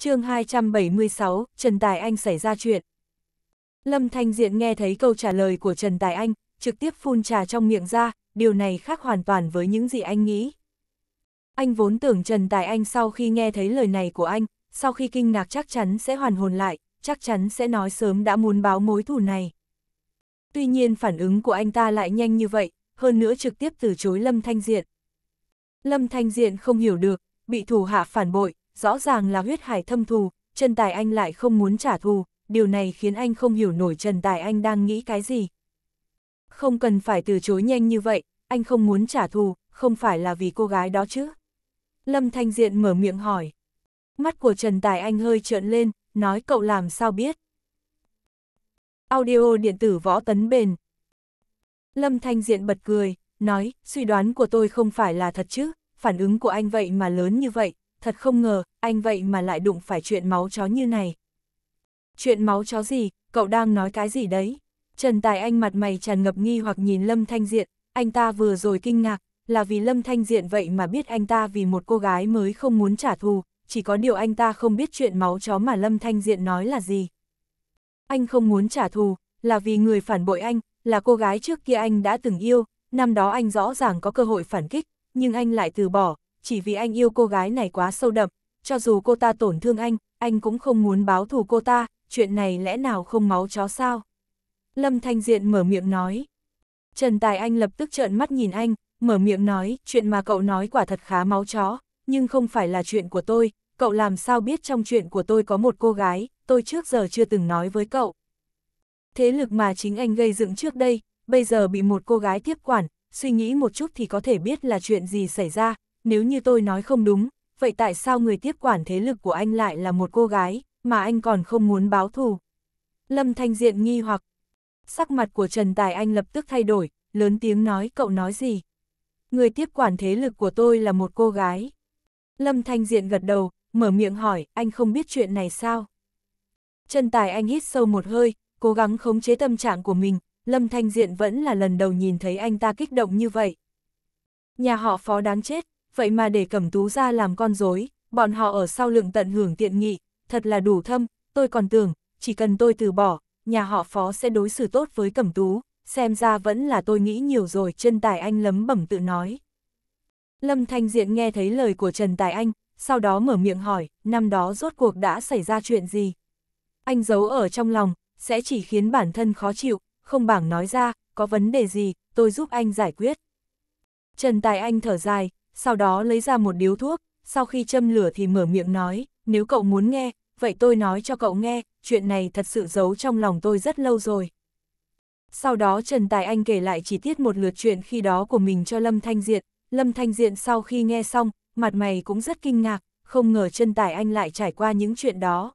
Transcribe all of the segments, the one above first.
chương 276, Trần Tài Anh xảy ra chuyện. Lâm Thanh Diện nghe thấy câu trả lời của Trần Tài Anh, trực tiếp phun trà trong miệng ra, điều này khác hoàn toàn với những gì anh nghĩ. Anh vốn tưởng Trần Tài Anh sau khi nghe thấy lời này của anh, sau khi kinh ngạc chắc chắn sẽ hoàn hồn lại, chắc chắn sẽ nói sớm đã muốn báo mối thù này. Tuy nhiên phản ứng của anh ta lại nhanh như vậy, hơn nữa trực tiếp từ chối Lâm Thanh Diện. Lâm Thanh Diện không hiểu được, bị thủ hạ phản bội, rõ ràng là huyết hải thâm thù, Trần Tài Anh lại không muốn trả thù, điều này khiến anh không hiểu nổi Trần Tài Anh đang nghĩ cái gì. Không cần phải từ chối nhanh như vậy, anh không muốn trả thù, không phải là vì cô gái đó chứ. Lâm Thanh Diện mở miệng hỏi. Mắt của Trần Tài Anh hơi trợn lên, nói cậu làm sao biết. Audio điện tử võ tấn bền. Lâm Thanh Diện bật cười, nói, suy đoán của tôi không phải là thật chứ, phản ứng của anh vậy mà lớn như vậy, thật không ngờ, anh vậy mà lại đụng phải chuyện máu chó như này. Chuyện máu chó gì, cậu đang nói cái gì đấy? Trần Tài Anh mặt mày tràn ngập nghi hoặc nhìn Lâm Thanh Diện, anh ta vừa rồi kinh ngạc, là vì Lâm Thanh Diện vậy mà biết anh ta vì một cô gái mới không muốn trả thù, chỉ có điều anh ta không biết chuyện máu chó mà Lâm Thanh Diện nói là gì. Anh không muốn trả thù, là vì người phản bội anh, là cô gái trước kia anh đã từng yêu, năm đó anh rõ ràng có cơ hội phản kích, nhưng anh lại từ bỏ, chỉ vì anh yêu cô gái này quá sâu đậm, cho dù cô ta tổn thương anh, anh cũng không muốn báo thù cô ta, chuyện này lẽ nào không máu chó sao? Lâm Thanh Diện mở miệng nói. Trần Tài Anh lập tức trợn mắt nhìn anh, mở miệng nói, chuyện mà cậu nói quả thật khá máu chó, nhưng không phải là chuyện của tôi, cậu làm sao biết trong chuyện của tôi có một cô gái, tôi trước giờ chưa từng nói với cậu. Thế lực mà chính anh gây dựng trước đây, bây giờ bị một cô gái tiếp quản, suy nghĩ một chút thì có thể biết là chuyện gì xảy ra, nếu như tôi nói không đúng, vậy tại sao người tiếp quản thế lực của anh lại là một cô gái, mà anh còn không muốn báo thù? Lâm Thanh Diện nghi hoặc, sắc mặt của Trần Tài Anh lập tức thay đổi, lớn tiếng nói cậu nói gì? Người tiếp quản thế lực của tôi là một cô gái. Lâm Thanh Diện gật đầu, mở miệng hỏi, anh không biết chuyện này sao? Trần Tài Anh hít sâu một hơi, cố gắng khống chế tâm trạng của mình, Lâm Thanh Diện vẫn là lần đầu nhìn thấy anh ta kích động như vậy. Nhà họ phó đáng chết, vậy mà để cẩm tú ra làm con rối, bọn họ ở sau lượng tận hưởng tiện nghị, thật là đủ thâm, tôi còn tưởng, chỉ cần tôi từ bỏ, nhà họ phó sẽ đối xử tốt với cẩm tú, xem ra vẫn là tôi nghĩ nhiều rồi chân tài anh lấm bẩm tự nói. Lâm Thanh Diện nghe thấy lời của Trần Tài Anh, sau đó mở miệng hỏi, năm đó rốt cuộc đã xảy ra chuyện gì? Anh giấu ở trong lòng, sẽ chỉ khiến bản thân khó chịu, không bảng nói ra, có vấn đề gì, tôi giúp anh giải quyết. Trần Tài Anh thở dài, sau đó lấy ra một điếu thuốc, sau khi châm lửa thì mở miệng nói, nếu cậu muốn nghe, vậy tôi nói cho cậu nghe, chuyện này thật sự giấu trong lòng tôi rất lâu rồi. Sau đó Trần Tài Anh kể lại chi tiết một lượt chuyện khi đó của mình cho Lâm Thanh Diện, Lâm Thanh Diện sau khi nghe xong, mặt mày cũng rất kinh ngạc, không ngờ Trần Tài Anh lại trải qua những chuyện đó.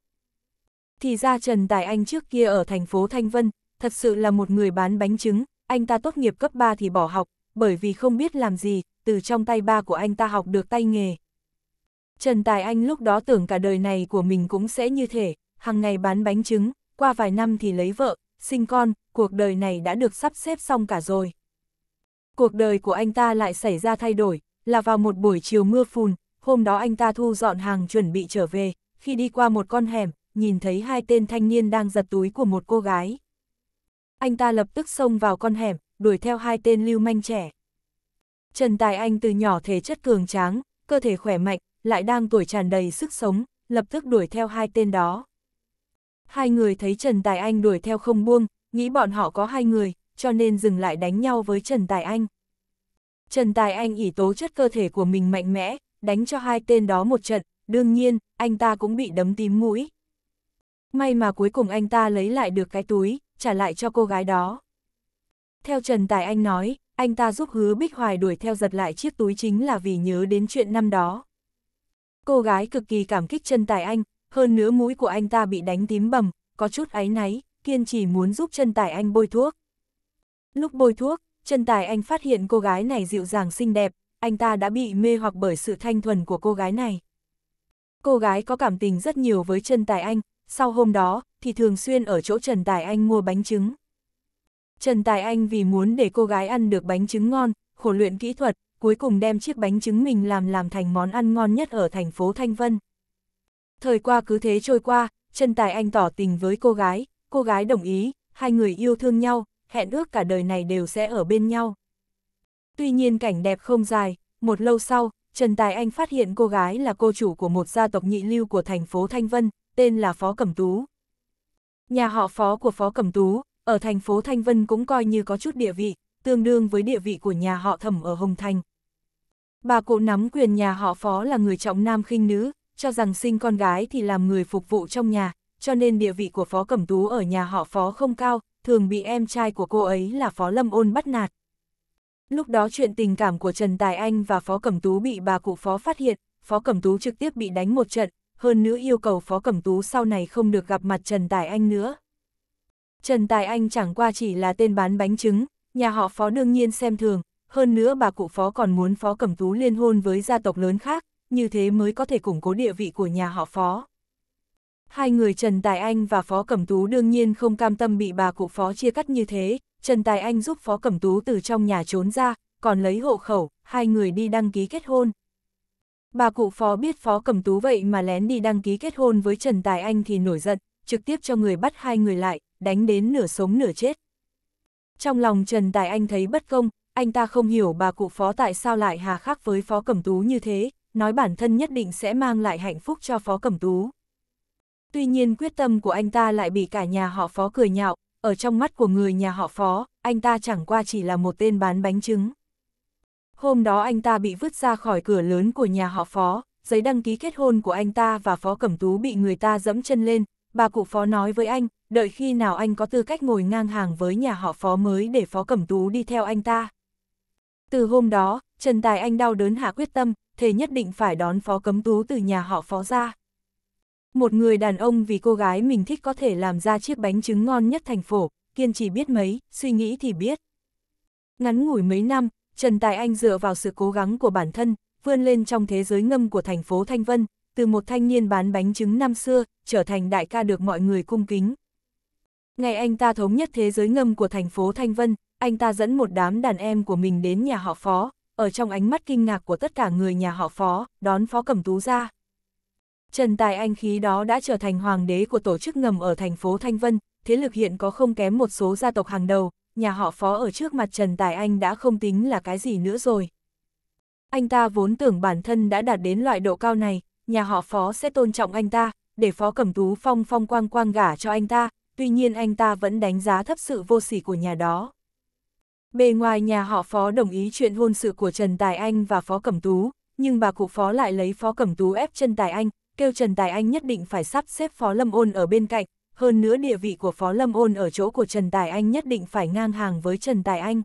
Thì ra Trần Tài Anh trước kia ở thành phố Thanh Vân, thật sự là một người bán bánh trứng, anh ta tốt nghiệp cấp 3 thì bỏ học, bởi vì không biết làm gì, từ trong tay ba của anh ta học được tay nghề. Trần Tài Anh lúc đó tưởng cả đời này của mình cũng sẽ như thế, hàng ngày bán bánh trứng, qua vài năm thì lấy vợ, sinh con, cuộc đời này đã được sắp xếp xong cả rồi. Cuộc đời của anh ta lại xảy ra thay đổi, là vào một buổi chiều mưa phùn, hôm đó anh ta thu dọn hàng chuẩn bị trở về, khi đi qua một con hẻm, nhìn thấy hai tên thanh niên đang giật túi của một cô gái. Anh ta lập tức xông vào con hẻm, đuổi theo hai tên lưu manh trẻ. Trần Tài Anh từ nhỏ thể chất cường tráng, cơ thể khỏe mạnh, lại đang tuổi tràn đầy sức sống, lập tức đuổi theo hai tên đó. Hai người thấy Trần Tài Anh đuổi theo không buông, nghĩ bọn họ có hai người, cho nên dừng lại đánh nhau với Trần Tài Anh. Trần Tài Anh ỉ tố chất cơ thể của mình mạnh mẽ, đánh cho hai tên đó một trận, đương nhiên, anh ta cũng bị đấm tím mũi. May mà cuối cùng anh ta lấy lại được cái túi, trả lại cho cô gái đó. Theo Trần Tài Anh nói, anh ta giúp hứa Bích Hoài đuổi theo giật lại chiếc túi chính là vì nhớ đến chuyện năm đó. Cô gái cực kỳ cảm kích chân tài anh, hơn nữa mũi của anh ta bị đánh tím bầm, có chút áy náy, kiên trì muốn giúp chân tài anh bôi thuốc. Lúc bôi thuốc, chân tài anh phát hiện cô gái này dịu dàng xinh đẹp, anh ta đã bị mê hoặc bởi sự thanh thuần của cô gái này. Cô gái có cảm tình rất nhiều với chân tài anh, sau hôm đó thì thường xuyên ở chỗ Trần Tài Anh mua bánh trứng. Trần Tài Anh vì muốn để cô gái ăn được bánh trứng ngon, khổ luyện kỹ thuật, cuối cùng đem chiếc bánh trứng mình làm làm thành món ăn ngon nhất ở thành phố Thanh Vân. Thời qua cứ thế trôi qua, Trần Tài Anh tỏ tình với cô gái, cô gái đồng ý, hai người yêu thương nhau, hẹn ước cả đời này đều sẽ ở bên nhau. Tuy nhiên cảnh đẹp không dài, một lâu sau, Trần Tài Anh phát hiện cô gái là cô chủ của một gia tộc nhị lưu của thành phố Thanh Vân, tên là Phó Cẩm Tú. Nhà họ Phó của Phó Cẩm Tú, ở thành phố Thanh Vân cũng coi như có chút địa vị, tương đương với địa vị của nhà họ thẩm ở Hồng Thành. Bà cụ nắm quyền nhà họ phó là người trọng nam khinh nữ, cho rằng sinh con gái thì làm người phục vụ trong nhà, cho nên địa vị của phó Cẩm Tú ở nhà họ phó không cao, thường bị em trai của cô ấy là phó Lâm Ôn bắt nạt. Lúc đó chuyện tình cảm của Trần Tài Anh và phó Cẩm Tú bị bà cụ phó phát hiện, phó Cẩm Tú trực tiếp bị đánh một trận, hơn nữa yêu cầu phó Cẩm Tú sau này không được gặp mặt Trần Tài Anh nữa. Trần Tài Anh chẳng qua chỉ là tên bán bánh trứng, nhà họ phó đương nhiên xem thường, hơn nữa bà cụ phó còn muốn phó cẩm tú liên hôn với gia tộc lớn khác, như thế mới có thể củng cố địa vị của nhà họ phó. Hai người Trần Tài Anh và Phó Cẩm Tú đương nhiên không cam tâm bị bà cụ phó chia cắt như thế, Trần Tài Anh giúp Phó Cẩm Tú từ trong nhà trốn ra, còn lấy hộ khẩu, hai người đi đăng ký kết hôn. Bà cụ phó biết Phó Cẩm Tú vậy mà lén đi đăng ký kết hôn với Trần Tài Anh thì nổi giận, trực tiếp cho người bắt hai người lại, đánh đến nửa sống nửa chết. Trong lòng Trần Tài Anh thấy bất công, anh ta không hiểu bà cụ phó tại sao lại hà khắc với phó cẩm tú như thế, nói bản thân nhất định sẽ mang lại hạnh phúc cho phó cẩm tú. Tuy nhiên quyết tâm của anh ta lại bị cả nhà họ phó cười nhạo, ở trong mắt của người nhà họ phó, anh ta chẳng qua chỉ là một tên bán bánh trứng. Hôm đó anh ta bị vứt ra khỏi cửa lớn của nhà họ phó, giấy đăng ký kết hôn của anh ta và phó cẩm tú bị người ta dẫm chân lên, bà cụ phó nói với anh, đợi khi nào anh có tư cách ngồi ngang hàng với nhà họ phó mới để phó cẩm tú đi theo anh ta. Từ hôm đó, Trần Tài Anh đau đớn hạ quyết tâm, thề nhất định phải đón phó cấm tú từ nhà họ phó ra. Một người đàn ông vì cô gái mình thích có thể làm ra chiếc bánh trứng ngon nhất thành phố, kiên trì biết mấy, suy nghĩ thì biết. Ngắn ngủi mấy năm, Trần Tài Anh dựa vào sự cố gắng của bản thân, vươn lên trong thế giới ngâm của thành phố Thanh Vân, từ một thanh niên bán bánh trứng năm xưa, trở thành đại ca được mọi người cung kính. Ngày anh ta thống nhất thế giới ngầm của thành phố Thanh Vân, anh ta dẫn một đám đàn em của mình đến nhà họ phó, ở trong ánh mắt kinh ngạc của tất cả người nhà họ phó, đón phó cẩm tú ra. Trần Tài Anh khí đó đã trở thành hoàng đế của tổ chức ngầm ở thành phố Thanh Vân, thế lực hiện có không kém một số gia tộc hàng đầu, nhà họ phó ở trước mặt Trần Tài Anh đã không tính là cái gì nữa rồi. Anh ta vốn tưởng bản thân đã đạt đến loại độ cao này, nhà họ Phó sẽ tôn trọng anh ta, để Phó Cẩm Tú Phong phong quang quang gả cho anh ta, tuy nhiên anh ta vẫn đánh giá thấp sự vô sỉ của nhà đó. Bề ngoài nhà họ Phó đồng ý chuyện hôn sự của Trần Tài Anh và Phó Cẩm Tú, nhưng bà cụ Phó lại lấy Phó Cẩm Tú ép Trần Tài Anh, kêu Trần Tài Anh nhất định phải sắp xếp Phó Lâm Ôn ở bên cạnh, hơn nữa địa vị của Phó Lâm Ôn ở chỗ của Trần Tài Anh nhất định phải ngang hàng với Trần Tài Anh.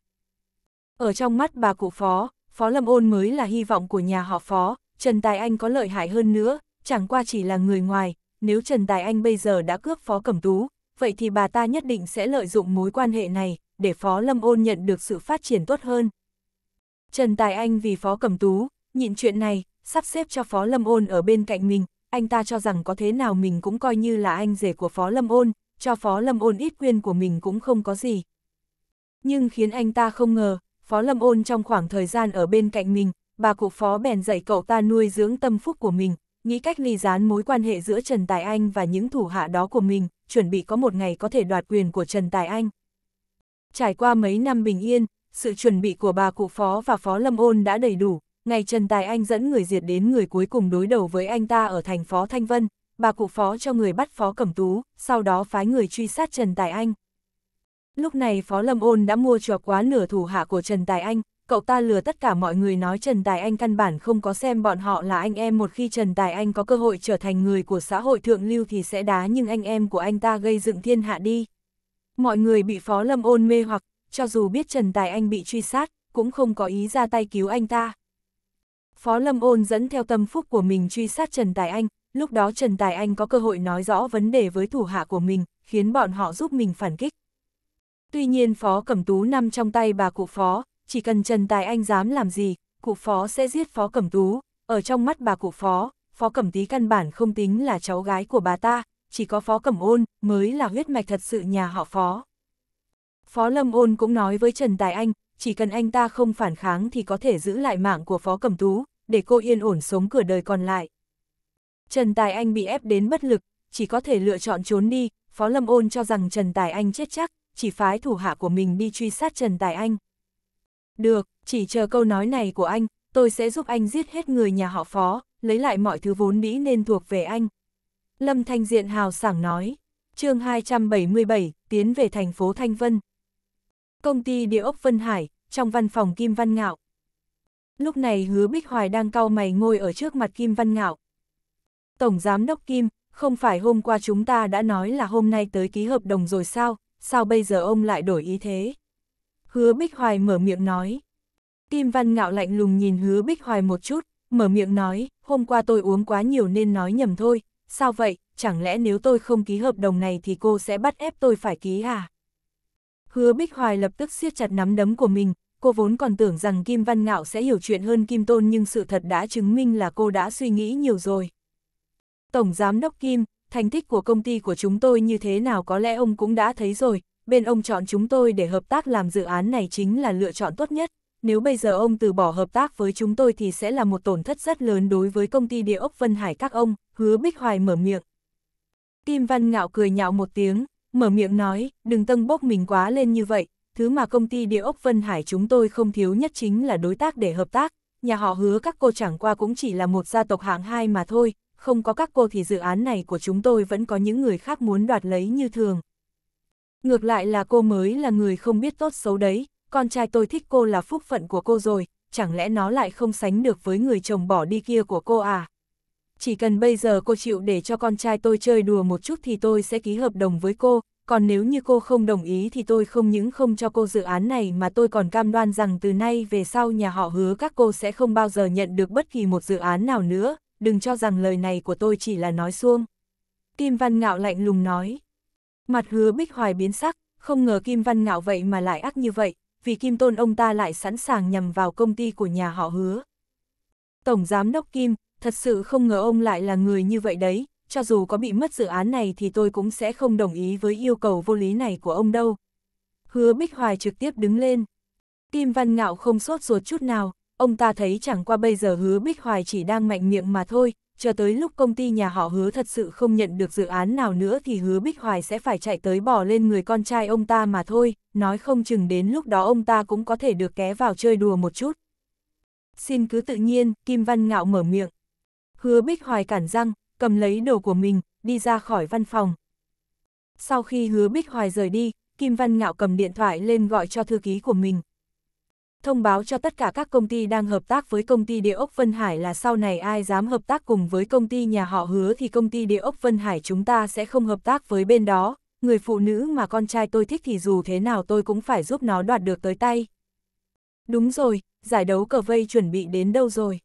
Ở trong mắt bà cụ Phó, Phó Lâm Ôn mới là hy vọng của nhà họ Phó, Trần Tài Anh có lợi hại hơn nữa, chẳng qua chỉ là người ngoài, nếu Trần Tài Anh bây giờ đã cướp Phó Cẩm Tú, vậy thì bà ta nhất định sẽ lợi dụng mối quan hệ này, để Phó Lâm Ôn nhận được sự phát triển tốt hơn. Trần Tài Anh vì Phó Cẩm Tú, nhịn chuyện này, sắp xếp cho Phó Lâm Ôn ở bên cạnh mình, anh ta cho rằng có thế nào mình cũng coi như là anh rể của Phó Lâm Ôn, cho Phó Lâm Ôn ít quyền của mình cũng không có gì. Nhưng khiến anh ta không ngờ, Phó Lâm Ôn trong khoảng thời gian ở bên cạnh mình, bà cụ phó bèn dạy cậu ta nuôi dưỡng tâm phúc của mình, nghĩ cách ly gián mối quan hệ giữa Trần Tài Anh và những thủ hạ đó của mình, chuẩn bị có một ngày có thể đoạt quyền của Trần Tài Anh. Trải qua mấy năm bình yên, sự chuẩn bị của bà cụ phó và phó Lâm Ôn đã đầy đủ, ngày Trần Tài Anh dẫn người diệt đến người cuối cùng đối đầu với anh ta ở thành phó Thanh Vân, bà cụ phó cho người bắt phó Cẩm Tú, sau đó phái người truy sát Trần Tài Anh. Lúc này phó Lâm Ôn đã mua cho quá nửa thủ hạ của Trần Tài Anh, cậu ta lừa tất cả mọi người nói Trần Tài Anh căn bản không có xem bọn họ là anh em một khi Trần Tài Anh có cơ hội trở thành người của xã hội thượng lưu thì sẽ đá nhưng anh em của anh ta gây dựng thiên hạ đi. Mọi người bị Phó Lâm Ôn mê hoặc, cho dù biết Trần Tài Anh bị truy sát, cũng không có ý ra tay cứu anh ta. Phó Lâm Ôn dẫn theo tâm phúc của mình truy sát Trần Tài Anh, lúc đó Trần Tài Anh có cơ hội nói rõ vấn đề với thủ hạ của mình, khiến bọn họ giúp mình phản kích. Tuy nhiên Phó Cẩm Tú nằm trong tay bà cụ Phó, chỉ cần Trần Tài Anh dám làm gì, cụ phó sẽ giết phó cẩm tú, ở trong mắt bà cụ phó, phó cẩm tí căn bản không tính là cháu gái của bà ta, chỉ có phó cẩm ôn mới là huyết mạch thật sự nhà họ phó. Phó Lâm Ôn cũng nói với Trần Tài Anh, chỉ cần anh ta không phản kháng thì có thể giữ lại mạng của phó cẩm tú, để cô yên ổn sống cửa đời còn lại. Trần Tài Anh bị ép đến bất lực, chỉ có thể lựa chọn trốn đi, Phó Lâm Ôn cho rằng Trần Tài Anh chết chắc, chỉ phái thủ hạ của mình đi truy sát Trần Tài Anh. Được, chỉ chờ câu nói này của anh, tôi sẽ giúp anh giết hết người nhà họ phó, lấy lại mọi thứ vốn đĩ nên thuộc về anh. Lâm Thanh Diện hào sảng nói, chương 277, tiến về thành phố Thanh Vân. Công ty địa ốc Vân Hải, trong văn phòng Kim Văn Ngạo. Lúc này hứa Bích Hoài đang cau mày ngồi ở trước mặt Kim Văn Ngạo. Tổng Giám Đốc Kim, không phải hôm qua chúng ta đã nói là hôm nay tới ký hợp đồng rồi sao, sao bây giờ ông lại đổi ý thế? hứa Bích Hoài mở miệng nói. Kim Văn Ngạo lạnh lùng nhìn hứa Bích Hoài một chút, mở miệng nói, hôm qua tôi uống quá nhiều nên nói nhầm thôi, sao vậy, chẳng lẽ nếu tôi không ký hợp đồng này thì cô sẽ bắt ép tôi phải ký à? Hứa Bích Hoài lập tức siết chặt nắm đấm của mình, cô vốn còn tưởng rằng Kim Văn Ngạo sẽ hiểu chuyện hơn Kim Tôn nhưng sự thật đã chứng minh là cô đã suy nghĩ nhiều rồi. Tổng Giám Đốc Kim, thành tích của công ty của chúng tôi như thế nào có lẽ ông cũng đã thấy rồi, bên ông chọn chúng tôi để hợp tác làm dự án này chính là lựa chọn tốt nhất. Nếu bây giờ ông từ bỏ hợp tác với chúng tôi thì sẽ là một tổn thất rất lớn đối với công ty địa ốc Vân Hải các ông, hứa Bích Hoài mở miệng. Kim Văn Ngạo cười nhạo một tiếng, mở miệng nói, đừng tâng bốc mình quá lên như vậy, thứ mà công ty địa ốc Vân Hải chúng tôi không thiếu nhất chính là đối tác để hợp tác, nhà họ hứa các cô chẳng qua cũng chỉ là một gia tộc hạng hai mà thôi, không có các cô thì dự án này của chúng tôi vẫn có những người khác muốn đoạt lấy như thường. Ngược lại là cô mới là người không biết tốt xấu đấy, con trai tôi thích cô là phúc phận của cô rồi, chẳng lẽ nó lại không sánh được với người chồng bỏ đi kia của cô à? Chỉ cần bây giờ cô chịu để cho con trai tôi chơi đùa một chút thì tôi sẽ ký hợp đồng với cô, còn nếu như cô không đồng ý thì tôi không những không cho cô dự án này mà tôi còn cam đoan rằng từ nay về sau nhà họ hứa các cô sẽ không bao giờ nhận được bất kỳ một dự án nào nữa, đừng cho rằng lời này của tôi chỉ là nói xuông. Kim Văn Ngạo lạnh lùng nói. Mặt hứa bích hoài biến sắc, không ngờ Kim Văn Ngạo vậy mà lại ác như vậy, vì Kim Tôn ông ta lại sẵn sàng nhầm vào công ty của nhà họ hứa. Tổng Giám Đốc Kim, thật sự không ngờ ông lại là người như vậy đấy, cho dù có bị mất dự án này thì tôi cũng sẽ không đồng ý với yêu cầu vô lý này của ông đâu. Hứa Bích Hoài trực tiếp đứng lên. Kim Văn Ngạo không sốt ruột chút nào, ông ta thấy chẳng qua bây giờ hứa Bích Hoài chỉ đang mạnh miệng mà thôi, chờ tới lúc công ty nhà họ hứa thật sự không nhận được dự án nào nữa thì hứa Bích Hoài sẽ phải chạy tới bỏ lên người con trai ông ta mà thôi, nói không chừng đến lúc đó ông ta cũng có thể được ké vào chơi đùa một chút. Xin cứ tự nhiên, Kim Văn Ngạo mở miệng. Hứa Bích Hoài cản răng, cầm lấy đồ của mình, đi ra khỏi văn phòng. Sau khi hứa Bích Hoài rời đi, Kim Văn Ngạo cầm điện thoại lên gọi cho thư ký của mình thông báo cho tất cả các công ty đang hợp tác với công ty địa ốc Vân Hải là sau này ai dám hợp tác cùng với công ty nhà họ hứa thì công ty địa ốc Vân Hải chúng ta sẽ không hợp tác với bên đó, người phụ nữ mà con trai tôi thích thì dù thế nào tôi cũng phải giúp nó đoạt được tới tay. Đúng rồi, giải đấu cờ vây chuẩn bị đến đâu rồi?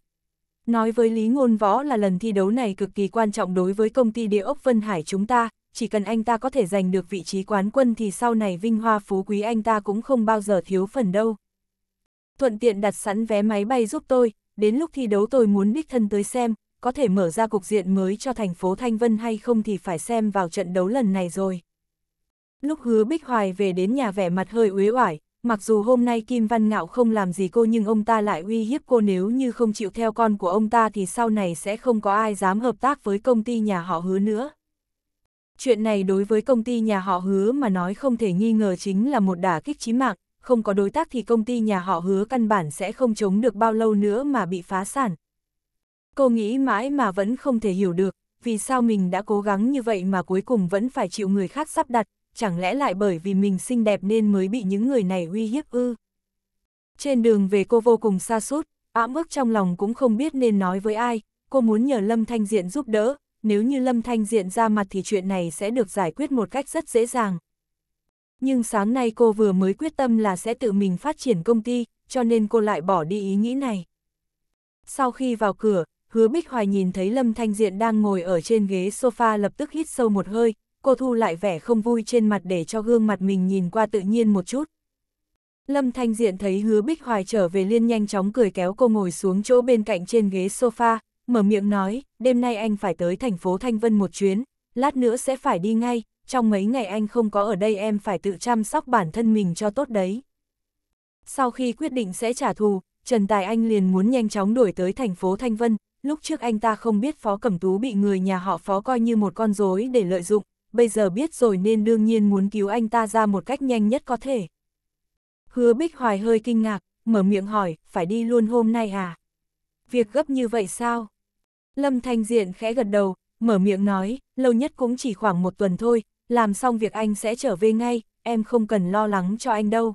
Nói với Lý Ngôn Võ là lần thi đấu này cực kỳ quan trọng đối với công ty địa ốc Vân Hải chúng ta, chỉ cần anh ta có thể giành được vị trí quán quân thì sau này vinh hoa phú quý anh ta cũng không bao giờ thiếu phần đâu thuận tiện đặt sẵn vé máy bay giúp tôi, đến lúc thi đấu tôi muốn đích thân tới xem, có thể mở ra cục diện mới cho thành phố Thanh Vân hay không thì phải xem vào trận đấu lần này rồi. Lúc hứa Bích Hoài về đến nhà vẻ mặt hơi uế oải, mặc dù hôm nay Kim Văn Ngạo không làm gì cô nhưng ông ta lại uy hiếp cô nếu như không chịu theo con của ông ta thì sau này sẽ không có ai dám hợp tác với công ty nhà họ hứa nữa. Chuyện này đối với công ty nhà họ hứa mà nói không thể nghi ngờ chính là một đả kích chí mạng, không có đối tác thì công ty nhà họ hứa căn bản sẽ không chống được bao lâu nữa mà bị phá sản. Cô nghĩ mãi mà vẫn không thể hiểu được, vì sao mình đã cố gắng như vậy mà cuối cùng vẫn phải chịu người khác sắp đặt, chẳng lẽ lại bởi vì mình xinh đẹp nên mới bị những người này uy hiếp ư. Trên đường về cô vô cùng xa sút ám ức trong lòng cũng không biết nên nói với ai, cô muốn nhờ Lâm Thanh Diện giúp đỡ, nếu như Lâm Thanh Diện ra mặt thì chuyện này sẽ được giải quyết một cách rất dễ dàng. Nhưng sáng nay cô vừa mới quyết tâm là sẽ tự mình phát triển công ty, cho nên cô lại bỏ đi ý nghĩ này. Sau khi vào cửa, hứa Bích Hoài nhìn thấy Lâm Thanh Diện đang ngồi ở trên ghế sofa lập tức hít sâu một hơi, cô thu lại vẻ không vui trên mặt để cho gương mặt mình nhìn qua tự nhiên một chút. Lâm Thanh Diện thấy hứa Bích Hoài trở về liên nhanh chóng cười kéo cô ngồi xuống chỗ bên cạnh trên ghế sofa, mở miệng nói, đêm nay anh phải tới thành phố Thanh Vân một chuyến, lát nữa sẽ phải đi ngay, trong mấy ngày anh không có ở đây em phải tự chăm sóc bản thân mình cho tốt đấy. Sau khi quyết định sẽ trả thù, Trần Tài Anh liền muốn nhanh chóng đuổi tới thành phố Thanh Vân, lúc trước anh ta không biết Phó Cẩm Tú bị người nhà họ Phó coi như một con rối để lợi dụng, bây giờ biết rồi nên đương nhiên muốn cứu anh ta ra một cách nhanh nhất có thể. Hứa Bích Hoài hơi kinh ngạc, mở miệng hỏi, phải đi luôn hôm nay à? Việc gấp như vậy sao? Lâm Thanh Diện khẽ gật đầu, mở miệng nói, lâu nhất cũng chỉ khoảng một tuần thôi, làm xong việc anh sẽ trở về ngay, em không cần lo lắng cho anh đâu.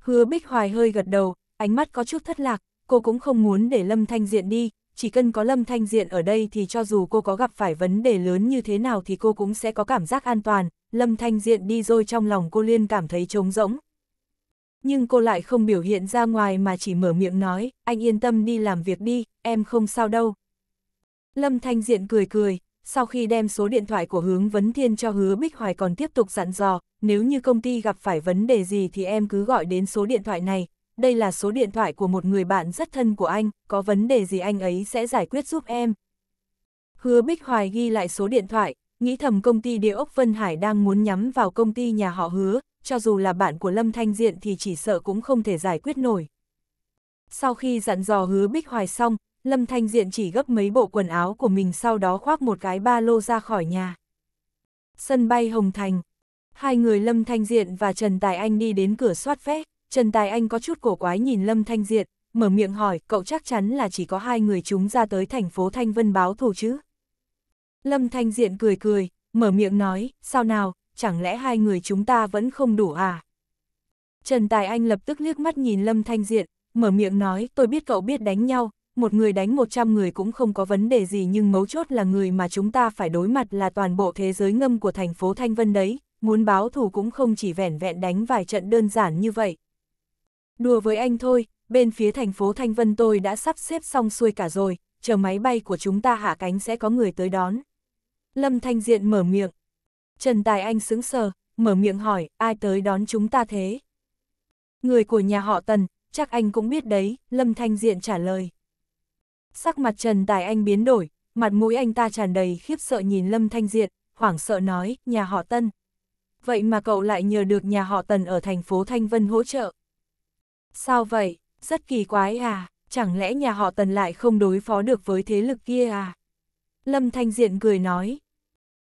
Hứa Bích Hoài hơi gật đầu, ánh mắt có chút thất lạc, cô cũng không muốn để Lâm Thanh Diện đi, chỉ cần có Lâm Thanh Diện ở đây thì cho dù cô có gặp phải vấn đề lớn như thế nào thì cô cũng sẽ có cảm giác an toàn, Lâm Thanh Diện đi rồi trong lòng cô liên cảm thấy trống rỗng. Nhưng cô lại không biểu hiện ra ngoài mà chỉ mở miệng nói, anh yên tâm đi làm việc đi, em không sao đâu. Lâm Thanh Diện cười cười, sau khi đem số điện thoại của hướng vấn thiên cho hứa Bích Hoài còn tiếp tục dặn dò, nếu như công ty gặp phải vấn đề gì thì em cứ gọi đến số điện thoại này, đây là số điện thoại của một người bạn rất thân của anh, có vấn đề gì anh ấy sẽ giải quyết giúp em. Hứa Bích Hoài ghi lại số điện thoại, nghĩ thầm công ty địa ốc Vân Hải đang muốn nhắm vào công ty nhà họ hứa, cho dù là bạn của Lâm Thanh Diện thì chỉ sợ cũng không thể giải quyết nổi. Sau khi dặn dò hứa Bích Hoài xong, Lâm Thanh Diện chỉ gấp mấy bộ quần áo của mình sau đó khoác một cái ba lô ra khỏi nhà. Sân bay Hồng Thành. Hai người Lâm Thanh Diện và Trần Tài Anh đi đến cửa soát phép. Trần Tài Anh có chút cổ quái nhìn Lâm Thanh Diện, mở miệng hỏi cậu chắc chắn là chỉ có hai người chúng ra tới thành phố Thanh Vân báo thù chứ. Lâm Thanh Diện cười cười, mở miệng nói, sao nào, chẳng lẽ hai người chúng ta vẫn không đủ à? Trần Tài Anh lập tức liếc mắt nhìn Lâm Thanh Diện, mở miệng nói, tôi biết cậu biết đánh nhau, một người đánh 100 người cũng không có vấn đề gì nhưng mấu chốt là người mà chúng ta phải đối mặt là toàn bộ thế giới ngâm của thành phố Thanh Vân đấy, muốn báo thù cũng không chỉ vẻn vẹn đánh vài trận đơn giản như vậy. Đùa với anh thôi, bên phía thành phố Thanh Vân tôi đã sắp xếp xong xuôi cả rồi, chờ máy bay của chúng ta hạ cánh sẽ có người tới đón. Lâm Thanh Diện mở miệng. Trần Tài Anh sững sờ, mở miệng hỏi, ai tới đón chúng ta thế? Người của nhà họ Tần, chắc anh cũng biết đấy, Lâm Thanh Diện trả lời sắc mặt Trần Tài Anh biến đổi, mặt mũi anh ta tràn đầy khiếp sợ nhìn Lâm Thanh Diệt, hoảng sợ nói, nhà họ Tân. Vậy mà cậu lại nhờ được nhà họ Tần ở thành phố Thanh Vân hỗ trợ. Sao vậy, rất kỳ quái à, chẳng lẽ nhà họ Tần lại không đối phó được với thế lực kia à? Lâm Thanh Diện cười nói.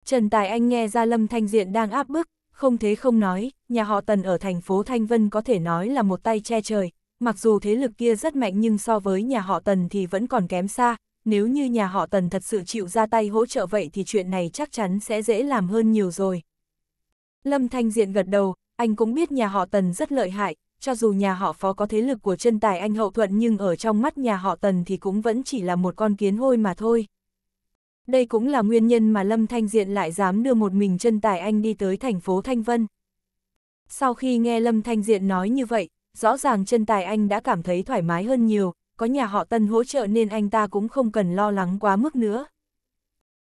Trần Tài Anh nghe ra Lâm Thanh Diện đang áp bức, không thế không nói, nhà họ Tần ở thành phố Thanh Vân có thể nói là một tay che trời, mặc dù thế lực kia rất mạnh nhưng so với nhà họ Tần thì vẫn còn kém xa, nếu như nhà họ Tần thật sự chịu ra tay hỗ trợ vậy thì chuyện này chắc chắn sẽ dễ làm hơn nhiều rồi. Lâm Thanh Diện gật đầu, anh cũng biết nhà họ Tần rất lợi hại, cho dù nhà họ phó có thế lực của chân tài anh hậu thuận nhưng ở trong mắt nhà họ Tần thì cũng vẫn chỉ là một con kiến hôi mà thôi. Đây cũng là nguyên nhân mà Lâm Thanh Diện lại dám đưa một mình chân tài anh đi tới thành phố Thanh Vân. Sau khi nghe Lâm Thanh Diện nói như vậy, rõ ràng chân tài anh đã cảm thấy thoải mái hơn nhiều, có nhà họ Tân hỗ trợ nên anh ta cũng không cần lo lắng quá mức nữa.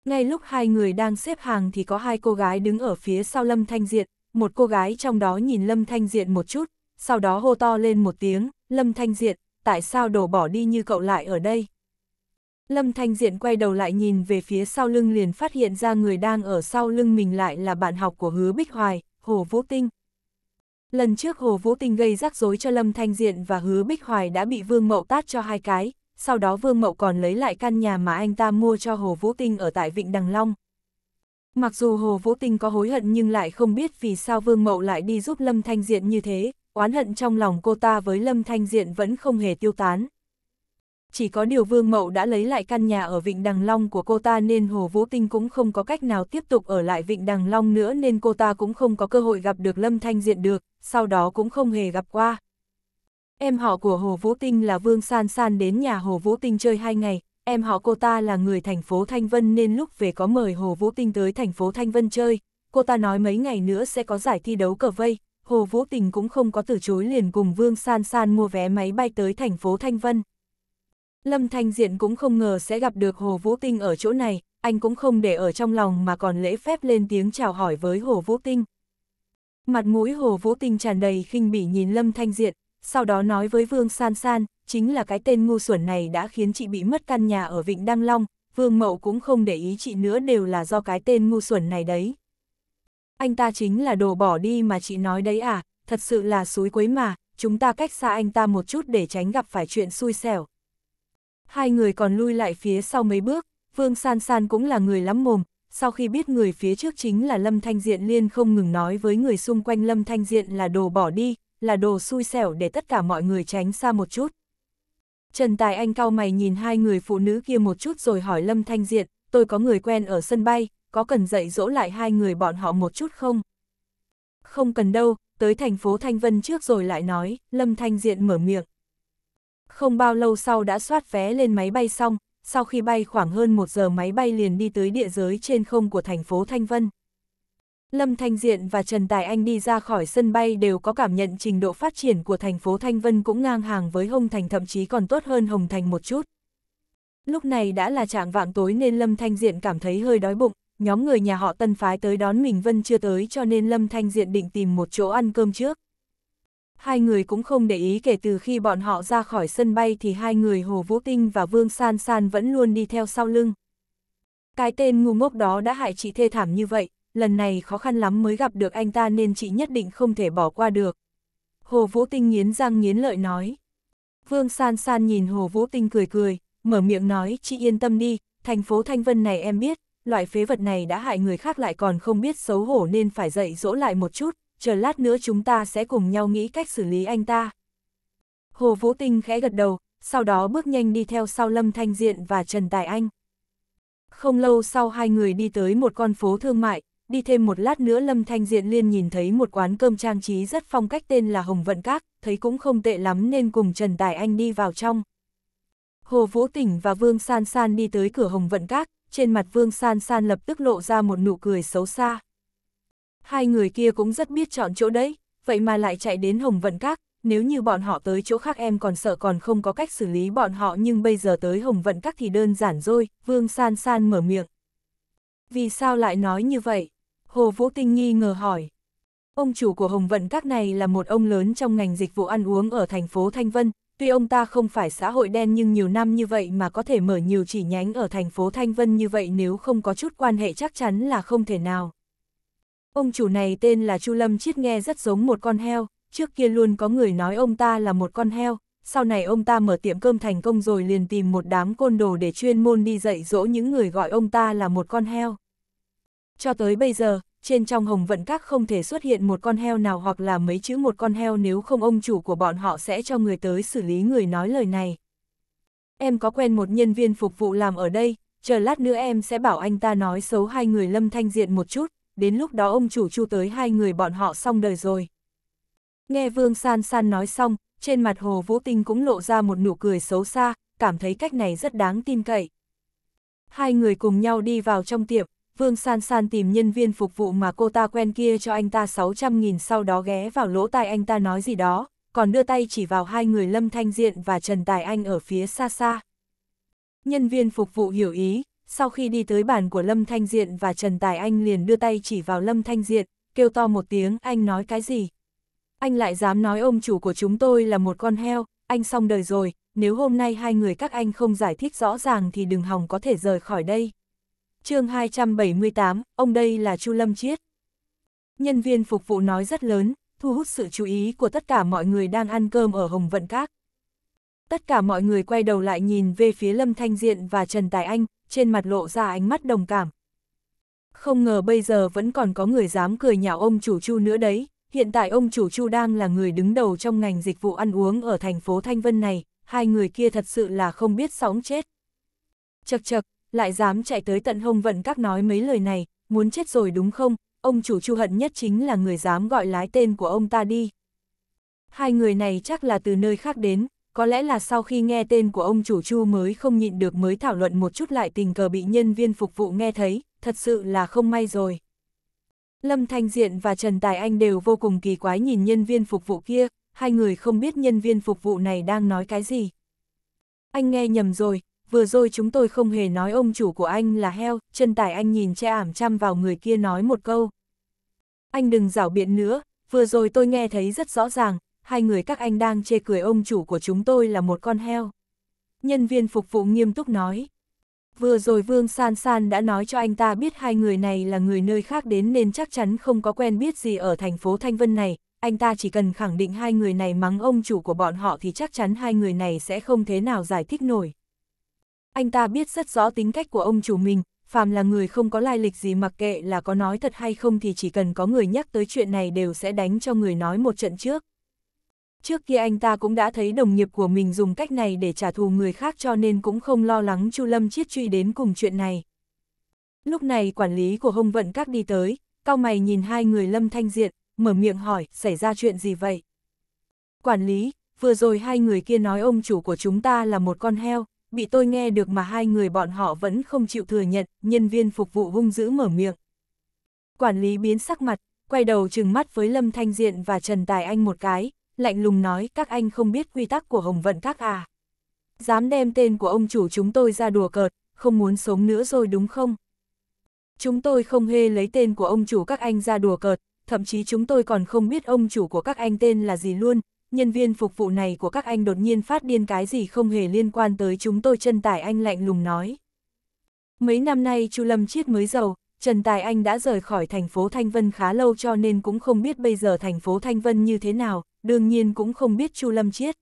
Ngay lúc hai người đang xếp hàng thì có hai cô gái đứng ở phía sau Lâm Thanh diện, một cô gái trong đó nhìn Lâm Thanh diện một chút, sau đó hô to lên một tiếng, Lâm Thanh diện, tại sao đổ bỏ đi như cậu lại ở đây? Lâm Thanh Diện quay đầu lại nhìn về phía sau lưng liền phát hiện ra người đang ở sau lưng mình lại là bạn học của Hứa Bích Hoài, Hồ Vũ Tinh. Lần trước Hồ Vũ Tinh gây rắc rối cho Lâm Thanh Diện và Hứa Bích Hoài đã bị Vương Mậu tát cho hai cái, sau đó Vương Mậu còn lấy lại căn nhà mà anh ta mua cho Hồ Vũ Tinh ở tại Vịnh Đằng Long. Mặc dù Hồ Vũ Tinh có hối hận nhưng lại không biết vì sao Vương Mậu lại đi giúp Lâm Thanh Diện như thế, oán hận trong lòng cô ta với Lâm Thanh Diện vẫn không hề tiêu tán. Chỉ có điều Vương Mậu đã lấy lại căn nhà ở Vịnh Đằng Long của cô ta nên Hồ Vũ Tinh cũng không có cách nào tiếp tục ở lại Vịnh Đằng Long nữa nên cô ta cũng không có cơ hội gặp được Lâm Thanh Diện được, sau đó cũng không hề gặp qua. Em họ của Hồ Vũ Tinh là Vương San San đến nhà Hồ Vũ Tinh chơi hai ngày, em họ cô ta là người thành phố Thanh Vân nên lúc về có mời Hồ Vũ Tinh tới thành phố Thanh Vân chơi, cô ta nói mấy ngày nữa sẽ có giải thi đấu cờ vây, Hồ Vũ tinh cũng không có từ chối liền cùng Vương San San mua vé máy bay tới thành phố Thanh Vân. Lâm Thanh Diện cũng không ngờ sẽ gặp được Hồ Vũ Tinh ở chỗ này, anh cũng không để ở trong lòng mà còn lễ phép lên tiếng chào hỏi với Hồ Vũ Tinh. Mặt mũi Hồ Vũ Tinh tràn đầy khinh bỉ nhìn Lâm Thanh Diện, sau đó nói với Vương San San, chính là cái tên ngu xuẩn này đã khiến chị bị mất căn nhà ở Vịnh Đăng Long, Vương Mậu cũng không để ý chị nữa đều là do cái tên ngu xuẩn này đấy. Anh ta chính là đồ bỏ đi mà chị nói đấy à, thật sự là suối quấy mà, chúng ta cách xa anh ta một chút để tránh gặp phải chuyện xui xẻo hai người còn lui lại phía sau mấy bước, Vương San San cũng là người lắm mồm, sau khi biết người phía trước chính là Lâm Thanh Diện liên không ngừng nói với người xung quanh Lâm Thanh Diện là đồ bỏ đi, là đồ xui xẻo để tất cả mọi người tránh xa một chút. Trần Tài Anh cao mày nhìn hai người phụ nữ kia một chút rồi hỏi Lâm Thanh Diện, tôi có người quen ở sân bay, có cần dạy dỗ lại hai người bọn họ một chút không? Không cần đâu, tới thành phố Thanh Vân trước rồi lại nói, Lâm Thanh Diện mở miệng. Không bao lâu sau đã soát vé lên máy bay xong, sau khi bay khoảng hơn một giờ máy bay liền đi tới địa giới trên không của thành phố Thanh Vân. Lâm Thanh Diện và Trần Tài Anh đi ra khỏi sân bay đều có cảm nhận trình độ phát triển của thành phố Thanh Vân cũng ngang hàng với Hồng Thành thậm chí còn tốt hơn Hồng Thành một chút. Lúc này đã là trạng vạng tối nên Lâm Thanh Diện cảm thấy hơi đói bụng, nhóm người nhà họ tân phái tới đón mình Vân chưa tới cho nên Lâm Thanh Diện định tìm một chỗ ăn cơm trước hai người cũng không để ý kể từ khi bọn họ ra khỏi sân bay thì hai người Hồ Vũ Tinh và Vương San San vẫn luôn đi theo sau lưng. Cái tên ngu ngốc đó đã hại chị thê thảm như vậy, lần này khó khăn lắm mới gặp được anh ta nên chị nhất định không thể bỏ qua được. Hồ Vũ Tinh nghiến răng nghiến lợi nói. Vương San San nhìn Hồ Vũ Tinh cười cười, mở miệng nói chị yên tâm đi, thành phố Thanh Vân này em biết, loại phế vật này đã hại người khác lại còn không biết xấu hổ nên phải dạy dỗ lại một chút, chờ lát nữa chúng ta sẽ cùng nhau nghĩ cách xử lý anh ta. Hồ Vũ Tinh khẽ gật đầu, sau đó bước nhanh đi theo sau Lâm Thanh Diện và Trần Tài Anh. Không lâu sau hai người đi tới một con phố thương mại, đi thêm một lát nữa Lâm Thanh Diện liên nhìn thấy một quán cơm trang trí rất phong cách tên là Hồng Vận Các, thấy cũng không tệ lắm nên cùng Trần Tài Anh đi vào trong. Hồ Vũ Tỉnh và Vương San San đi tới cửa Hồng Vận Các, trên mặt Vương San San lập tức lộ ra một nụ cười xấu xa hai người kia cũng rất biết chọn chỗ đấy, vậy mà lại chạy đến Hồng Vận Các, nếu như bọn họ tới chỗ khác em còn sợ còn không có cách xử lý bọn họ nhưng bây giờ tới Hồng Vận Các thì đơn giản rồi, Vương San San mở miệng. Vì sao lại nói như vậy? Hồ Vũ Tinh nghi ngờ hỏi. Ông chủ của Hồng Vận Các này là một ông lớn trong ngành dịch vụ ăn uống ở thành phố Thanh Vân, tuy ông ta không phải xã hội đen nhưng nhiều năm như vậy mà có thể mở nhiều chỉ nhánh ở thành phố Thanh Vân như vậy nếu không có chút quan hệ chắc chắn là không thể nào. Ông chủ này tên là Chu Lâm Chiết nghe rất giống một con heo, trước kia luôn có người nói ông ta là một con heo, sau này ông ta mở tiệm cơm thành công rồi liền tìm một đám côn đồ để chuyên môn đi dạy dỗ những người gọi ông ta là một con heo. Cho tới bây giờ, trên trong hồng vận các không thể xuất hiện một con heo nào hoặc là mấy chữ một con heo nếu không ông chủ của bọn họ sẽ cho người tới xử lý người nói lời này. Em có quen một nhân viên phục vụ làm ở đây, chờ lát nữa em sẽ bảo anh ta nói xấu hai người lâm thanh diện một chút, đến lúc đó ông chủ chu tới hai người bọn họ xong đời rồi. Nghe Vương San San nói xong, trên mặt Hồ Vũ Tinh cũng lộ ra một nụ cười xấu xa, cảm thấy cách này rất đáng tin cậy. Hai người cùng nhau đi vào trong tiệm, Vương San San tìm nhân viên phục vụ mà cô ta quen kia cho anh ta 600.000 sau đó ghé vào lỗ tai anh ta nói gì đó, còn đưa tay chỉ vào hai người Lâm Thanh Diện và Trần Tài Anh ở phía xa xa. Nhân viên phục vụ hiểu ý, sau khi đi tới bàn của Lâm Thanh Diện và Trần Tài Anh liền đưa tay chỉ vào Lâm Thanh Diện, kêu to một tiếng anh nói cái gì. Anh lại dám nói ông chủ của chúng tôi là một con heo, anh xong đời rồi, nếu hôm nay hai người các anh không giải thích rõ ràng thì đừng hòng có thể rời khỏi đây. chương 278, ông đây là Chu Lâm Chiết. Nhân viên phục vụ nói rất lớn, thu hút sự chú ý của tất cả mọi người đang ăn cơm ở Hồng Vận Các. Tất cả mọi người quay đầu lại nhìn về phía Lâm Thanh Diện và Trần Tài Anh, trên mặt lộ ra ánh mắt đồng cảm. Không ngờ bây giờ vẫn còn có người dám cười nhạo ông chủ Chu nữa đấy, hiện tại ông chủ Chu đang là người đứng đầu trong ngành dịch vụ ăn uống ở thành phố Thanh Vân này, hai người kia thật sự là không biết sóng chết. Chật chật, lại dám chạy tới tận hông vận các nói mấy lời này, muốn chết rồi đúng không, ông chủ Chu hận nhất chính là người dám gọi lái tên của ông ta đi. Hai người này chắc là từ nơi khác đến, có lẽ là sau khi nghe tên của ông chủ Chu mới không nhịn được mới thảo luận một chút lại tình cờ bị nhân viên phục vụ nghe thấy, thật sự là không may rồi. Lâm Thanh Diện và Trần Tài Anh đều vô cùng kỳ quái nhìn nhân viên phục vụ kia, hai người không biết nhân viên phục vụ này đang nói cái gì. Anh nghe nhầm rồi, vừa rồi chúng tôi không hề nói ông chủ của anh là heo, Trần Tài Anh nhìn che ảm chăm vào người kia nói một câu. Anh đừng rảo biện nữa, vừa rồi tôi nghe thấy rất rõ ràng, hai người các anh đang chê cười ông chủ của chúng tôi là một con heo. Nhân viên phục vụ nghiêm túc nói. Vừa rồi Vương San San đã nói cho anh ta biết hai người này là người nơi khác đến nên chắc chắn không có quen biết gì ở thành phố Thanh Vân này. Anh ta chỉ cần khẳng định hai người này mắng ông chủ của bọn họ thì chắc chắn hai người này sẽ không thế nào giải thích nổi. Anh ta biết rất rõ tính cách của ông chủ mình, phàm là người không có lai lịch gì mặc kệ là có nói thật hay không thì chỉ cần có người nhắc tới chuyện này đều sẽ đánh cho người nói một trận trước. Trước kia anh ta cũng đã thấy đồng nghiệp của mình dùng cách này để trả thù người khác cho nên cũng không lo lắng Chu Lâm Chiết truy đến cùng chuyện này. Lúc này quản lý của Hồng Vận Các đi tới, cao mày nhìn hai người Lâm Thanh Diện, mở miệng hỏi, xảy ra chuyện gì vậy? Quản lý, vừa rồi hai người kia nói ông chủ của chúng ta là một con heo, bị tôi nghe được mà hai người bọn họ vẫn không chịu thừa nhận, nhân viên phục vụ hung dữ mở miệng. Quản lý biến sắc mặt, quay đầu trừng mắt với Lâm Thanh Diện và Trần Tài Anh một cái, lạnh lùng nói các anh không biết quy tắc của Hồng Vận Các à. Dám đem tên của ông chủ chúng tôi ra đùa cợt, không muốn sống nữa rồi đúng không? Chúng tôi không hề lấy tên của ông chủ các anh ra đùa cợt, thậm chí chúng tôi còn không biết ông chủ của các anh tên là gì luôn. Nhân viên phục vụ này của các anh đột nhiên phát điên cái gì không hề liên quan tới chúng tôi chân tải anh lạnh lùng nói. Mấy năm nay chu Lâm Chiết mới giàu, Trần Tài Anh đã rời khỏi thành phố Thanh Vân khá lâu cho nên cũng không biết bây giờ thành phố Thanh Vân như thế nào, đương nhiên cũng không biết Chu Lâm Chiết.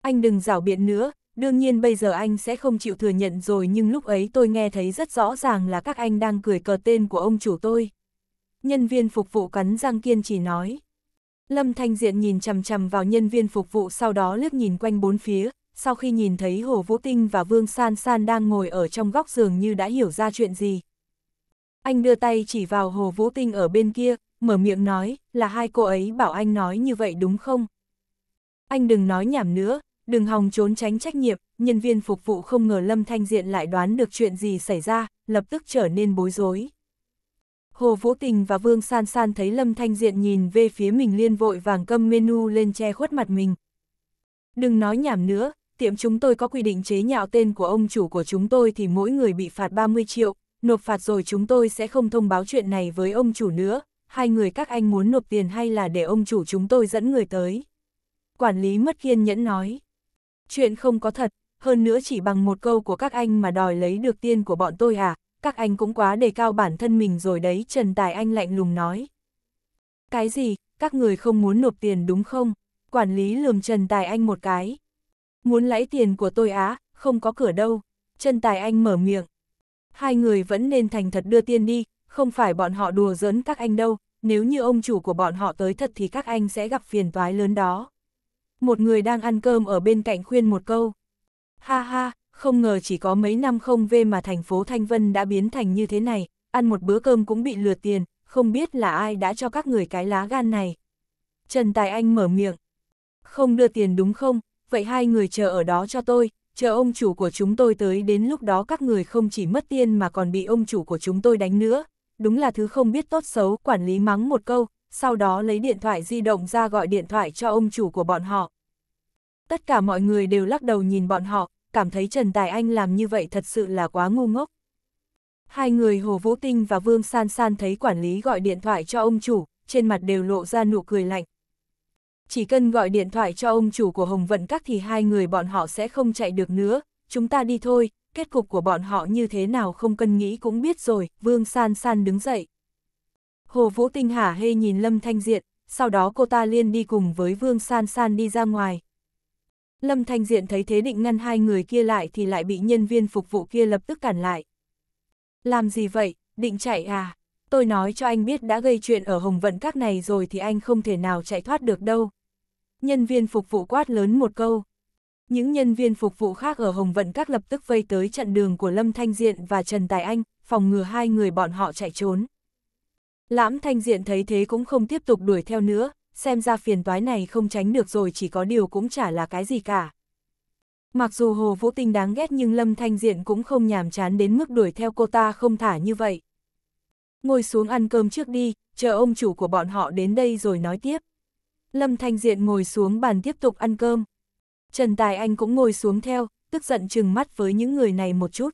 Anh đừng rảo biện nữa, đương nhiên bây giờ anh sẽ không chịu thừa nhận rồi nhưng lúc ấy tôi nghe thấy rất rõ ràng là các anh đang cười cờ tên của ông chủ tôi. Nhân viên phục vụ cắn răng kiên chỉ nói. Lâm Thanh Diện nhìn chằm chằm vào nhân viên phục vụ sau đó liếc nhìn quanh bốn phía, sau khi nhìn thấy Hồ Vũ Tinh và Vương San San đang ngồi ở trong góc giường như đã hiểu ra chuyện gì, anh đưa tay chỉ vào Hồ Vũ Tinh ở bên kia, mở miệng nói, là hai cô ấy bảo anh nói như vậy đúng không? Anh đừng nói nhảm nữa, đừng hòng trốn tránh trách nhiệm, nhân viên phục vụ không ngờ Lâm Thanh Diện lại đoán được chuyện gì xảy ra, lập tức trở nên bối rối. Hồ Vũ Tình và Vương San San thấy Lâm Thanh Diện nhìn về phía mình liên vội vàng câm menu lên che khuất mặt mình. Đừng nói nhảm nữa, tiệm chúng tôi có quy định chế nhạo tên của ông chủ của chúng tôi thì mỗi người bị phạt 30 triệu, nộp phạt rồi chúng tôi sẽ không thông báo chuyện này với ông chủ nữa, hai người các anh muốn nộp tiền hay là để ông chủ chúng tôi dẫn người tới. Quản lý mất kiên nhẫn nói, chuyện không có thật, hơn nữa chỉ bằng một câu của các anh mà đòi lấy được tiền của bọn tôi à, các anh cũng quá đề cao bản thân mình rồi đấy, Trần Tài Anh lạnh lùng nói. Cái gì, các người không muốn nộp tiền đúng không? Quản lý lườm Trần Tài Anh một cái. Muốn lấy tiền của tôi á, không có cửa đâu. Trần Tài Anh mở miệng hai người vẫn nên thành thật đưa tiền đi, không phải bọn họ đùa giỡn các anh đâu, nếu như ông chủ của bọn họ tới thật thì các anh sẽ gặp phiền toái lớn đó. Một người đang ăn cơm ở bên cạnh khuyên một câu. Ha ha, không ngờ chỉ có mấy năm không về mà thành phố Thanh Vân đã biến thành như thế này, ăn một bữa cơm cũng bị lừa tiền, không biết là ai đã cho các người cái lá gan này. Trần Tài Anh mở miệng. Không đưa tiền đúng không, vậy hai người chờ ở đó cho tôi, chờ ông chủ của chúng tôi tới đến lúc đó các người không chỉ mất tiền mà còn bị ông chủ của chúng tôi đánh nữa. Đúng là thứ không biết tốt xấu, quản lý mắng một câu, sau đó lấy điện thoại di động ra gọi điện thoại cho ông chủ của bọn họ. Tất cả mọi người đều lắc đầu nhìn bọn họ, cảm thấy Trần Tài Anh làm như vậy thật sự là quá ngu ngốc. Hai người Hồ Vũ Tinh và Vương San San thấy quản lý gọi điện thoại cho ông chủ, trên mặt đều lộ ra nụ cười lạnh, chỉ cần gọi điện thoại cho ông chủ của Hồng Vận Các thì hai người bọn họ sẽ không chạy được nữa, chúng ta đi thôi, kết cục của bọn họ như thế nào không cần nghĩ cũng biết rồi, Vương San San đứng dậy. Hồ Vũ Tinh hả hê nhìn Lâm Thanh Diện, sau đó cô ta liên đi cùng với Vương San San đi ra ngoài. Lâm Thanh Diện thấy thế định ngăn hai người kia lại thì lại bị nhân viên phục vụ kia lập tức cản lại. Làm gì vậy, định chạy à? Tôi nói cho anh biết đã gây chuyện ở Hồng Vận Các này rồi thì anh không thể nào chạy thoát được đâu. Nhân viên phục vụ quát lớn một câu. Những nhân viên phục vụ khác ở Hồng Vận Các lập tức vây tới chặn đường của Lâm Thanh Diện và Trần Tài Anh, phòng ngừa hai người bọn họ chạy trốn. Lãm Thanh Diện thấy thế cũng không tiếp tục đuổi theo nữa, xem ra phiền toái này không tránh được rồi chỉ có điều cũng chả là cái gì cả. Mặc dù Hồ Vũ Tinh đáng ghét nhưng Lâm Thanh Diện cũng không nhàm chán đến mức đuổi theo cô ta không thả như vậy. Ngồi xuống ăn cơm trước đi, chờ ông chủ của bọn họ đến đây rồi nói tiếp. Lâm Thanh Diện ngồi xuống bàn tiếp tục ăn cơm. Trần Tài Anh cũng ngồi xuống theo, tức giận chừng mắt với những người này một chút.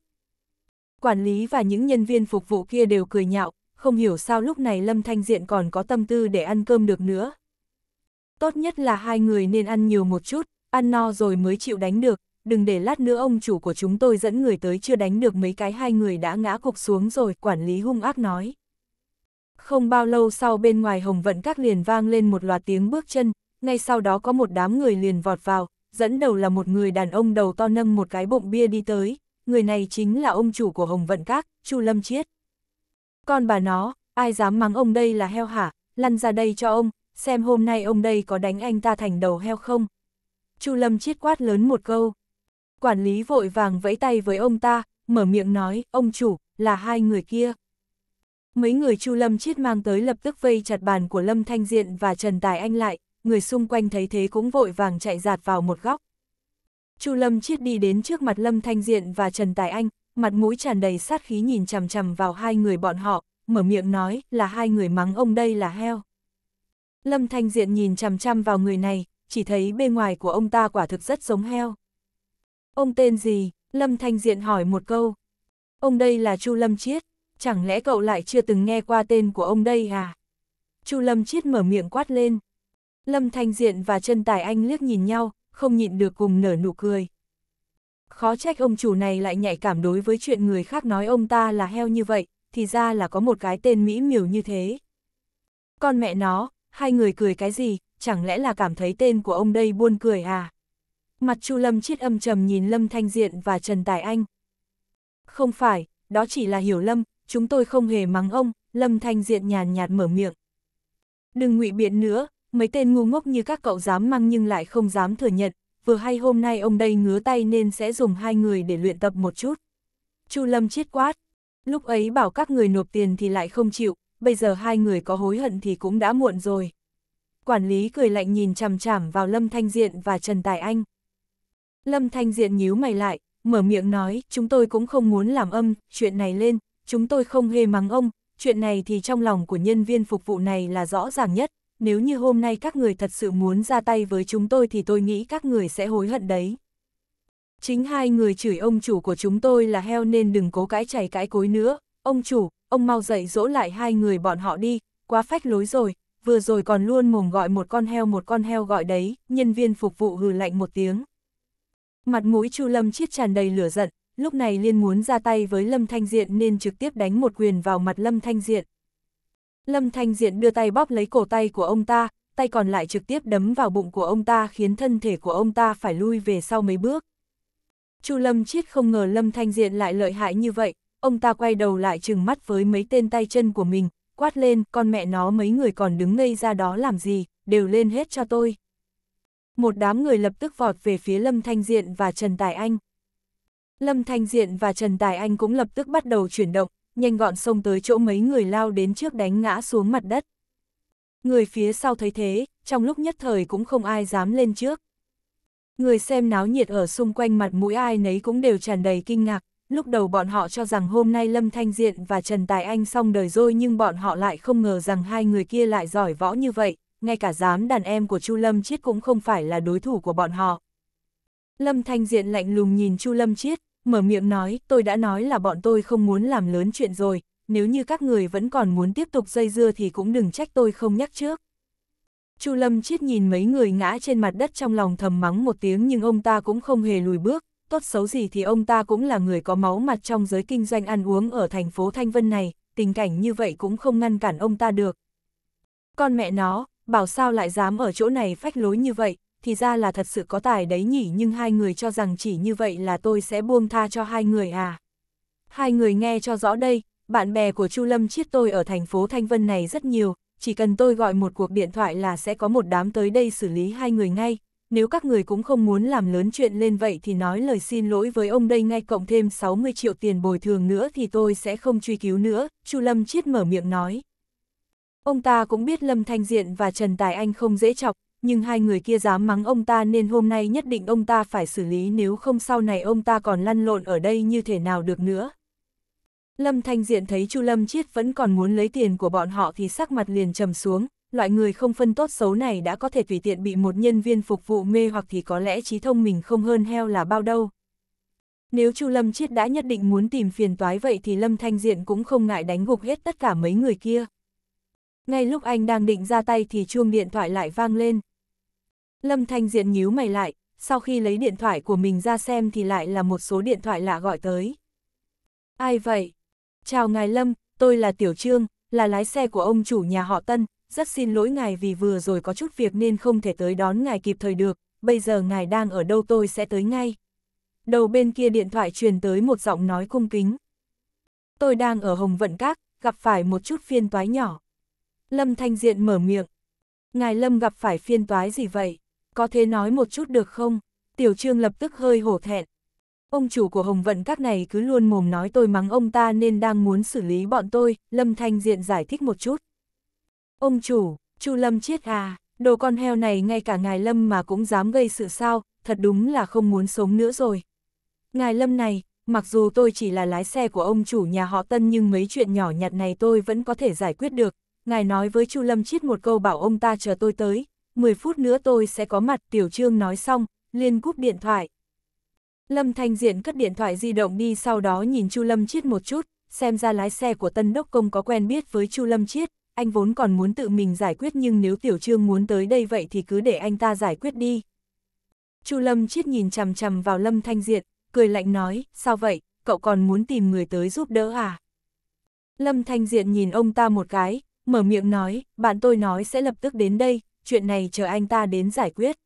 Quản lý và những nhân viên phục vụ kia đều cười nhạo, không hiểu sao lúc này Lâm Thanh Diện còn có tâm tư để ăn cơm được nữa. Tốt nhất là hai người nên ăn nhiều một chút, ăn no rồi mới chịu đánh được, đừng để lát nữa ông chủ của chúng tôi dẫn người tới chưa đánh được mấy cái hai người đã ngã cục xuống rồi, quản lý hung ác nói. Không bao lâu sau bên ngoài hồng vận các liền vang lên một loạt tiếng bước chân, ngay sau đó có một đám người liền vọt vào, dẫn đầu là một người đàn ông đầu to nâng một cái bụng bia đi tới, người này chính là ông chủ của hồng vận các, Chu Lâm Chiết. Con bà nó, ai dám mắng ông đây là heo hả, lăn ra đây cho ông, xem hôm nay ông đây có đánh anh ta thành đầu heo không. Chu Lâm Chiết quát lớn một câu. Quản lý vội vàng vẫy tay với ông ta, mở miệng nói, ông chủ, là hai người kia. Mấy người Chu Lâm Chiết mang tới lập tức vây chặt bàn của Lâm Thanh Diện và Trần Tài Anh lại, người xung quanh thấy thế cũng vội vàng chạy giạt vào một góc. Chu Lâm Chiết đi đến trước mặt Lâm Thanh Diện và Trần Tài Anh, mặt mũi tràn đầy sát khí nhìn chằm chằm vào hai người bọn họ, mở miệng nói là hai người mắng ông đây là heo. Lâm Thanh Diện nhìn chằm chằm vào người này, chỉ thấy bề ngoài của ông ta quả thực rất giống heo. Ông tên gì? Lâm Thanh Diện hỏi một câu. Ông đây là Chu Lâm Chiết chẳng lẽ cậu lại chưa từng nghe qua tên của ông đây à? Chu Lâm Chiết mở miệng quát lên. Lâm Thanh Diện và chân Tài Anh liếc nhìn nhau, không nhịn được cùng nở nụ cười. Khó trách ông chủ này lại nhạy cảm đối với chuyện người khác nói ông ta là heo như vậy, thì ra là có một cái tên mỹ miều như thế. Con mẹ nó, hai người cười cái gì, chẳng lẽ là cảm thấy tên của ông đây buôn cười à? Mặt Chu Lâm Chiết âm trầm nhìn Lâm Thanh Diện và Trần Tài Anh. Không phải, đó chỉ là hiểu lâm chúng tôi không hề mắng ông, Lâm Thanh Diện nhàn nhạt mở miệng. Đừng ngụy biện nữa, mấy tên ngu ngốc như các cậu dám mang nhưng lại không dám thừa nhận, vừa hay hôm nay ông đây ngứa tay nên sẽ dùng hai người để luyện tập một chút. Chu Lâm chiết quát, lúc ấy bảo các người nộp tiền thì lại không chịu, bây giờ hai người có hối hận thì cũng đã muộn rồi. Quản lý cười lạnh nhìn chằm chằm vào Lâm Thanh Diện và Trần Tài Anh. Lâm Thanh Diện nhíu mày lại, mở miệng nói, chúng tôi cũng không muốn làm âm, chuyện này lên, chúng tôi không hề mắng ông, chuyện này thì trong lòng của nhân viên phục vụ này là rõ ràng nhất, nếu như hôm nay các người thật sự muốn ra tay với chúng tôi thì tôi nghĩ các người sẽ hối hận đấy. Chính hai người chửi ông chủ của chúng tôi là heo nên đừng cố cãi chảy cãi cối nữa, ông chủ, ông mau dậy dỗ lại hai người bọn họ đi, quá phách lối rồi, vừa rồi còn luôn mồm gọi một con heo một con heo gọi đấy, nhân viên phục vụ hừ lạnh một tiếng. Mặt mũi Chu Lâm chiết tràn đầy lửa giận, lúc này liên muốn ra tay với Lâm Thanh Diện nên trực tiếp đánh một quyền vào mặt Lâm Thanh Diện. Lâm Thanh Diện đưa tay bóp lấy cổ tay của ông ta, tay còn lại trực tiếp đấm vào bụng của ông ta khiến thân thể của ông ta phải lui về sau mấy bước. Chu Lâm Chiết không ngờ Lâm Thanh Diện lại lợi hại như vậy, ông ta quay đầu lại trừng mắt với mấy tên tay chân của mình, quát lên, con mẹ nó mấy người còn đứng ngây ra đó làm gì, đều lên hết cho tôi. Một đám người lập tức vọt về phía Lâm Thanh Diện và Trần Tài Anh. Lâm Thanh Diện và Trần Tài Anh cũng lập tức bắt đầu chuyển động, nhanh gọn xông tới chỗ mấy người lao đến trước đánh ngã xuống mặt đất. Người phía sau thấy thế, trong lúc nhất thời cũng không ai dám lên trước. Người xem náo nhiệt ở xung quanh mặt mũi ai nấy cũng đều tràn đầy kinh ngạc, lúc đầu bọn họ cho rằng hôm nay Lâm Thanh Diện và Trần Tài Anh xong đời rồi nhưng bọn họ lại không ngờ rằng hai người kia lại giỏi võ như vậy, ngay cả dám đàn em của Chu Lâm Chiết cũng không phải là đối thủ của bọn họ. Lâm Thanh Diện lạnh lùng nhìn Chu Lâm Chiết, mở miệng nói, tôi đã nói là bọn tôi không muốn làm lớn chuyện rồi, nếu như các người vẫn còn muốn tiếp tục dây dưa thì cũng đừng trách tôi không nhắc trước. Chu Lâm Chiết nhìn mấy người ngã trên mặt đất trong lòng thầm mắng một tiếng nhưng ông ta cũng không hề lùi bước, tốt xấu gì thì ông ta cũng là người có máu mặt trong giới kinh doanh ăn uống ở thành phố Thanh Vân này, tình cảnh như vậy cũng không ngăn cản ông ta được. Con mẹ nó, bảo sao lại dám ở chỗ này phách lối như vậy, thì ra là thật sự có tài đấy nhỉ nhưng hai người cho rằng chỉ như vậy là tôi sẽ buông tha cho hai người à. Hai người nghe cho rõ đây, bạn bè của Chu Lâm chiết tôi ở thành phố Thanh Vân này rất nhiều, chỉ cần tôi gọi một cuộc điện thoại là sẽ có một đám tới đây xử lý hai người ngay. Nếu các người cũng không muốn làm lớn chuyện lên vậy thì nói lời xin lỗi với ông đây ngay cộng thêm 60 triệu tiền bồi thường nữa thì tôi sẽ không truy cứu nữa, Chu Lâm chiết mở miệng nói. Ông ta cũng biết Lâm Thanh Diện và Trần Tài Anh không dễ chọc, nhưng hai người kia dám mắng ông ta nên hôm nay nhất định ông ta phải xử lý nếu không sau này ông ta còn lăn lộn ở đây như thể nào được nữa. Lâm Thanh Diện thấy Chu Lâm Chiết vẫn còn muốn lấy tiền của bọn họ thì sắc mặt liền trầm xuống, loại người không phân tốt xấu này đã có thể tùy tiện bị một nhân viên phục vụ mê hoặc thì có lẽ trí thông mình không hơn heo là bao đâu. Nếu Chu Lâm Chiết đã nhất định muốn tìm phiền toái vậy thì Lâm Thanh Diện cũng không ngại đánh gục hết tất cả mấy người kia. Ngay lúc anh đang định ra tay thì chuông điện thoại lại vang lên. Lâm Thanh Diện nhíu mày lại, sau khi lấy điện thoại của mình ra xem thì lại là một số điện thoại lạ gọi tới. Ai vậy? Chào ngài Lâm, tôi là Tiểu Trương, là lái xe của ông chủ nhà họ Tân, rất xin lỗi ngài vì vừa rồi có chút việc nên không thể tới đón ngài kịp thời được, bây giờ ngài đang ở đâu tôi sẽ tới ngay. Đầu bên kia điện thoại truyền tới một giọng nói cung kính. Tôi đang ở Hồng Vận Các, gặp phải một chút phiên toái nhỏ. Lâm Thanh Diện mở miệng. Ngài Lâm gặp phải phiên toái gì vậy? có thể nói một chút được không? Tiểu Trương lập tức hơi hổ thẹn. Ông chủ của Hồng Vận các này cứ luôn mồm nói tôi mắng ông ta nên đang muốn xử lý bọn tôi, Lâm Thanh Diện giải thích một chút. Ông chủ, Chu Lâm chết à, đồ con heo này ngay cả ngài Lâm mà cũng dám gây sự sao, thật đúng là không muốn sống nữa rồi. Ngài Lâm này, mặc dù tôi chỉ là lái xe của ông chủ nhà họ Tân nhưng mấy chuyện nhỏ nhặt này tôi vẫn có thể giải quyết được. Ngài nói với Chu Lâm Chiết một câu bảo ông ta chờ tôi tới, 10 phút nữa tôi sẽ có mặt Tiểu Trương nói xong, liền cúp điện thoại. Lâm Thanh Diện cất điện thoại di động đi sau đó nhìn Chu Lâm Chiết một chút, xem ra lái xe của Tân Đốc Công có quen biết với Chu Lâm Chiết, anh vốn còn muốn tự mình giải quyết nhưng nếu Tiểu Trương muốn tới đây vậy thì cứ để anh ta giải quyết đi. Chu Lâm Chiết nhìn chằm chằm vào Lâm Thanh Diện, cười lạnh nói, sao vậy, cậu còn muốn tìm người tới giúp đỡ à? Lâm Thanh Diện nhìn ông ta một cái, mở miệng nói, bạn tôi nói sẽ lập tức đến đây, chuyện này chờ anh ta đến giải quyết.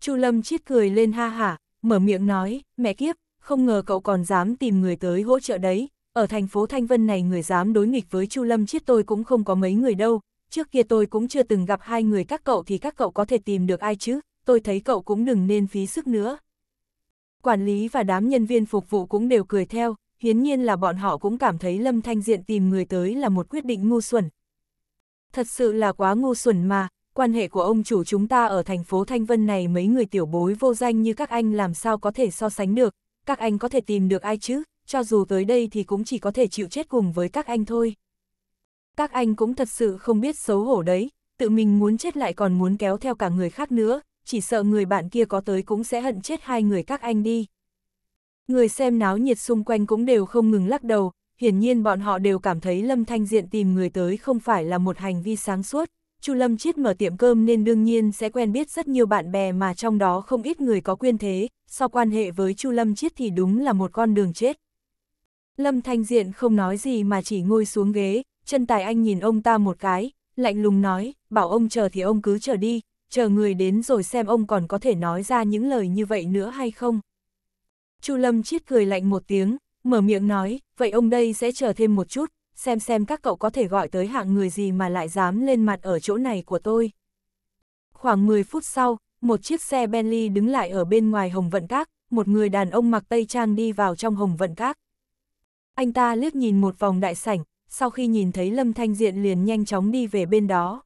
Chu Lâm chiết cười lên ha hả, mở miệng nói, mẹ kiếp, không ngờ cậu còn dám tìm người tới hỗ trợ đấy, ở thành phố Thanh Vân này người dám đối nghịch với Chu Lâm chiết tôi cũng không có mấy người đâu, trước kia tôi cũng chưa từng gặp hai người các cậu thì các cậu có thể tìm được ai chứ, tôi thấy cậu cũng đừng nên phí sức nữa. Quản lý và đám nhân viên phục vụ cũng đều cười theo, hiến nhiên là bọn họ cũng cảm thấy Lâm Thanh Diện tìm người tới là một quyết định ngu xuẩn. Thật sự là quá ngu xuẩn mà, quan hệ của ông chủ chúng ta ở thành phố Thanh Vân này mấy người tiểu bối vô danh như các anh làm sao có thể so sánh được, các anh có thể tìm được ai chứ, cho dù tới đây thì cũng chỉ có thể chịu chết cùng với các anh thôi. Các anh cũng thật sự không biết xấu hổ đấy, tự mình muốn chết lại còn muốn kéo theo cả người khác nữa, chỉ sợ người bạn kia có tới cũng sẽ hận chết hai người các anh đi. Người xem náo nhiệt xung quanh cũng đều không ngừng lắc đầu, hiển nhiên bọn họ đều cảm thấy Lâm Thanh Diện tìm người tới không phải là một hành vi sáng suốt, Chu Lâm Chiết mở tiệm cơm nên đương nhiên sẽ quen biết rất nhiều bạn bè mà trong đó không ít người có quyền thế, so quan hệ với Chu Lâm Chiết thì đúng là một con đường chết. Lâm Thanh Diện không nói gì mà chỉ ngồi xuống ghế, chân tài anh nhìn ông ta một cái, lạnh lùng nói, bảo ông chờ thì ông cứ chờ đi, chờ người đến rồi xem ông còn có thể nói ra những lời như vậy nữa hay không. Chu Lâm Chiết cười lạnh một tiếng, mở miệng nói, vậy ông đây sẽ chờ thêm một chút, xem xem các cậu có thể gọi tới hạng người gì mà lại dám lên mặt ở chỗ này của tôi. Khoảng 10 phút sau, một chiếc xe Bentley đứng lại ở bên ngoài Hồng Vận Các, một người đàn ông mặc tây trang đi vào trong Hồng Vận Các. Anh ta liếc nhìn một vòng đại sảnh, sau khi nhìn thấy Lâm Thanh Diện liền nhanh chóng đi về bên đó.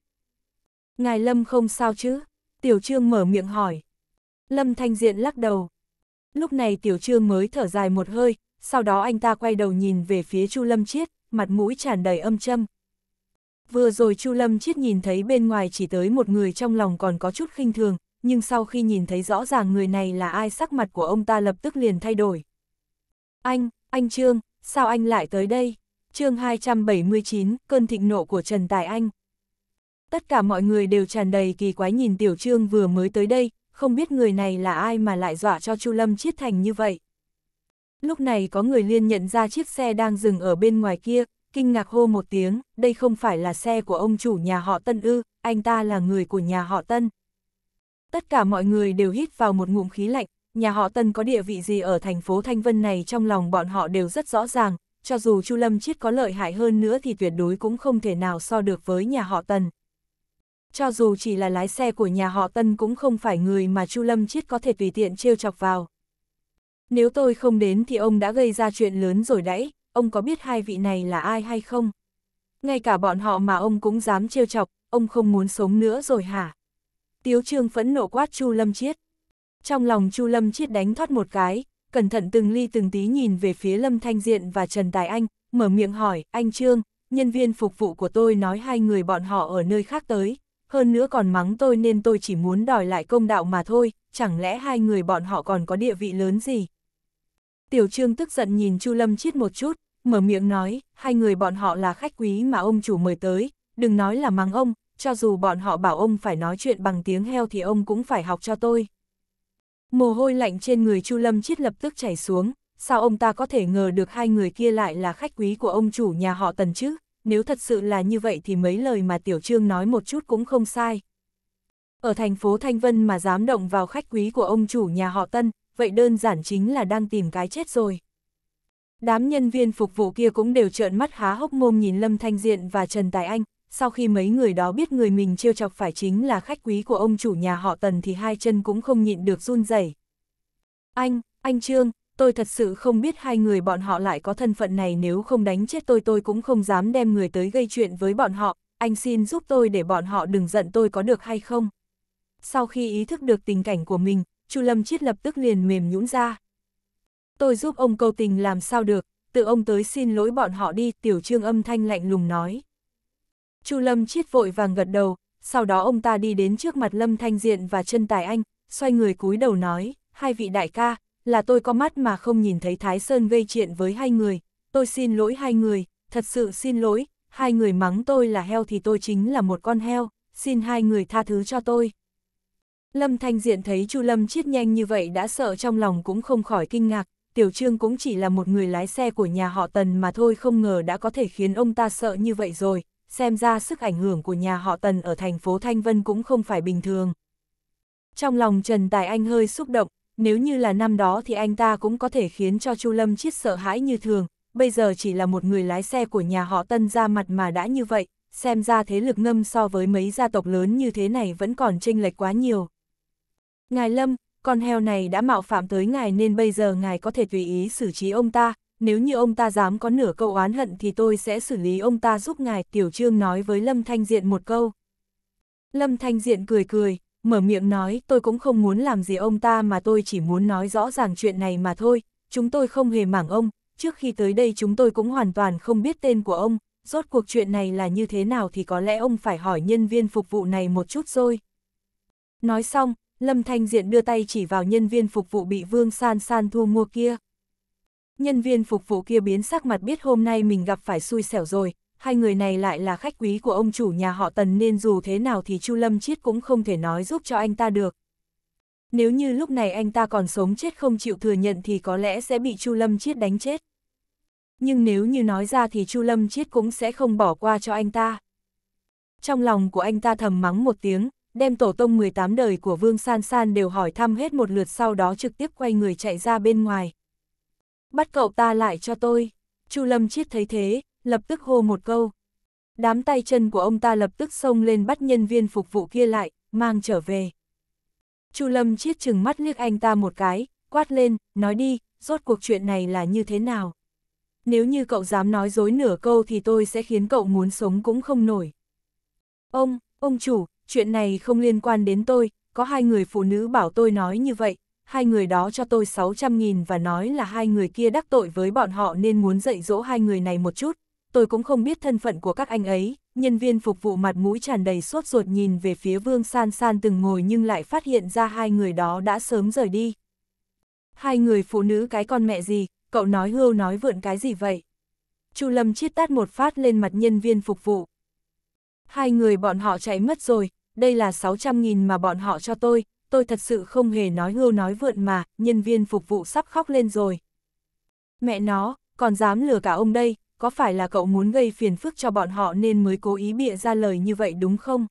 Ngài Lâm không sao chứ? Tiểu Trương mở miệng hỏi. Lâm Thanh Diện lắc đầu. Lúc này Tiểu Trương mới thở dài một hơi, sau đó anh ta quay đầu nhìn về phía Chu Lâm Chiết, mặt mũi tràn đầy âm châm. Vừa rồi Chu Lâm Chiết nhìn thấy bên ngoài chỉ tới một người trong lòng còn có chút khinh thường, nhưng sau khi nhìn thấy rõ ràng người này là ai sắc mặt của ông ta lập tức liền thay đổi. Anh, anh Trương, sao anh lại tới đây? chương 279, cơn thịnh nộ của Trần Tài Anh. Tất cả mọi người đều tràn đầy kỳ quái nhìn Tiểu Trương vừa mới tới đây, không biết người này là ai mà lại dọa cho Chu Lâm Chiết thành như vậy. Lúc này có người liên nhận ra chiếc xe đang dừng ở bên ngoài kia, kinh ngạc hô một tiếng, đây không phải là xe của ông chủ nhà họ Tân ư, anh ta là người của nhà họ Tân. Tất cả mọi người đều hít vào một ngụm khí lạnh, nhà họ Tân có địa vị gì ở thành phố Thanh Vân này trong lòng bọn họ đều rất rõ ràng, cho dù Chu Lâm Chiết có lợi hại hơn nữa thì tuyệt đối cũng không thể nào so được với nhà họ Tân. Cho dù chỉ là lái xe của nhà họ Tân cũng không phải người mà Chu Lâm Chiết có thể tùy tiện trêu chọc vào. Nếu tôi không đến thì ông đã gây ra chuyện lớn rồi đấy, ông có biết hai vị này là ai hay không? Ngay cả bọn họ mà ông cũng dám trêu chọc, ông không muốn sống nữa rồi hả? Tiếu Trương phẫn nộ quát Chu Lâm Chiết. Trong lòng Chu Lâm Chiết đánh thoát một cái, cẩn thận từng ly từng tí nhìn về phía Lâm Thanh Diện và Trần Tài Anh, mở miệng hỏi, anh Trương, nhân viên phục vụ của tôi nói hai người bọn họ ở nơi khác tới, hơn nữa còn mắng tôi nên tôi chỉ muốn đòi lại công đạo mà thôi, chẳng lẽ hai người bọn họ còn có địa vị lớn gì? Tiểu Trương tức giận nhìn Chu Lâm Chiết một chút, mở miệng nói, hai người bọn họ là khách quý mà ông chủ mời tới, đừng nói là mang ông, cho dù bọn họ bảo ông phải nói chuyện bằng tiếng heo thì ông cũng phải học cho tôi. Mồ hôi lạnh trên người Chu Lâm Chiết lập tức chảy xuống, sao ông ta có thể ngờ được hai người kia lại là khách quý của ông chủ nhà họ Tần chứ, nếu thật sự là như vậy thì mấy lời mà Tiểu Trương nói một chút cũng không sai. Ở thành phố Thanh Vân mà dám động vào khách quý của ông chủ nhà họ Tân, vậy đơn giản chính là đang tìm cái chết rồi. Đám nhân viên phục vụ kia cũng đều trợn mắt há hốc mồm nhìn Lâm Thanh Diện và Trần Tài Anh, sau khi mấy người đó biết người mình trêu chọc phải chính là khách quý của ông chủ nhà họ Tần thì hai chân cũng không nhịn được run rẩy. Anh, anh Trương, tôi thật sự không biết hai người bọn họ lại có thân phận này nếu không đánh chết tôi tôi cũng không dám đem người tới gây chuyện với bọn họ, anh xin giúp tôi để bọn họ đừng giận tôi có được hay không. Sau khi ý thức được tình cảnh của mình, Chu Lâm Chiết lập tức liền mềm nhũn ra. Tôi giúp ông cầu tình làm sao được, tự ông tới xin lỗi bọn họ đi, Tiểu Trương âm thanh lạnh lùng nói. Chu Lâm Chiết vội vàng gật đầu, sau đó ông ta đi đến trước mặt Lâm Thanh Diện và chân tài anh, xoay người cúi đầu nói, hai vị đại ca, là tôi có mắt mà không nhìn thấy Thái Sơn gây chuyện với hai người, tôi xin lỗi hai người, thật sự xin lỗi, hai người mắng tôi là heo thì tôi chính là một con heo, xin hai người tha thứ cho tôi. Lâm Thanh Diện thấy Chu Lâm chết nhanh như vậy đã sợ trong lòng cũng không khỏi kinh ngạc, Tiểu Trương cũng chỉ là một người lái xe của nhà họ Tần mà thôi không ngờ đã có thể khiến ông ta sợ như vậy rồi, xem ra sức ảnh hưởng của nhà họ Tần ở thành phố Thanh Vân cũng không phải bình thường. Trong lòng Trần Tài Anh hơi xúc động, nếu như là năm đó thì anh ta cũng có thể khiến cho Chu Lâm chết sợ hãi như thường, bây giờ chỉ là một người lái xe của nhà họ Tân ra mặt mà đã như vậy, xem ra thế lực ngâm so với mấy gia tộc lớn như thế này vẫn còn chênh lệch quá nhiều, Ngài Lâm, con heo này đã mạo phạm tới ngài nên bây giờ ngài có thể tùy ý xử trí ông ta, nếu như ông ta dám có nửa câu oán hận thì tôi sẽ xử lý ông ta giúp ngài, Tiểu Trương nói với Lâm Thanh Diện một câu. Lâm Thanh Diện cười cười, mở miệng nói tôi cũng không muốn làm gì ông ta mà tôi chỉ muốn nói rõ ràng chuyện này mà thôi, chúng tôi không hề mảng ông, trước khi tới đây chúng tôi cũng hoàn toàn không biết tên của ông, rốt cuộc chuyện này là như thế nào thì có lẽ ông phải hỏi nhân viên phục vụ này một chút rồi. Nói xong, Lâm Thanh Diện đưa tay chỉ vào nhân viên phục vụ bị Vương San San thua mua kia. Nhân viên phục vụ kia biến sắc mặt biết hôm nay mình gặp phải xui xẻo rồi, hai người này lại là khách quý của ông chủ nhà họ Tần nên dù thế nào thì Chu Lâm Chiết cũng không thể nói giúp cho anh ta được. Nếu như lúc này anh ta còn sống chết không chịu thừa nhận thì có lẽ sẽ bị Chu Lâm Chiết đánh chết. Nhưng nếu như nói ra thì Chu Lâm Chiết cũng sẽ không bỏ qua cho anh ta. Trong lòng của anh ta thầm mắng một tiếng, đem tổ tông 18 đời của Vương San San đều hỏi thăm hết một lượt sau đó trực tiếp quay người chạy ra bên ngoài. Bắt cậu ta lại cho tôi. Chu Lâm Chiết thấy thế, lập tức hô một câu. Đám tay chân của ông ta lập tức xông lên bắt nhân viên phục vụ kia lại, mang trở về. Chu Lâm Chiết chừng mắt liếc anh ta một cái, quát lên, nói đi, rốt cuộc chuyện này là như thế nào? Nếu như cậu dám nói dối nửa câu thì tôi sẽ khiến cậu muốn sống cũng không nổi. Ông, ông chủ, chuyện này không liên quan đến tôi, có hai người phụ nữ bảo tôi nói như vậy, hai người đó cho tôi 600.000 và nói là hai người kia đắc tội với bọn họ nên muốn dạy dỗ hai người này một chút. Tôi cũng không biết thân phận của các anh ấy, nhân viên phục vụ mặt mũi tràn đầy sốt ruột nhìn về phía Vương San San từng ngồi nhưng lại phát hiện ra hai người đó đã sớm rời đi. Hai người phụ nữ cái con mẹ gì, cậu nói hưu nói vượn cái gì vậy? Chu Lâm chiết tát một phát lên mặt nhân viên phục vụ. Hai người bọn họ chạy mất rồi, đây là 600.000 mà bọn họ cho tôi, tôi thật sự không hề nói hưu nói vượn mà, nhân viên phục vụ sắp khóc lên rồi. Mẹ nó, còn dám lừa cả ông đây, có phải là cậu muốn gây phiền phức cho bọn họ nên mới cố ý bịa ra lời như vậy đúng không?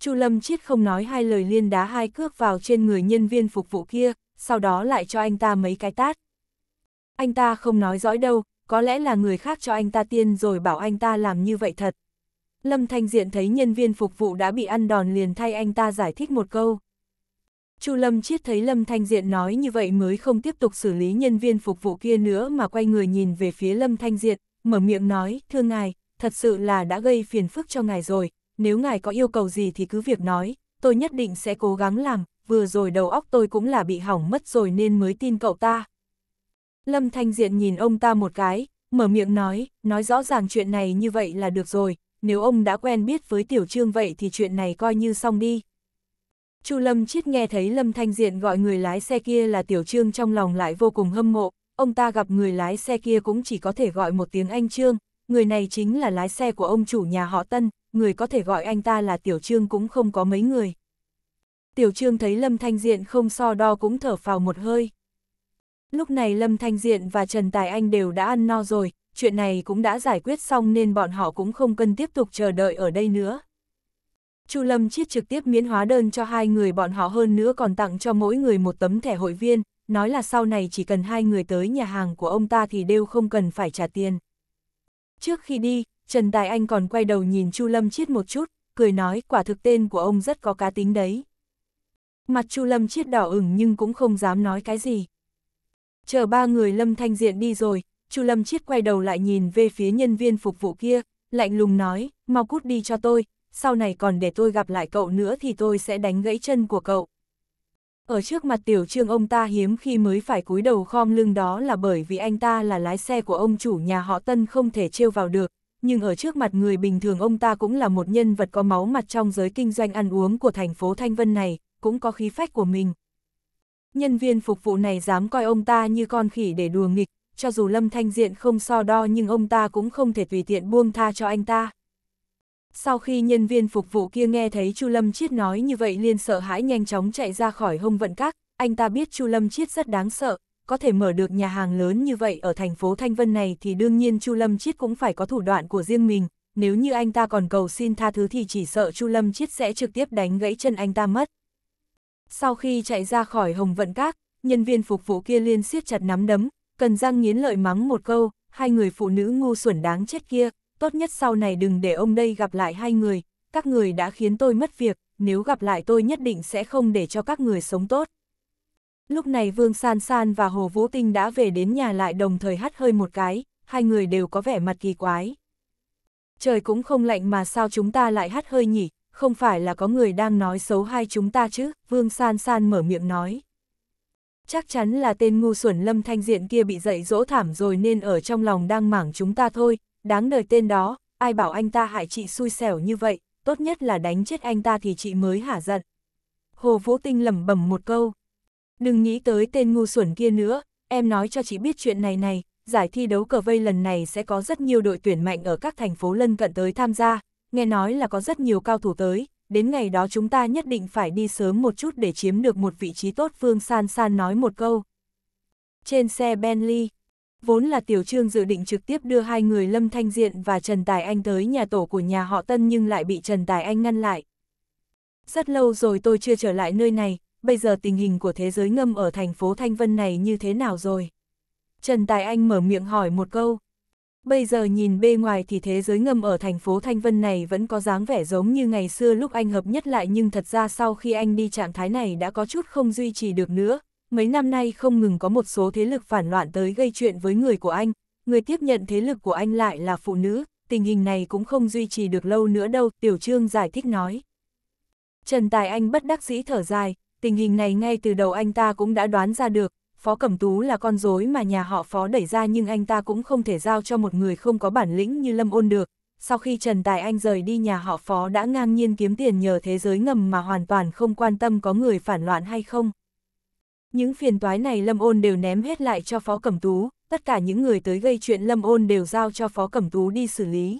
Chu Lâm Chiết không nói hai lời liên đá hai cước vào trên người nhân viên phục vụ kia, sau đó lại cho anh ta mấy cái tát. Anh ta không nói dõi đâu, có lẽ là người khác cho anh ta tiên rồi bảo anh ta làm như vậy thật. Lâm Thanh Diện thấy nhân viên phục vụ đã bị ăn đòn liền thay anh ta giải thích một câu. Chu Lâm Chiết thấy Lâm Thanh Diện nói như vậy mới không tiếp tục xử lý nhân viên phục vụ kia nữa mà quay người nhìn về phía Lâm Thanh Diện, mở miệng nói, thưa ngài, thật sự là đã gây phiền phức cho ngài rồi, nếu ngài có yêu cầu gì thì cứ việc nói, tôi nhất định sẽ cố gắng làm, vừa rồi đầu óc tôi cũng là bị hỏng mất rồi nên mới tin cậu ta. Lâm Thanh Diện nhìn ông ta một cái, mở miệng nói, nói rõ ràng chuyện này như vậy là được rồi, nếu ông đã quen biết với Tiểu Trương vậy thì chuyện này coi như xong đi. Chu Lâm Chiết nghe thấy Lâm Thanh Diện gọi người lái xe kia là Tiểu Trương trong lòng lại vô cùng hâm mộ, ông ta gặp người lái xe kia cũng chỉ có thể gọi một tiếng anh Trương, người này chính là lái xe của ông chủ nhà họ Tân, người có thể gọi anh ta là Tiểu Trương cũng không có mấy người. Tiểu Trương thấy Lâm Thanh Diện không so đo cũng thở phào một hơi. Lúc này Lâm Thanh Diện và Trần Tài Anh đều đã ăn no rồi, chuyện này cũng đã giải quyết xong nên bọn họ cũng không cần tiếp tục chờ đợi ở đây nữa. Chu Lâm Chiết trực tiếp miễn hóa đơn cho hai người bọn họ hơn nữa còn tặng cho mỗi người một tấm thẻ hội viên, nói là sau này chỉ cần hai người tới nhà hàng của ông ta thì đều không cần phải trả tiền. Trước khi đi, Trần Tài Anh còn quay đầu nhìn Chu Lâm Chiết một chút, cười nói quả thực tên của ông rất có cá tính đấy. Mặt Chu Lâm Chiết đỏ ửng nhưng cũng không dám nói cái gì. Chờ ba người Lâm Thanh Diện đi rồi, Chu Lâm Chiết quay đầu lại nhìn về phía nhân viên phục vụ kia, lạnh lùng nói, mau cút đi cho tôi, sau này còn để tôi gặp lại cậu nữa thì tôi sẽ đánh gãy chân của cậu. Ở trước mặt tiểu trương ông ta hiếm khi mới phải cúi đầu khom lưng đó là bởi vì anh ta là lái xe của ông chủ nhà họ Tân không thể trêu vào được, nhưng ở trước mặt người bình thường ông ta cũng là một nhân vật có máu mặt trong giới kinh doanh ăn uống của thành phố Thanh Vân này, cũng có khí phách của mình. Nhân viên phục vụ này dám coi ông ta như con khỉ để đùa nghịch, cho dù Lâm Thanh Diện không so đo nhưng ông ta cũng không thể tùy tiện buông tha cho anh ta. Sau khi nhân viên phục vụ kia nghe thấy Chu Lâm Chiết nói như vậy liền sợ hãi nhanh chóng chạy ra khỏi hông vận các, anh ta biết Chu Lâm Chiết rất đáng sợ, có thể mở được nhà hàng lớn như vậy ở thành phố Thanh Vân này thì đương nhiên Chu Lâm Chiết cũng phải có thủ đoạn của riêng mình, nếu như anh ta còn cầu xin tha thứ thì chỉ sợ Chu Lâm Chiết sẽ trực tiếp đánh gãy chân anh ta mất. Sau khi chạy ra khỏi Hồng Vận Các, nhân viên phục vụ kia liên siết chặt nắm đấm, cần răng nghiến lợi mắng một câu, hai người phụ nữ ngu xuẩn đáng chết kia, tốt nhất sau này đừng để ông đây gặp lại hai người, các người đã khiến tôi mất việc, nếu gặp lại tôi nhất định sẽ không để cho các người sống tốt. Lúc này Vương San San và Hồ Vũ Tinh đã về đến nhà lại đồng thời hắt hơi một cái, hai người đều có vẻ mặt kỳ quái. Trời cũng không lạnh mà sao chúng ta lại hắt hơi nhỉ, không phải là có người đang nói xấu hai chúng ta chứ, Vương San San mở miệng nói chắc chắn là tên ngu xuẩn lâm thanh diện kia bị dạy dỗ thảm rồi nên ở trong lòng đang mảng chúng ta thôi, đáng đời tên đó, ai bảo anh ta hại chị xui xẻo như vậy, tốt nhất là đánh chết anh ta thì chị mới hả giận. Hồ Vũ Tinh lẩm bẩm một câu, đừng nghĩ tới tên ngu xuẩn kia nữa, em nói cho chị biết chuyện này này, giải thi đấu cờ vây lần này sẽ có rất nhiều đội tuyển mạnh ở các thành phố lân cận tới tham gia, nghe nói là có rất nhiều cao thủ tới, đến ngày đó chúng ta nhất định phải đi sớm một chút để chiếm được một vị trí tốt Phương San San nói một câu. Trên xe Bentley, vốn là Tiểu Trương dự định trực tiếp đưa hai người Lâm Thanh Diện và Trần Tài Anh tới nhà tổ của nhà họ Tân nhưng lại bị Trần Tài Anh ngăn lại. Rất lâu rồi tôi chưa trở lại nơi này, bây giờ tình hình của thế giới ngâm ở thành phố Thanh Vân này như thế nào rồi? Trần Tài Anh mở miệng hỏi một câu. Bây giờ nhìn bề ngoài thì thế giới ngầm ở thành phố Thanh Vân này vẫn có dáng vẻ giống như ngày xưa lúc anh hợp nhất lại nhưng thật ra sau khi anh đi trạng thái này đã có chút không duy trì được nữa. Mấy năm nay không ngừng có một số thế lực phản loạn tới gây chuyện với người của anh, người tiếp nhận thế lực của anh lại là phụ nữ, tình hình này cũng không duy trì được lâu nữa đâu, Tiểu Trương giải thích nói. Trần Tài Anh bất đắc dĩ thở dài, tình hình này ngay từ đầu anh ta cũng đã đoán ra được, Phó Cẩm Tú là con rối mà nhà họ Phó đẩy ra nhưng anh ta cũng không thể giao cho một người không có bản lĩnh như Lâm Ôn được. Sau khi Trần Tài Anh rời đi nhà họ Phó đã ngang nhiên kiếm tiền nhờ thế giới ngầm mà hoàn toàn không quan tâm có người phản loạn hay không. Những phiền toái này Lâm Ôn đều ném hết lại cho Phó Cẩm Tú, tất cả những người tới gây chuyện Lâm Ôn đều giao cho Phó Cẩm Tú đi xử lý.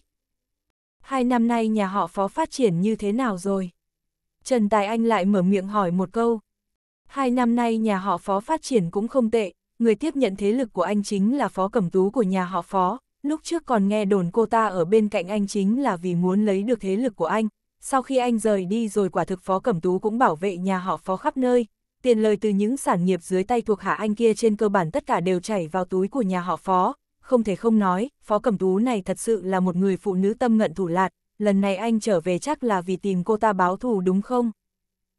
Hai năm nay nhà họ Phó phát triển như thế nào rồi? Trần Tài Anh lại mở miệng hỏi một câu, Hai năm nay nhà họ phó phát triển cũng không tệ, người tiếp nhận thế lực của anh chính là phó cẩm tú của nhà họ phó, lúc trước còn nghe đồn cô ta ở bên cạnh anh chính là vì muốn lấy được thế lực của anh. Sau khi anh rời đi rồi quả thực phó cẩm tú cũng bảo vệ nhà họ phó khắp nơi, tiền lời từ những sản nghiệp dưới tay thuộc hạ anh kia trên cơ bản tất cả đều chảy vào túi của nhà họ phó. Không thể không nói, phó cẩm tú này thật sự là một người phụ nữ tâm ngận thủ lạt, lần này anh trở về chắc là vì tìm cô ta báo thù đúng không?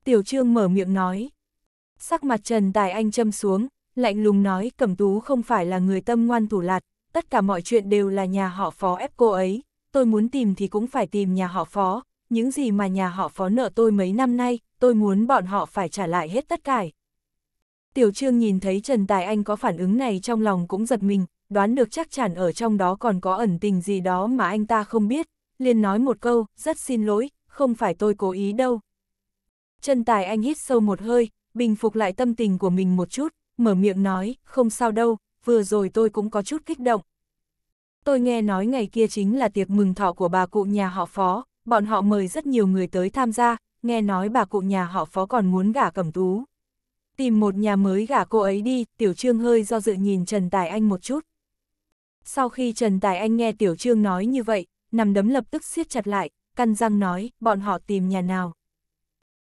Tiểu trương mở miệng nói, Sắc mặt Trần Tài Anh châm xuống, lạnh lùng nói Cẩm Tú không phải là người tâm ngoan thủ lạt, tất cả mọi chuyện đều là nhà họ phó ép cô ấy, tôi muốn tìm thì cũng phải tìm nhà họ phó, những gì mà nhà họ phó nợ tôi mấy năm nay, tôi muốn bọn họ phải trả lại hết tất cả. Tiểu Trương nhìn thấy Trần Tài Anh có phản ứng này trong lòng cũng giật mình, đoán được chắc chắn ở trong đó còn có ẩn tình gì đó mà anh ta không biết, liền nói một câu, rất xin lỗi, không phải tôi cố ý đâu. Trần Tài Anh hít sâu một hơi, bình phục lại tâm tình của mình một chút, mở miệng nói, không sao đâu, vừa rồi tôi cũng có chút kích động. Tôi nghe nói ngày kia chính là tiệc mừng thọ của bà cụ nhà họ phó, bọn họ mời rất nhiều người tới tham gia, nghe nói bà cụ nhà họ phó còn muốn gả cẩm tú. Tìm một nhà mới gả cô ấy đi, Tiểu Trương hơi do dự nhìn Trần Tài Anh một chút. Sau khi Trần Tài Anh nghe Tiểu Trương nói như vậy, nằm đấm lập tức siết chặt lại, căn răng nói, bọn họ tìm nhà nào.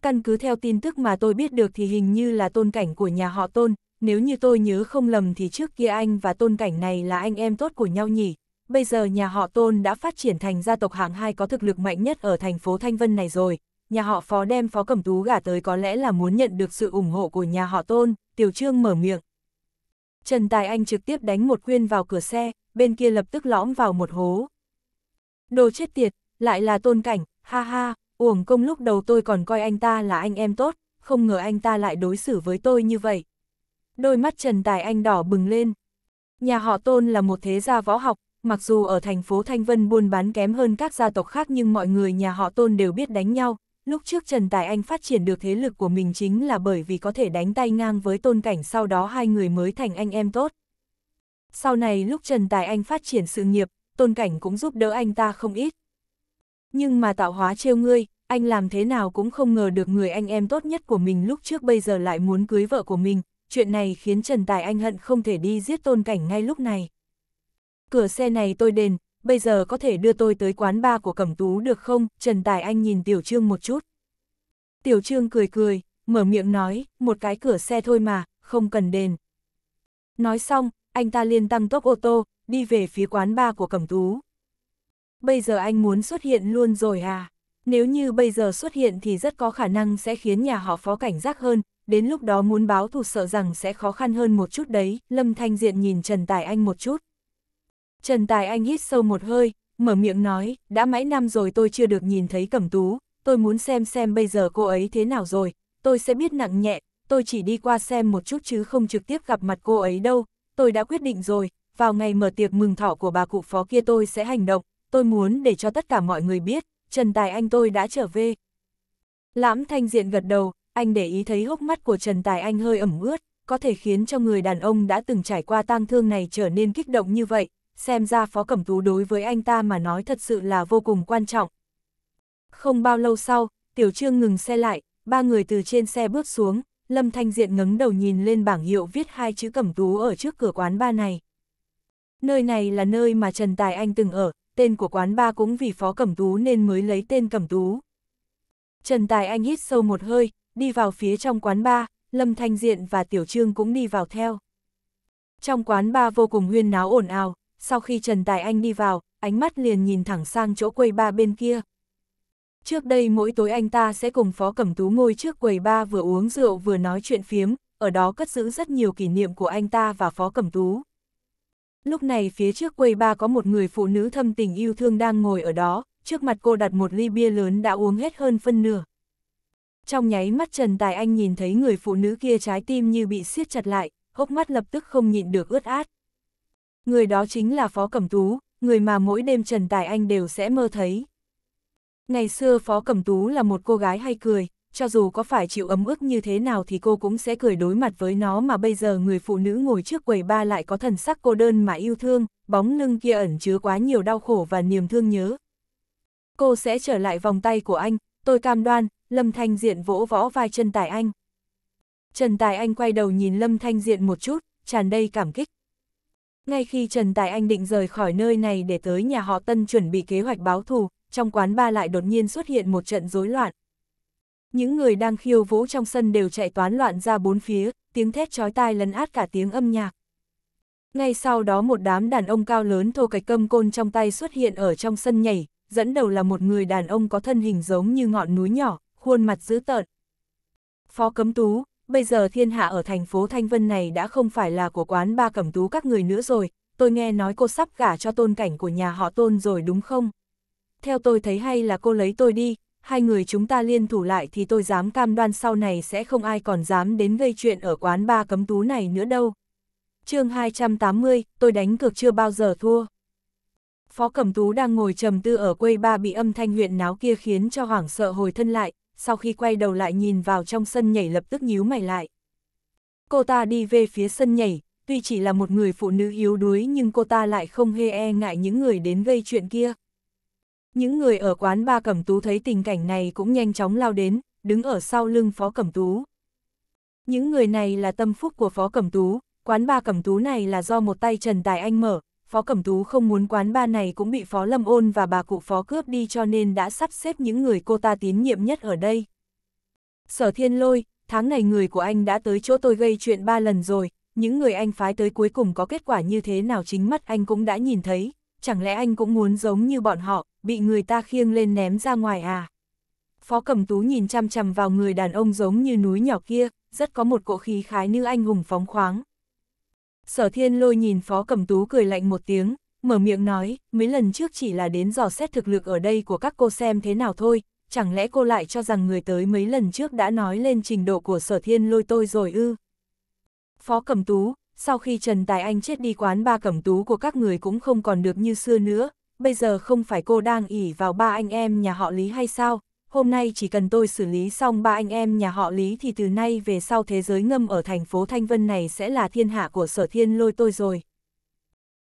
Căn cứ theo tin tức mà tôi biết được thì hình như là tôn cảnh của nhà họ tôn, nếu như tôi nhớ không lầm thì trước kia anh và tôn cảnh này là anh em tốt của nhau nhỉ. Bây giờ nhà họ tôn đã phát triển thành gia tộc hạng hai có thực lực mạnh nhất ở thành phố Thanh Vân này rồi. Nhà họ phó đem phó cẩm tú gả tới có lẽ là muốn nhận được sự ủng hộ của nhà họ tôn, tiểu trương mở miệng. Trần Tài Anh trực tiếp đánh một quyên vào cửa xe, bên kia lập tức lõm vào một hố. Đồ chết tiệt, lại là tôn cảnh, ha ha, uổng công lúc đầu tôi còn coi anh ta là anh em tốt, không ngờ anh ta lại đối xử với tôi như vậy. Đôi mắt Trần Tài Anh đỏ bừng lên. Nhà họ Tôn là một thế gia võ học, mặc dù ở thành phố Thanh Vân buôn bán kém hơn các gia tộc khác nhưng mọi người nhà họ Tôn đều biết đánh nhau. Lúc trước Trần Tài Anh phát triển được thế lực của mình chính là bởi vì có thể đánh tay ngang với Tôn Cảnh sau đó hai người mới thành anh em tốt. Sau này lúc Trần Tài Anh phát triển sự nghiệp, Tôn Cảnh cũng giúp đỡ anh ta không ít, nhưng mà tạo hóa trêu ngươi, anh làm thế nào cũng không ngờ được người anh em tốt nhất của mình lúc trước bây giờ lại muốn cưới vợ của mình, chuyện này khiến Trần Tài Anh hận không thể đi giết tôn cảnh ngay lúc này. Cửa xe này tôi đền, bây giờ có thể đưa tôi tới quán bar của Cẩm Tú được không? Trần Tài Anh nhìn Tiểu Trương một chút. Tiểu Trương cười cười, mở miệng nói, một cái cửa xe thôi mà, không cần đền. Nói xong, anh ta liền tăng tốc ô tô, đi về phía quán bar của Cẩm Tú. Bây giờ anh muốn xuất hiện luôn rồi à? Nếu như bây giờ xuất hiện thì rất có khả năng sẽ khiến nhà họ phó cảnh giác hơn, đến lúc đó muốn báo thù sợ rằng sẽ khó khăn hơn một chút đấy, Lâm Thanh Diện nhìn Trần Tài Anh một chút. Trần Tài Anh hít sâu một hơi, mở miệng nói, đã mấy năm rồi tôi chưa được nhìn thấy Cẩm Tú, tôi muốn xem xem bây giờ cô ấy thế nào rồi, tôi sẽ biết nặng nhẹ, tôi chỉ đi qua xem một chút chứ không trực tiếp gặp mặt cô ấy đâu, tôi đã quyết định rồi, vào ngày mở tiệc mừng thọ của bà cụ phó kia tôi sẽ hành động, tôi muốn để cho tất cả mọi người biết, Trần Tài Anh tôi đã trở về. Lãm thanh diện gật đầu, anh để ý thấy hốc mắt của Trần Tài Anh hơi ẩm ướt, có thể khiến cho người đàn ông đã từng trải qua tang thương này trở nên kích động như vậy, xem ra Phó Cẩm Tú đối với anh ta mà nói thật sự là vô cùng quan trọng. Không bao lâu sau, Tiểu Trương ngừng xe lại, ba người từ trên xe bước xuống, Lâm Thanh Diện ngấn đầu nhìn lên bảng hiệu viết hai chữ Cẩm Tú ở trước cửa quán ba này. Nơi này là nơi mà Trần Tài Anh từng ở, tên của quán ba cũng vì Phó Cẩm Tú nên mới lấy tên Cẩm Tú. Trần Tài Anh hít sâu một hơi, đi vào phía trong quán ba, Lâm Thanh Diện và Tiểu Trương cũng đi vào theo. Trong quán ba vô cùng huyên náo ồn ào, sau khi Trần Tài Anh đi vào, ánh mắt liền nhìn thẳng sang chỗ quầy ba bên kia. Trước đây mỗi tối anh ta sẽ cùng Phó Cẩm Tú ngồi trước quầy ba vừa uống rượu vừa nói chuyện phiếm, ở đó cất giữ rất nhiều kỷ niệm của anh ta và Phó Cẩm Tú. Lúc này phía trước quầy ba có một người phụ nữ thâm tình yêu thương đang ngồi ở đó, trước mặt cô đặt một ly bia lớn đã uống hết hơn phân nửa. Trong nháy mắt Trần Tài Anh nhìn thấy người phụ nữ kia trái tim như bị siết chặt lại, hốc mắt lập tức không nhịn được ướt át. Người đó chính là Phó Cẩm Tú, người mà mỗi đêm Trần Tài Anh đều sẽ mơ thấy. Ngày xưa Phó Cẩm Tú là một cô gái hay cười, cho dù có phải chịu ấm ức như thế nào thì cô cũng sẽ cười đối mặt với nó mà bây giờ người phụ nữ ngồi trước quầy ba lại có thần sắc cô đơn mà yêu thương, bóng lưng kia ẩn chứa quá nhiều đau khổ và niềm thương nhớ. Cô sẽ trở lại vòng tay của anh, tôi cam đoan, Lâm Thanh Diện vỗ võ vai Trần Tài Anh. Trần Tài Anh quay đầu nhìn Lâm Thanh Diện một chút, tràn đầy cảm kích. Ngay khi Trần Tài Anh định rời khỏi nơi này để tới nhà họ Tân chuẩn bị kế hoạch báo thù, trong quán ba lại đột nhiên xuất hiện một trận rối loạn, những người đang khiêu vũ trong sân đều chạy toán loạn ra bốn phía, tiếng thét chói tai lấn át cả tiếng âm nhạc. Ngay sau đó một đám đàn ông cao lớn thô cạch cơm côn trong tay xuất hiện ở trong sân nhảy, dẫn đầu là một người đàn ông có thân hình giống như ngọn núi nhỏ, khuôn mặt dữ tợn. Phó Cấm Tú, bây giờ thiên hạ ở thành phố Thanh Vân này đã không phải là của quán ba cẩm tú các người nữa rồi, tôi nghe nói cô sắp gả cho tôn cảnh của nhà họ tôn rồi đúng không? Theo tôi thấy hay là cô lấy tôi đi, hai người chúng ta liên thủ lại thì tôi dám cam đoan sau này sẽ không ai còn dám đến gây chuyện ở quán ba cấm tú này nữa đâu. chương 280, tôi đánh cược chưa bao giờ thua. Phó Cẩm Tú đang ngồi trầm tư ở quê ba bị âm thanh huyện náo kia khiến cho hoảng sợ hồi thân lại, sau khi quay đầu lại nhìn vào trong sân nhảy lập tức nhíu mày lại. Cô ta đi về phía sân nhảy, tuy chỉ là một người phụ nữ yếu đuối nhưng cô ta lại không hề e ngại những người đến gây chuyện kia. Những người ở quán ba Cẩm Tú thấy tình cảnh này cũng nhanh chóng lao đến, đứng ở sau lưng Phó Cẩm Tú. Những người này là tâm phúc của Phó Cẩm Tú, quán ba Cẩm Tú này là do một tay Trần Tài Anh mở, Phó Cẩm Tú không muốn quán ba này cũng bị Phó Lâm Ôn và bà cụ Phó cướp đi cho nên đã sắp xếp những người cô ta tín nhiệm nhất ở đây. Sở Thiên Lôi, tháng này người của anh đã tới chỗ tôi gây chuyện ba lần rồi, những người anh phái tới cuối cùng có kết quả như thế nào chính mắt anh cũng đã nhìn thấy, chẳng lẽ anh cũng muốn giống như bọn họ, bị người ta khiêng lên ném ra ngoài à. Phó Cẩm Tú nhìn chăm chằm vào người đàn ông giống như núi nhỏ kia, rất có một cỗ khí khái như anh hùng phóng khoáng. Sở Thiên Lôi nhìn Phó Cẩm Tú cười lạnh một tiếng, mở miệng nói, mấy lần trước chỉ là đến dò xét thực lực ở đây của các cô xem thế nào thôi, chẳng lẽ cô lại cho rằng người tới mấy lần trước đã nói lên trình độ của Sở Thiên Lôi tôi rồi ư? Phó Cẩm Tú, sau khi Trần Tài Anh chết đi quán ba Cẩm Tú của các người cũng không còn được như xưa nữa, bây giờ không phải cô đang ỉ vào ba anh em nhà họ Lý hay sao, hôm nay chỉ cần tôi xử lý xong ba anh em nhà họ Lý thì từ nay về sau thế giới ngâm ở thành phố Thanh Vân này sẽ là thiên hạ của sở thiên lôi tôi rồi.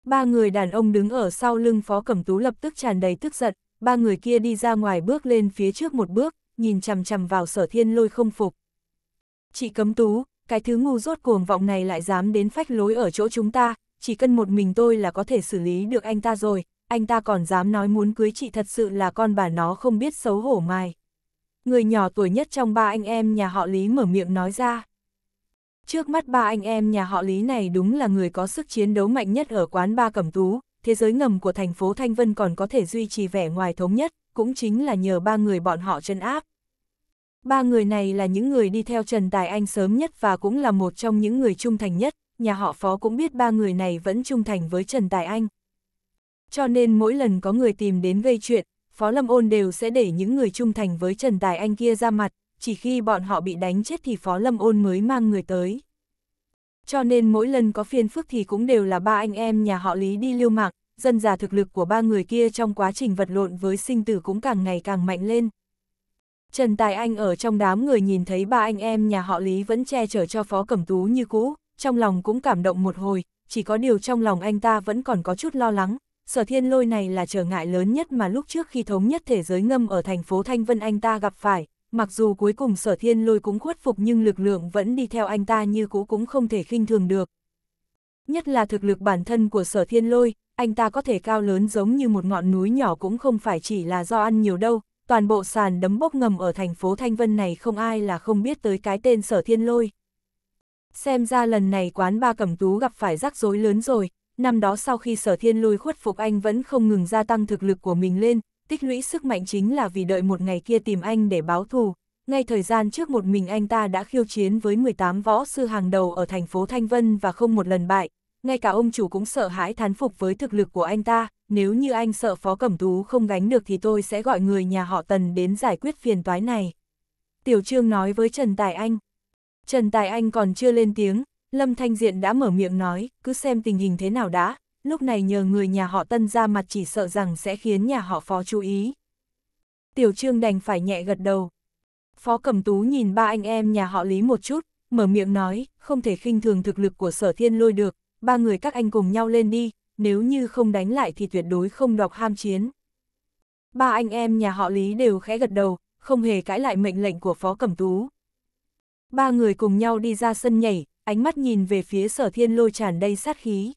Ba người đàn ông đứng ở sau lưng Phó Cẩm Tú lập tức tràn đầy tức giận, ba người kia đi ra ngoài bước lên phía trước một bước, nhìn chằm chằm vào sở thiên lôi không phục. Chị Cấm Tú, cái thứ ngu rốt cuồng vọng này lại dám đến phách lối ở chỗ chúng ta, chỉ cần một mình tôi là có thể xử lý được anh ta rồi, anh ta còn dám nói muốn cưới chị thật sự là con bà nó không biết xấu hổ ngài. Người nhỏ tuổi nhất trong ba anh em nhà họ Lý mở miệng nói ra. Trước mắt ba anh em nhà họ Lý này đúng là người có sức chiến đấu mạnh nhất ở quán ba Cẩm Tú, thế giới ngầm của thành phố Thanh Vân còn có thể duy trì vẻ ngoài thống nhất, cũng chính là nhờ ba người bọn họ chân áp. Ba người này là những người đi theo Trần Tài Anh sớm nhất và cũng là một trong những người trung thành nhất, nhà họ Phó cũng biết ba người này vẫn trung thành với Trần Tài Anh, cho nên mỗi lần có người tìm đến gây chuyện, Phó Lâm Ôn đều sẽ để những người trung thành với Trần Tài Anh kia ra mặt, chỉ khi bọn họ bị đánh chết thì Phó Lâm Ôn mới mang người tới. Cho nên mỗi lần có phiên phức thì cũng đều là ba anh em nhà họ Lý đi lưu mạng, dân già thực lực của ba người kia trong quá trình vật lộn với sinh tử cũng càng ngày càng mạnh lên. Trần Tài Anh ở trong đám người nhìn thấy ba anh em nhà họ Lý vẫn che chở cho Phó Cẩm Tú như cũ, trong lòng cũng cảm động một hồi, chỉ có điều trong lòng anh ta vẫn còn có chút lo lắng, sở thiên lôi này là trở ngại lớn nhất mà lúc trước khi thống nhất thế giới ngâm ở thành phố Thanh Vân anh ta gặp phải, mặc dù cuối cùng sở thiên lôi cũng khuất phục nhưng lực lượng vẫn đi theo anh ta như cũ cũng không thể khinh thường được. Nhất là thực lực bản thân của sở thiên lôi, anh ta có thể cao lớn giống như một ngọn núi nhỏ cũng không phải chỉ là do ăn nhiều đâu, toàn bộ sàn đấm bốc ngầm ở thành phố Thanh Vân này không ai là không biết tới cái tên sở thiên lôi. Xem ra lần này quán ba cẩm tú gặp phải rắc rối lớn rồi, năm đó sau khi sở thiên lui khuất phục anh vẫn không ngừng gia tăng thực lực của mình lên, tích lũy sức mạnh chính là vì đợi một ngày kia tìm anh để báo thù. Ngay thời gian trước một mình anh ta đã khiêu chiến với 18 võ sư hàng đầu ở thành phố Thanh Vân và không một lần bại, ngay cả ông chủ cũng sợ hãi thán phục với thực lực của anh ta, nếu như anh sợ Phó Cẩm Tú không gánh được thì tôi sẽ gọi người nhà họ Tần đến giải quyết phiền toái này. Tiểu Trương nói với Trần Tài Anh. Trần Tài Anh còn chưa lên tiếng, Lâm Thanh Diện đã mở miệng nói, cứ xem tình hình thế nào đã, lúc này nhờ người nhà họ Tân ra mặt chỉ sợ rằng sẽ khiến nhà họ Phó chú ý. Tiểu Trương đành phải nhẹ gật đầu. Phó Cẩm Tú nhìn ba anh em nhà họ Lý một chút, mở miệng nói, không thể khinh thường thực lực của sở thiên lôi được, ba người các anh cùng nhau lên đi, nếu như không đánh lại thì tuyệt đối không đọc ham chiến. Ba anh em nhà họ Lý đều khẽ gật đầu, không hề cãi lại mệnh lệnh của Phó Cẩm Tú. Ba người cùng nhau đi ra sân nhảy, ánh mắt nhìn về phía sở thiên lôi tràn đầy sát khí.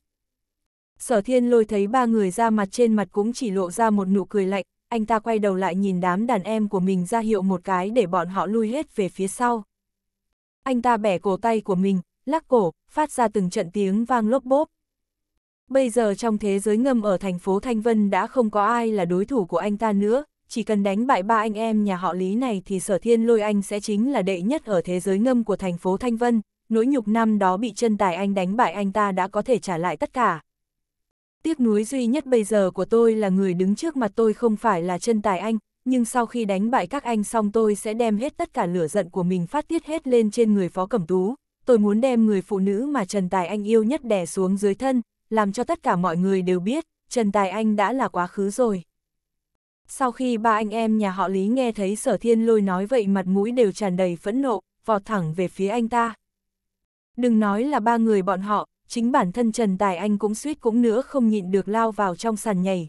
Sở thiên lôi thấy ba người ra mặt trên mặt cũng chỉ lộ ra một nụ cười lạnh, anh ta quay đầu lại nhìn đám đàn em của mình ra hiệu một cái để bọn họ lui hết về phía sau. Anh ta bẻ cổ tay của mình, lắc cổ, phát ra từng trận tiếng vang lốp bốp. Bây giờ trong thế giới ngầm ở thành phố Thanh Vân đã không có ai là đối thủ của anh ta nữa, chỉ cần đánh bại ba anh em nhà họ Lý này thì sở thiên lôi anh sẽ chính là đệ nhất ở thế giới ngầm của thành phố Thanh Vân, nỗi nhục năm đó bị chân tài anh đánh bại anh ta đã có thể trả lại tất cả. Tiếc nuối duy nhất bây giờ của tôi là người đứng trước mặt tôi không phải là chân tài anh, nhưng sau khi đánh bại các anh xong tôi sẽ đem hết tất cả lửa giận của mình phát tiết hết lên trên người Phó Cẩm Tú. Tôi muốn đem người phụ nữ mà Trần Tài Anh yêu nhất đè xuống dưới thân, làm cho tất cả mọi người đều biết, Trần Tài Anh đã là quá khứ rồi. Sau khi ba anh em nhà họ Lý nghe thấy Sở Thiên Lôi nói vậy mặt mũi đều tràn đầy phẫn nộ, vọt thẳng về phía anh ta. Đừng nói là ba người bọn họ, chính bản thân Trần Tài Anh cũng suýt cũng nữa không nhịn được lao vào trong sàn nhảy.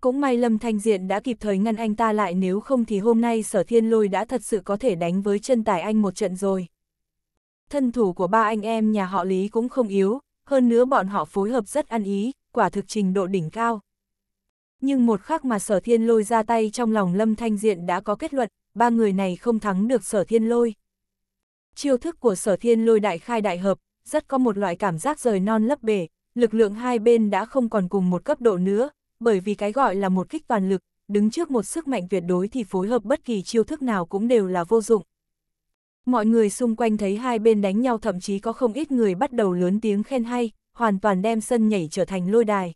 Cũng may Lâm Thanh Diện đã kịp thời ngăn anh ta lại nếu không thì hôm nay sở thiên lôi đã thật sự có thể đánh với Trần Tài Anh một trận rồi. Thân thủ của ba anh em nhà họ Lý cũng không yếu, hơn nữa bọn họ phối hợp rất ăn ý, quả thực trình độ đỉnh cao. Nhưng một khắc mà sở thiên lôi ra tay trong lòng Lâm Thanh Diện đã có kết luận, ba người này không thắng được sở thiên lôi. Chiêu thức của sở thiên lôi đại khai đại hợp, rất có một loại cảm giác rời non lấp bể, lực lượng hai bên đã không còn cùng một cấp độ nữa, bởi vì cái gọi là một kích toàn lực, đứng trước một sức mạnh tuyệt đối thì phối hợp bất kỳ chiêu thức nào cũng đều là vô dụng. Mọi người xung quanh thấy hai bên đánh nhau thậm chí có không ít người bắt đầu lớn tiếng khen hay, hoàn toàn đem sân nhảy trở thành lôi đài.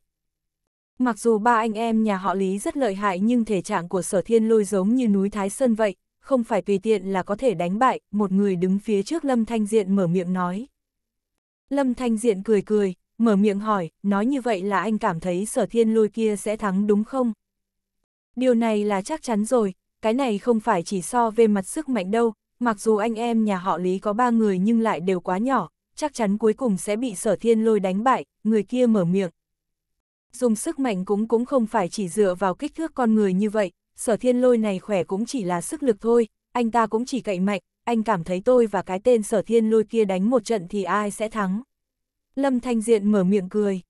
Mặc dù ba anh em nhà họ Lý rất lợi hại nhưng thể trạng của sở thiên lôi giống như núi Thái Sơn vậy, không phải tùy tiện là có thể đánh bại, một người đứng phía trước Lâm Thanh Diện mở miệng nói. Lâm Thanh Diện cười cười, mở miệng hỏi, nói như vậy là anh cảm thấy sở thiên lôi kia sẽ thắng đúng không? Điều này là chắc chắn rồi, cái này không phải chỉ so về mặt sức mạnh đâu, mặc dù anh em nhà họ Lý có ba người nhưng lại đều quá nhỏ, chắc chắn cuối cùng sẽ bị sở thiên lôi đánh bại, người kia mở miệng. Dùng sức mạnh cũng cũng không phải chỉ dựa vào kích thước con người như vậy, sở thiên lôi này khỏe cũng chỉ là sức lực thôi, anh ta cũng chỉ cậy mạnh, anh cảm thấy tôi và cái tên sở thiên lôi kia đánh một trận thì ai sẽ thắng. Lâm Thanh Diện mở miệng cười.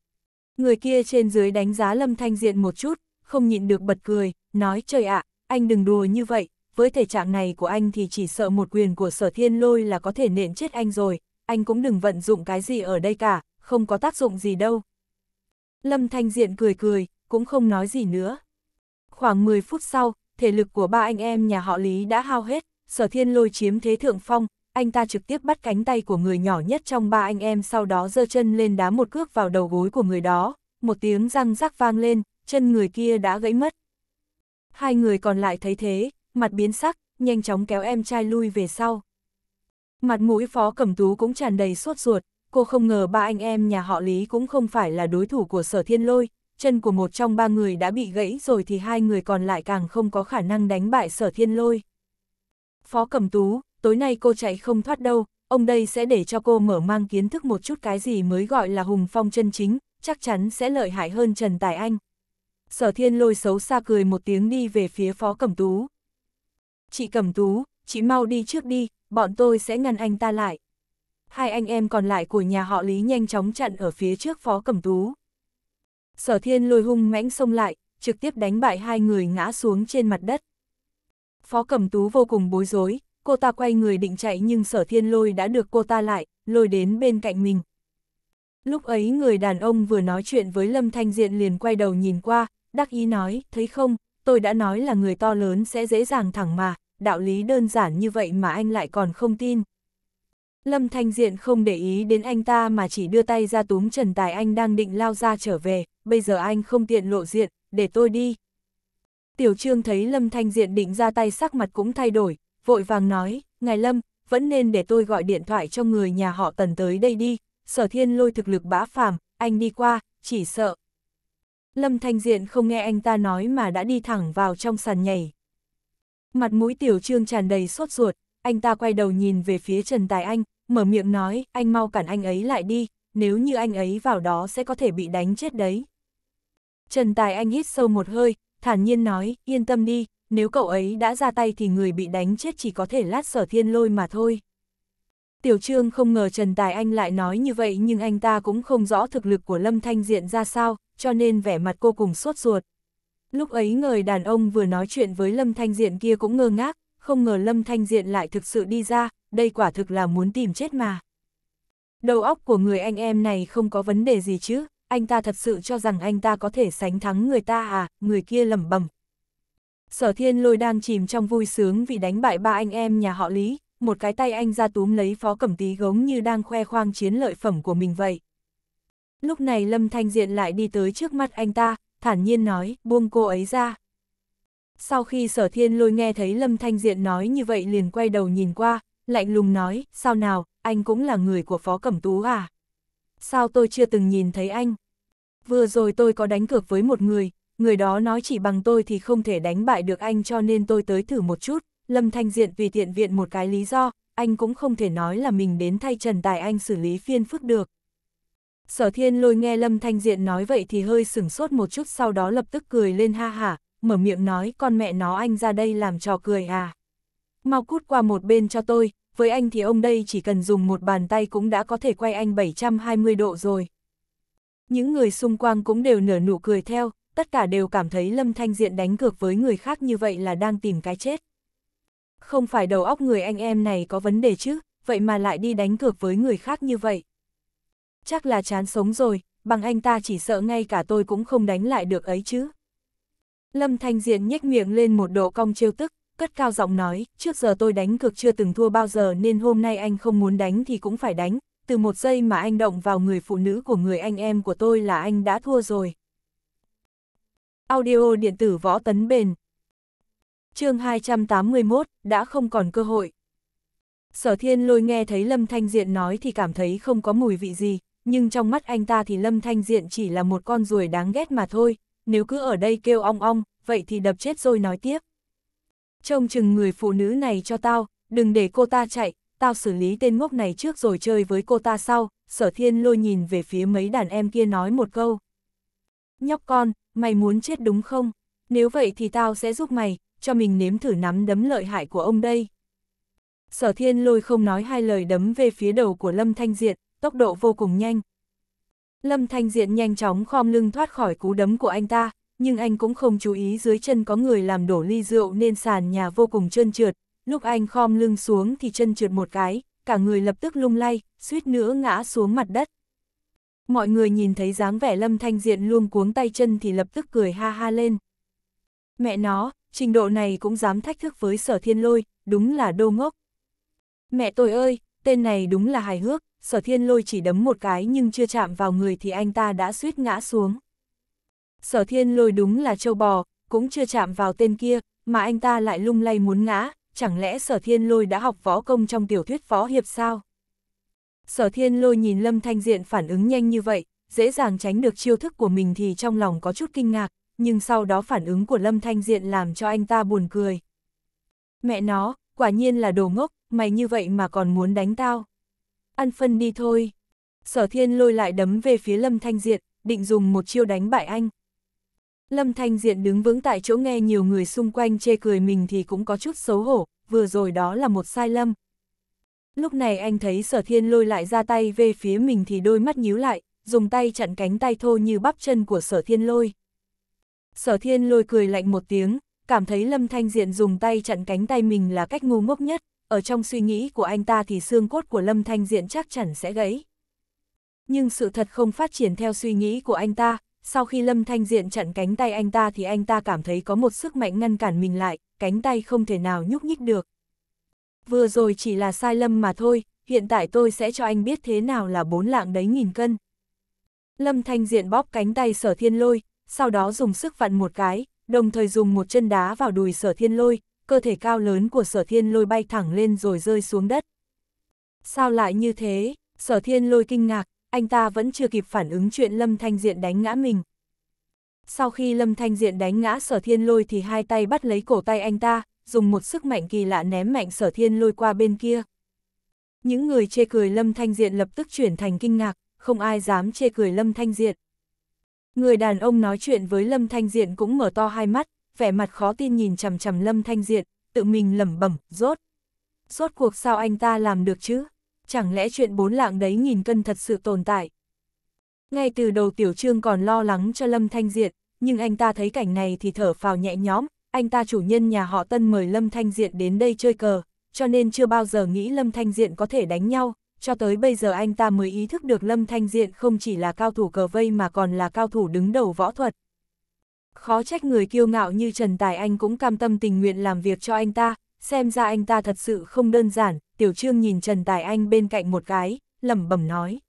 Người kia trên dưới đánh giá Lâm Thanh Diện một chút, không nhịn được bật cười, nói trời ạ, anh đừng đùa như vậy, với thể trạng này của anh thì chỉ sợ một quyền của sở thiên lôi là có thể nện chết anh rồi, anh cũng đừng vận dụng cái gì ở đây cả, không có tác dụng gì đâu. Lâm Thanh Diện cười cười, cũng không nói gì nữa. Khoảng 10 phút sau, thể lực của ba anh em nhà họ Lý đã hao hết, sở thiên lôi chiếm thế thượng phong, anh ta trực tiếp bắt cánh tay của người nhỏ nhất trong ba anh em sau đó giơ chân lên đá một cước vào đầu gối của người đó, một tiếng răng rắc vang lên, chân người kia đã gãy mất. Hai người còn lại thấy thế, mặt biến sắc, nhanh chóng kéo em trai lui về sau. Mặt mũi phó cẩm tú cũng tràn đầy sốt ruột, cô không ngờ ba anh em nhà họ Lý cũng không phải là đối thủ của sở thiên lôi, chân của một trong ba người đã bị gãy rồi thì hai người còn lại càng không có khả năng đánh bại sở thiên lôi. Phó Cẩm Tú, tối nay cô chạy không thoát đâu, ông đây sẽ để cho cô mở mang kiến thức một chút cái gì mới gọi là hùng phong chân chính, chắc chắn sẽ lợi hại hơn Trần Tài Anh. Sở thiên lôi xấu xa cười một tiếng đi về phía Phó Cẩm Tú. Chị Cẩm Tú, chị mau đi trước đi, bọn tôi sẽ ngăn anh ta lại. Hai anh em còn lại của nhà họ Lý nhanh chóng chặn ở phía trước Phó Cẩm Tú. Sở thiên lôi hung mãnh xông lại, trực tiếp đánh bại hai người ngã xuống trên mặt đất. Phó Cẩm Tú vô cùng bối rối, cô ta quay người định chạy nhưng sở thiên lôi đã được cô ta lại, lôi đến bên cạnh mình. Lúc ấy người đàn ông vừa nói chuyện với Lâm Thanh Diện liền quay đầu nhìn qua, đắc ý nói, thấy không, tôi đã nói là người to lớn sẽ dễ dàng thẳng mà, đạo lý đơn giản như vậy mà anh lại còn không tin. Lâm Thanh Diện không để ý đến anh ta mà chỉ đưa tay ra túm Trần Tài Anh đang định lao ra trở về, bây giờ anh không tiện lộ diện, để tôi đi. Tiểu Trương thấy Lâm Thanh Diện định ra tay sắc mặt cũng thay đổi, vội vàng nói, Ngài Lâm, vẫn nên để tôi gọi điện thoại cho người nhà họ Tần tới đây đi, sở thiên lôi thực lực bã phàm, anh đi qua, chỉ sợ. Lâm Thanh Diện không nghe anh ta nói mà đã đi thẳng vào trong sàn nhảy. Mặt mũi Tiểu Trương tràn đầy sốt ruột, anh ta quay đầu nhìn về phía Trần Tài Anh, mở miệng nói, anh mau cản anh ấy lại đi, nếu như anh ấy vào đó sẽ có thể bị đánh chết đấy. Trần Tài Anh hít sâu một hơi, thản nhiên nói, yên tâm đi, nếu cậu ấy đã ra tay thì người bị đánh chết chỉ có thể lát sở thiên lôi mà thôi. Tiểu Trương không ngờ Trần Tài Anh lại nói như vậy nhưng anh ta cũng không rõ thực lực của Lâm Thanh Diện ra sao, cho nên vẻ mặt cô cùng sốt ruột. Lúc ấy người đàn ông vừa nói chuyện với Lâm Thanh Diện kia cũng ngơ ngác, không ngờ Lâm Thanh Diện lại thực sự đi ra, đây quả thực là muốn tìm chết mà. Đầu óc của người anh em này không có vấn đề gì chứ, anh ta thật sự cho rằng anh ta có thể sánh thắng người ta à, người kia lẩm bẩm Sở thiên lôi đang chìm trong vui sướng vì đánh bại ba anh em nhà họ Lý, một cái tay anh ra túm lấy phó cẩm tí gống như đang khoe khoang chiến lợi phẩm của mình vậy. Lúc này Lâm Thanh Diện lại đi tới trước mắt anh ta, thản nhiên nói, buông cô ấy ra. Sau khi sở thiên lôi nghe thấy Lâm Thanh Diện nói như vậy liền quay đầu nhìn qua, lạnh lùng nói, sao nào, anh cũng là người của Phó Cẩm Tú à? Sao tôi chưa từng nhìn thấy anh? Vừa rồi tôi có đánh cược với một người, người đó nói chỉ bằng tôi thì không thể đánh bại được anh cho nên tôi tới thử một chút, Lâm Thanh Diện vì tiện viện một cái lý do, anh cũng không thể nói là mình đến thay Trần Tài Anh xử lý phiên phức được. Sở thiên lôi nghe Lâm Thanh Diện nói vậy thì hơi sửng sốt một chút sau đó lập tức cười lên ha hả, mở miệng nói con mẹ nó anh ra đây làm trò cười à. Mau cút qua một bên cho tôi, với anh thì ông đây chỉ cần dùng một bàn tay cũng đã có thể quay anh 720 độ rồi. Những người xung quanh cũng đều nở nụ cười theo, tất cả đều cảm thấy Lâm Thanh Diện đánh cược với người khác như vậy là đang tìm cái chết. Không phải đầu óc người anh em này có vấn đề chứ, vậy mà lại đi đánh cược với người khác như vậy. Chắc là chán sống rồi, bằng anh ta chỉ sợ ngay cả tôi cũng không đánh lại được ấy chứ. Lâm Thanh Diện nhếch miệng lên một độ cong trêu tức, cất cao giọng nói, trước giờ tôi đánh cực chưa từng thua bao giờ nên hôm nay anh không muốn đánh thì cũng phải đánh, từ một giây mà anh động vào người phụ nữ của người anh em của tôi là anh đã thua rồi. Audio điện tử võ tấn bền chương 281, đã không còn cơ hội. Sở thiên lôi nghe thấy Lâm Thanh Diện nói thì cảm thấy không có mùi vị gì, nhưng trong mắt anh ta thì Lâm Thanh Diện chỉ là một con ruồi đáng ghét mà thôi, nếu cứ ở đây kêu ong ong, vậy thì đập chết rồi nói tiếp. Trông chừng người phụ nữ này cho tao, đừng để cô ta chạy, tao xử lý tên ngốc này trước rồi chơi với cô ta sau, sở thiên lôi nhìn về phía mấy đàn em kia nói một câu. Nhóc con, mày muốn chết đúng không? Nếu vậy thì tao sẽ giúp mày, cho mình nếm thử nắm đấm lợi hại của ông đây. Sở thiên lôi không nói hai lời đấm về phía đầu của Lâm Thanh Diện tốc độ vô cùng nhanh, Lâm Thanh Diện nhanh chóng khom lưng thoát khỏi cú đấm của anh ta, nhưng anh cũng không chú ý dưới chân có người làm đổ ly rượu nên sàn nhà vô cùng trơn trượt, lúc anh khom lưng xuống thì chân trượt một cái, cả người lập tức lung lay, suýt nữa ngã xuống mặt đất. Mọi người nhìn thấy dáng vẻ Lâm Thanh Diện luôn cuống tay chân thì lập tức cười ha ha lên. Mẹ nó, trình độ này cũng dám thách thức với sở thiên lôi, đúng là đô ngốc. Mẹ tôi ơi, tên này đúng là hài hước, sở thiên lôi chỉ đấm một cái nhưng chưa chạm vào người thì anh ta đã suýt ngã xuống. Sở thiên lôi đúng là châu bò, cũng chưa chạm vào tên kia, mà anh ta lại lung lay muốn ngã, chẳng lẽ sở thiên lôi đã học võ công trong tiểu thuyết võ hiệp sao? Sở thiên lôi nhìn Lâm Thanh Diện phản ứng nhanh như vậy, dễ dàng tránh được chiêu thức của mình thì trong lòng có chút kinh ngạc, nhưng sau đó phản ứng của Lâm Thanh Diện làm cho anh ta buồn cười. Mẹ nó, quả nhiên là đồ ngốc, mày như vậy mà còn muốn đánh tao ăn phân đi thôi. Sở thiên lôi lại đấm về phía Lâm Thanh Diện, định dùng một chiêu đánh bại anh. Lâm Thanh Diện đứng vững tại chỗ nghe nhiều người xung quanh chê cười mình thì cũng có chút xấu hổ, vừa rồi đó là một sai lầm. Lúc này anh thấy sở thiên lôi lại ra tay về phía mình thì đôi mắt nhíu lại, dùng tay chặn cánh tay thô như bắp chân của sở thiên lôi. Sở thiên lôi cười lạnh một tiếng, cảm thấy Lâm Thanh Diện dùng tay chặn cánh tay mình là cách ngu ngốc nhất ở trong suy nghĩ của anh ta thì xương cốt của Lâm Thanh Diện chắc chắn sẽ gãy. Nhưng sự thật không phát triển theo suy nghĩ của anh ta, sau khi Lâm Thanh Diện chặn cánh tay anh ta thì anh ta cảm thấy có một sức mạnh ngăn cản mình lại, cánh tay không thể nào nhúc nhích được. Vừa rồi chỉ là sai lầm mà thôi, hiện tại tôi sẽ cho anh biết thế nào là bốn lạng đấy nghìn cân. Lâm Thanh Diện bóp cánh tay sở thiên lôi, sau đó dùng sức vặn một cái, đồng thời dùng một chân đá vào đùi sở thiên lôi, cơ thể cao lớn của sở thiên lôi bay thẳng lên rồi rơi xuống đất. Sao lại như thế? Sở thiên lôi kinh ngạc, anh ta vẫn chưa kịp phản ứng chuyện Lâm Thanh Diện đánh ngã mình. Sau khi Lâm Thanh Diện đánh ngã sở thiên lôi thì hai tay bắt lấy cổ tay anh ta, dùng một sức mạnh kỳ lạ ném mạnh sở thiên lôi qua bên kia. Những người chê cười Lâm Thanh Diện lập tức chuyển thành kinh ngạc, không ai dám chê cười Lâm Thanh Diện. Người đàn ông nói chuyện với Lâm Thanh Diện cũng mở to hai mắt, vẻ mặt khó tin nhìn chằm chằm Lâm Thanh Diện, tự mình lẩm bẩm, rốt. Rốt cuộc sao anh ta làm được chứ? Chẳng lẽ chuyện bốn lạng đấy nghìn cân thật sự tồn tại? Ngay từ đầu Tiểu Trương còn lo lắng cho Lâm Thanh Diện, nhưng anh ta thấy cảnh này thì thở phào nhẹ nhõm, anh ta chủ nhân nhà họ Tân mời Lâm Thanh Diện đến đây chơi cờ, cho nên chưa bao giờ nghĩ Lâm Thanh Diện có thể đánh nhau, cho tới bây giờ anh ta mới ý thức được Lâm Thanh Diện không chỉ là cao thủ cờ vây mà còn là cao thủ đứng đầu võ thuật. Khó trách người kiêu ngạo như Trần Tài Anh cũng cam tâm tình nguyện làm việc cho anh ta, xem ra anh ta thật sự không đơn giản, Tiểu Trương nhìn Trần Tài Anh bên cạnh một cái, lẩm bẩm nói.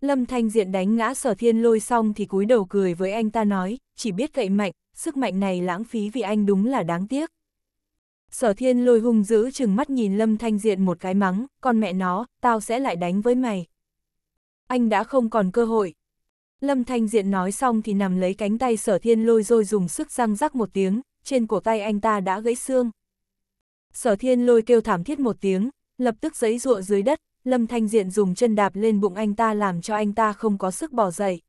Lâm Thanh Diện đánh ngã sở thiên lôi xong thì cúi đầu cười với anh ta nói, chỉ biết cậy mạnh, sức mạnh này lãng phí vì anh đúng là đáng tiếc. Sở thiên lôi hung dữ chừng mắt nhìn Lâm Thanh Diện một cái mắng, con mẹ nó, tao sẽ lại đánh với mày. Anh đã không còn cơ hội, Lâm Thanh Diện nói xong thì nằm lấy cánh tay sở thiên lôi rồi dùng sức răng rắc một tiếng, trên cổ tay anh ta đã gãy xương. Sở thiên lôi kêu thảm thiết một tiếng, lập tức giấy ruộ dưới đất, Lâm Thanh Diện dùng chân đạp lên bụng anh ta làm cho anh ta không có sức bỏ dậy.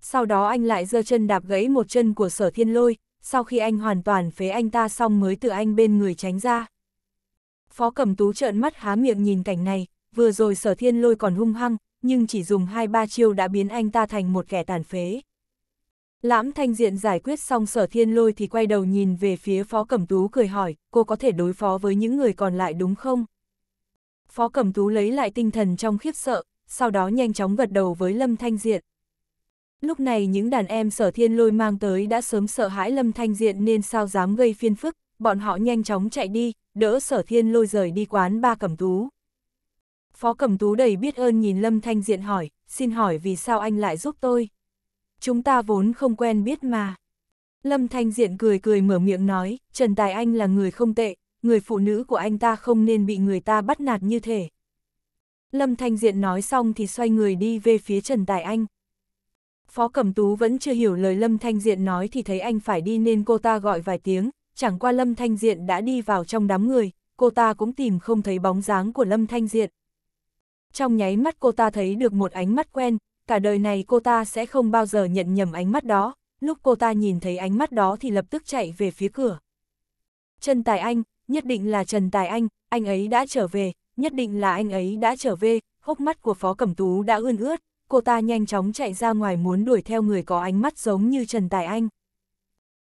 Sau đó anh lại giơ chân đạp gãy một chân của sở thiên lôi, sau khi anh hoàn toàn phế anh ta xong mới từ anh bên người tránh ra. Phó Cẩm Tú trợn mắt há miệng nhìn cảnh này, vừa rồi sở thiên lôi còn hung hăng, nhưng chỉ dùng hai ba chiêu đã biến anh ta thành một kẻ tàn phế. Lãm thanh diện giải quyết xong sở thiên lôi thì quay đầu nhìn về phía phó cẩm tú cười hỏi, cô có thể đối phó với những người còn lại đúng không? Phó cẩm tú lấy lại tinh thần trong khiếp sợ, sau đó nhanh chóng gật đầu với lâm thanh diện. Lúc này những đàn em sở thiên lôi mang tới đã sớm sợ hãi lâm thanh diện nên sao dám gây phiên phức, bọn họ nhanh chóng chạy đi, đỡ sở thiên lôi rời đi quán ba cẩm tú. Phó Cẩm Tú đầy biết ơn nhìn Lâm Thanh Diện hỏi, xin hỏi vì sao anh lại giúp tôi? Chúng ta vốn không quen biết mà. Lâm Thanh Diện cười cười mở miệng nói, Trần Tài Anh là người không tệ, người phụ nữ của anh ta không nên bị người ta bắt nạt như thế. Lâm Thanh Diện nói xong thì xoay người đi về phía Trần Tài Anh. Phó Cẩm Tú vẫn chưa hiểu lời Lâm Thanh Diện nói thì thấy anh phải đi nên cô ta gọi vài tiếng, chẳng qua Lâm Thanh Diện đã đi vào trong đám người, cô ta cũng tìm không thấy bóng dáng của Lâm Thanh Diện. Trong nháy mắt cô ta thấy được một ánh mắt quen, cả đời này cô ta sẽ không bao giờ nhận nhầm ánh mắt đó, lúc cô ta nhìn thấy ánh mắt đó thì lập tức chạy về phía cửa. Trần Tài Anh, nhất định là Trần Tài Anh, anh ấy đã trở về, nhất định là anh ấy đã trở về, hốc mắt của Phó Cẩm Tú đã ươn ướt, cô ta nhanh chóng chạy ra ngoài muốn đuổi theo người có ánh mắt giống như Trần Tài Anh.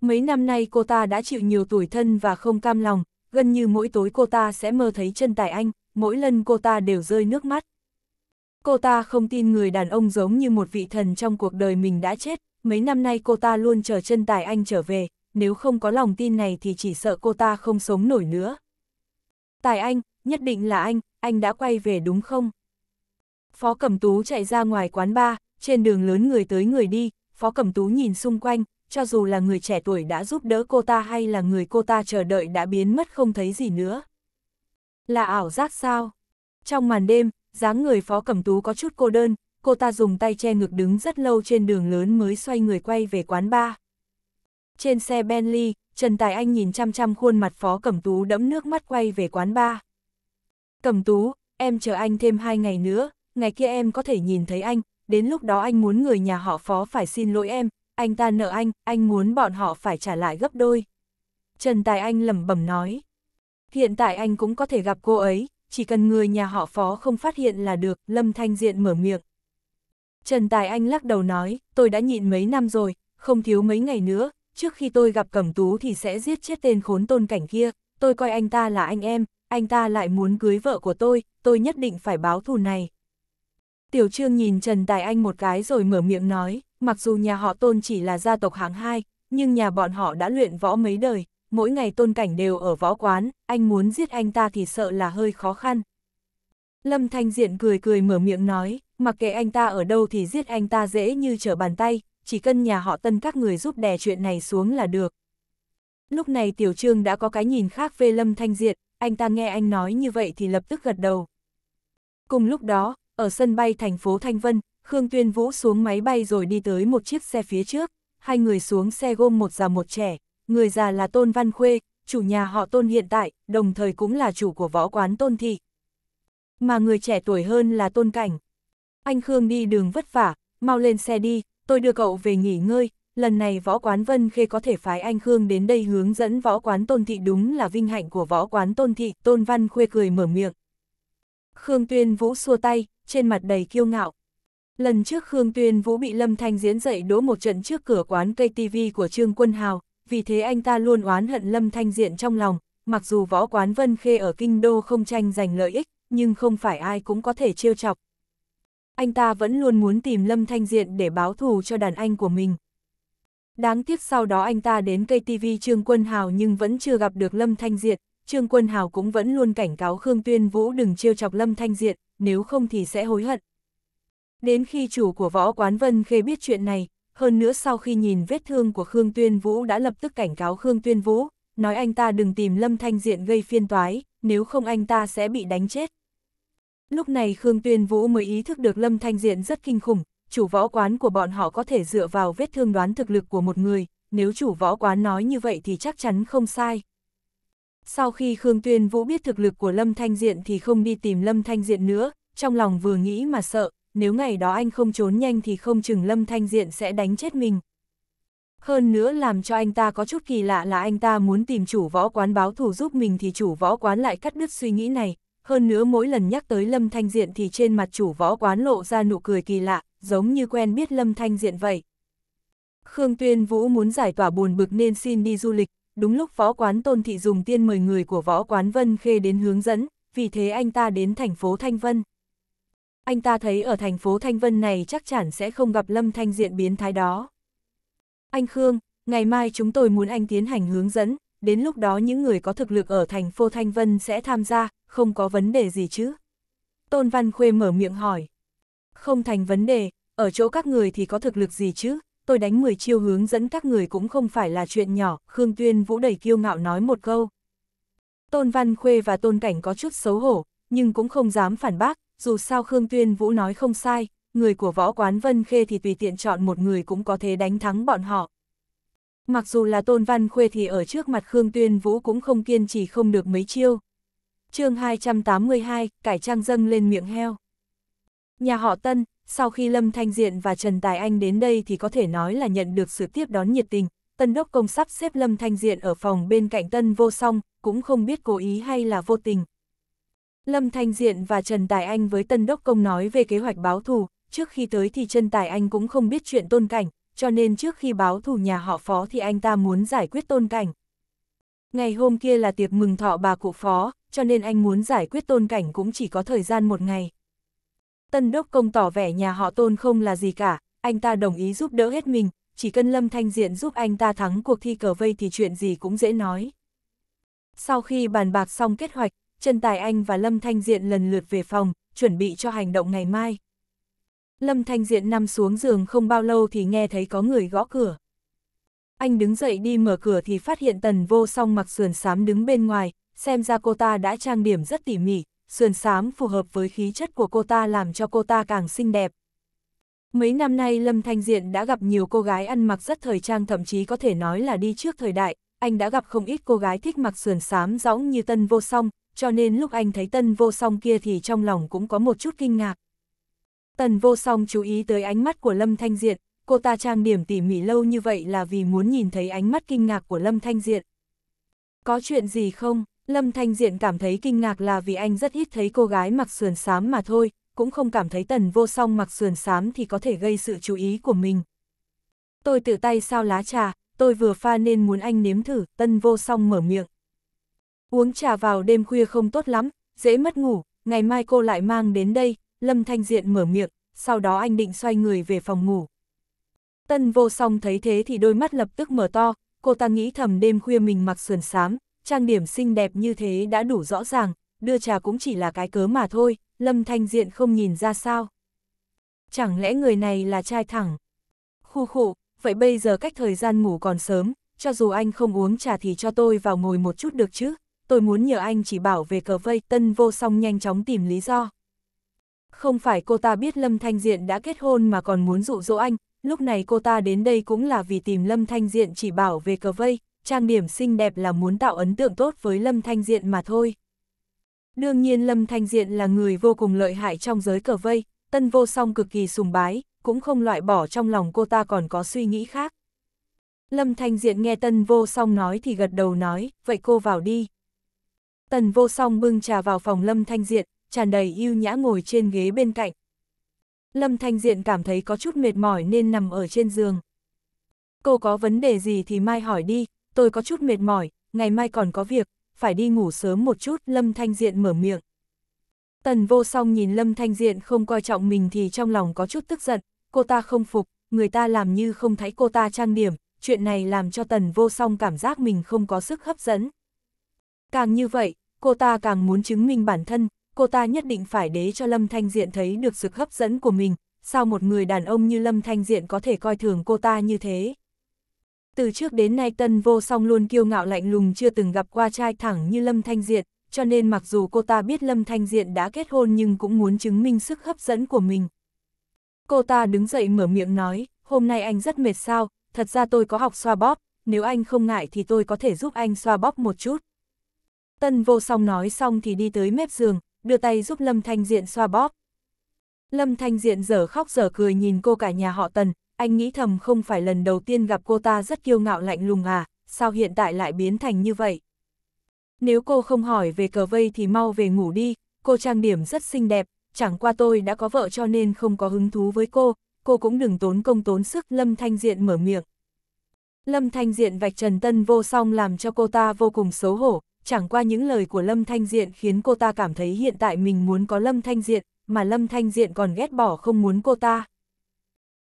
Mấy năm nay cô ta đã chịu nhiều tuổi thân và không cam lòng, gần như mỗi tối cô ta sẽ mơ thấy Trần Tài Anh, mỗi lần cô ta đều rơi nước mắt. Cô ta không tin người đàn ông giống như một vị thần trong cuộc đời mình đã chết, mấy năm nay cô ta luôn chờ chân tài anh trở về, nếu không có lòng tin này thì chỉ sợ cô ta không sống nổi nữa. Tài anh, nhất định là anh, anh đã quay về đúng không? Phó Cẩm Tú chạy ra ngoài quán bar, trên đường lớn người tới người đi, Phó Cẩm Tú nhìn xung quanh, cho dù là người trẻ tuổi đã giúp đỡ cô ta hay là người cô ta chờ đợi đã biến mất không thấy gì nữa. Là ảo giác sao? Trong màn đêm, dáng người phó cẩm tú có chút cô đơn, cô ta dùng tay che ngực đứng rất lâu trên đường lớn mới xoay người quay về quán ba. Trên xe Bentley, Trần Tài Anh nhìn chăm chăm khuôn mặt phó cẩm tú đẫm nước mắt quay về quán ba. Cẩm tú, em chờ anh thêm hai ngày nữa, ngày kia em có thể nhìn thấy anh, đến lúc đó anh muốn người nhà họ phó phải xin lỗi em, anh ta nợ anh, anh muốn bọn họ phải trả lại gấp đôi. Trần Tài Anh lẩm bẩm nói. Hiện tại anh cũng có thể gặp cô ấy, chỉ cần người nhà họ phó không phát hiện là được, Lâm Thanh Diện mở miệng. Trần Tài Anh lắc đầu nói, tôi đã nhịn mấy năm rồi, không thiếu mấy ngày nữa, trước khi tôi gặp Cẩm Tú thì sẽ giết chết tên khốn tôn cảnh kia, tôi coi anh ta là anh em, anh ta lại muốn cưới vợ của tôi, tôi nhất định phải báo thù này. Tiểu Trương nhìn Trần Tài Anh một cái rồi mở miệng nói, mặc dù nhà họ tôn chỉ là gia tộc hạng hai, nhưng nhà bọn họ đã luyện võ mấy đời, mỗi ngày tôn cảnh đều ở võ quán, anh muốn giết anh ta thì sợ là hơi khó khăn. Lâm Thanh Diện cười cười mở miệng nói, mặc kệ anh ta ở đâu thì giết anh ta dễ như trở bàn tay, chỉ cần nhà họ tân các người giúp đè chuyện này xuống là được. Lúc này Tiểu Trương đã có cái nhìn khác về Lâm Thanh Diện, anh ta nghe anh nói như vậy thì lập tức gật đầu. Cùng lúc đó, ở sân bay thành phố Thanh Vân, Khương Tuyên Vũ xuống máy bay rồi đi tới một chiếc xe phía trước, hai người xuống xe gom một già một trẻ, người già là Tôn Văn Khuê, chủ nhà họ Tôn hiện tại, đồng thời cũng là chủ của võ quán Tôn Thị. Mà người trẻ tuổi hơn là Tôn Cảnh. Anh Khương đi đường vất vả, mau lên xe đi, tôi đưa cậu về nghỉ ngơi, lần này võ quán Vân Khê có thể phái anh Khương đến đây hướng dẫn võ quán Tôn Thị đúng là vinh hạnh của võ quán Tôn Thị, Tôn Văn Khuê cười mở miệng. Khương Tuyên Vũ xua tay, trên mặt đầy kiêu ngạo. Lần trước Khương Tuyên Vũ bị Lâm Thanh diễn dậy đố một trận trước cửa quán cây TV của Trương Quân Hào, vì thế anh ta luôn oán hận Lâm Thanh Diện trong lòng, mặc dù võ quán Vân Khê ở Kinh Đô không tranh giành lợi ích, nhưng không phải ai cũng có thể trêu chọc. Anh ta vẫn luôn muốn tìm Lâm Thanh Diện để báo thù cho đàn anh của mình. Đáng tiếc sau đó anh ta đến cây KTV Trương Quân Hào nhưng vẫn chưa gặp được Lâm Thanh Diện, Trương Quân Hào cũng vẫn luôn cảnh cáo Khương Tuyên Vũ đừng trêu chọc Lâm Thanh Diện, nếu không thì sẽ hối hận. Đến khi chủ của võ quán Vân Khê biết chuyện này, hơn nữa sau khi nhìn vết thương của Khương Tuyên Vũ đã lập tức cảnh cáo Khương Tuyên Vũ, nói anh ta đừng tìm Lâm Thanh Diện gây phiên toái, nếu không anh ta sẽ bị đánh chết. Lúc này Khương Tuyên Vũ mới ý thức được Lâm Thanh Diện rất kinh khủng, chủ võ quán của bọn họ có thể dựa vào vết thương đoán thực lực của một người, nếu chủ võ quán nói như vậy thì chắc chắn không sai. Sau khi Khương Tuyên Vũ biết thực lực của Lâm Thanh Diện thì không đi tìm Lâm Thanh Diện nữa, trong lòng vừa nghĩ mà sợ, nếu ngày đó anh không trốn nhanh thì không chừng Lâm Thanh Diện sẽ đánh chết mình. Hơn nữa làm cho anh ta có chút kỳ lạ là anh ta muốn tìm chủ võ quán báo thù giúp mình thì chủ võ quán lại cắt đứt suy nghĩ này. Hơn nữa mỗi lần nhắc tới Lâm Thanh Diện thì trên mặt chủ võ quán lộ ra nụ cười kỳ lạ, giống như quen biết Lâm Thanh Diện vậy. Khương Tuyên Vũ muốn giải tỏa buồn bực nên xin đi du lịch, đúng lúc võ quán Tôn Thị dùng tiên mời người của võ quán Vân Khê đến hướng dẫn, vì thế anh ta đến thành phố Thanh Vân anh ta thấy ở thành phố Thanh Vân này chắc chắn sẽ không gặp Lâm Thanh Diện biến thái đó. Anh Khương, ngày mai chúng tôi muốn anh tiến hành hướng dẫn, đến lúc đó những người có thực lực ở thành phố Thanh Vân sẽ tham gia, không có vấn đề gì chứ. Tôn Văn Khuê mở miệng hỏi. Không thành vấn đề, ở chỗ các người thì có thực lực gì chứ, tôi đánh 10 chiêu hướng dẫn các người cũng không phải là chuyện nhỏ, Khương Tuyên Vũ đầy kiêu ngạo nói một câu. Tôn Văn Khuê và Tôn Cảnh có chút xấu hổ, nhưng cũng không dám phản bác, dù sao Khương Tuyên Vũ nói không sai, người của võ quán Vân Khê thì tùy tiện chọn một người cũng có thể đánh thắng bọn họ. Mặc dù là Tôn Văn Khuê thì ở trước mặt Khương Tuyên Vũ cũng không kiên trì không được mấy chiêu. chương 282, cải trang dâng lên miệng heo. Nhà họ Tân, sau khi Lâm Thanh Diện và Trần Tài Anh đến đây thì có thể nói là nhận được sự tiếp đón nhiệt tình. Tân Đốc Công sắp xếp Lâm Thanh Diện ở phòng bên cạnh Tân Vô Song, cũng không biết cố ý hay là vô tình, Lâm Thanh Diện và Trần Tài Anh với Tân Đốc Công nói về kế hoạch báo thù, trước khi tới thì Trần Tài Anh cũng không biết chuyện tôn cảnh, cho nên trước khi báo thù nhà họ phó thì anh ta muốn giải quyết tôn cảnh. Ngày hôm kia là tiệc mừng thọ bà cụ phó, cho nên anh muốn giải quyết tôn cảnh cũng chỉ có thời gian một ngày. Tân Đốc Công tỏ vẻ nhà họ tôn không là gì cả, anh ta đồng ý giúp đỡ hết mình, chỉ cần Lâm Thanh Diện giúp anh ta thắng cuộc thi cờ vây thì chuyện gì cũng dễ nói. Sau khi bàn bạc xong kết hoạch, Trần Tài Anh và Lâm Thanh Diện lần lượt về phòng, chuẩn bị cho hành động ngày mai. Lâm Thanh Diện nằm xuống giường không bao lâu thì nghe thấy có người gõ cửa. Anh đứng dậy đi mở cửa thì phát hiện tần vô song mặc sườn xám đứng bên ngoài, xem ra cô ta đã trang điểm rất tỉ mỉ, sườn xám phù hợp với khí chất của cô ta làm cho cô ta càng xinh đẹp. Mấy năm nay Lâm Thanh Diện đã gặp nhiều cô gái ăn mặc rất thời trang thậm chí có thể nói là đi trước thời đại, anh đã gặp không ít cô gái thích mặc sườn xám rõng như tân vô song, cho nên lúc anh thấy tân vô song kia thì trong lòng cũng có một chút kinh ngạc. Tần vô song chú ý tới ánh mắt của Lâm Thanh diện, cô ta trang điểm tỉ mỉ lâu như vậy là vì muốn nhìn thấy ánh mắt kinh ngạc của Lâm Thanh diện. Có chuyện gì không? Lâm Thanh Diện cảm thấy kinh ngạc là vì anh rất ít thấy cô gái mặc sườn xám mà thôi, cũng không cảm thấy tần vô song mặc sườn xám thì có thể gây sự chú ý của mình. Tôi tự tay sao lá trà, tôi vừa pha nên muốn anh nếm thử, tân vô song mở miệng. Uống trà vào đêm khuya không tốt lắm, dễ mất ngủ, ngày mai cô lại mang đến đây, Lâm Thanh Diện mở miệng, sau đó anh định xoay người về phòng ngủ. Tân vô song thấy thế thì đôi mắt lập tức mở to, cô ta nghĩ thầm đêm khuya mình mặc sườn xám, trang điểm xinh đẹp như thế đã đủ rõ ràng, đưa trà cũng chỉ là cái cớ mà thôi, Lâm Thanh Diện không nhìn ra sao. Chẳng lẽ người này là trai thẳng? Khu khụ, vậy bây giờ cách thời gian ngủ còn sớm, cho dù anh không uống trà thì cho tôi vào ngồi một chút được chứ? tôi muốn nhờ anh chỉ bảo về cờ vây, tân vô song nhanh chóng tìm lý do. Không phải cô ta biết Lâm Thanh Diện đã kết hôn mà còn muốn dụ dỗ anh, lúc này cô ta đến đây cũng là vì tìm Lâm Thanh Diện chỉ bảo về cờ vây, trang điểm xinh đẹp là muốn tạo ấn tượng tốt với Lâm Thanh Diện mà thôi. Đương nhiên Lâm Thanh Diện là người vô cùng lợi hại trong giới cờ vây, tân vô song cực kỳ sùng bái, cũng không loại bỏ trong lòng cô ta còn có suy nghĩ khác. Lâm Thanh Diện nghe tân vô song nói thì gật đầu nói, vậy cô vào đi, Tần vô song bưng trà vào phòng Lâm Thanh Diện, tràn đầy yêu nhã ngồi trên ghế bên cạnh. Lâm Thanh Diện cảm thấy có chút mệt mỏi nên nằm ở trên giường. Cô có vấn đề gì thì mai hỏi đi, tôi có chút mệt mỏi, ngày mai còn có việc, phải đi ngủ sớm một chút, Lâm Thanh Diện mở miệng. Tần vô song nhìn Lâm Thanh Diện không coi trọng mình thì trong lòng có chút tức giận, cô ta không phục, người ta làm như không thấy cô ta trang điểm, chuyện này làm cho tần vô song cảm giác mình không có sức hấp dẫn. Càng như vậy, cô ta càng muốn chứng minh bản thân, cô ta nhất định phải đế cho Lâm Thanh Diện thấy được sự hấp dẫn của mình, sao một người đàn ông như Lâm Thanh Diện có thể coi thường cô ta như thế. Từ trước đến nay Tân Vô Song luôn kiêu ngạo lạnh lùng chưa từng gặp qua trai thẳng như Lâm Thanh Diện, cho nên mặc dù cô ta biết Lâm Thanh Diện đã kết hôn nhưng cũng muốn chứng minh sức hấp dẫn của mình. Cô ta đứng dậy mở miệng nói, hôm nay anh rất mệt sao, thật ra tôi có học xoa bóp, nếu anh không ngại thì tôi có thể giúp anh xoa bóp một chút. Tân vô song nói xong thì đi tới mép giường, đưa tay giúp Lâm Thanh Diện xoa bóp. Lâm Thanh Diện dở khóc dở cười nhìn cô cả nhà họ Tần, anh nghĩ thầm không phải lần đầu tiên gặp cô ta rất kiêu ngạo lạnh lùng à, sao hiện tại lại biến thành như vậy? Nếu cô không hỏi về cờ vây thì mau về ngủ đi, cô trang điểm rất xinh đẹp, chẳng qua tôi đã có vợ cho nên không có hứng thú với cô, cô cũng đừng tốn công tốn sức Lâm Thanh Diện mở miệng. Lâm Thanh Diện vạch Trần Tân vô song làm cho cô ta vô cùng xấu hổ, chẳng qua những lời của Lâm Thanh Diện khiến cô ta cảm thấy hiện tại mình muốn có Lâm Thanh Diện, mà Lâm Thanh Diện còn ghét bỏ không muốn cô ta.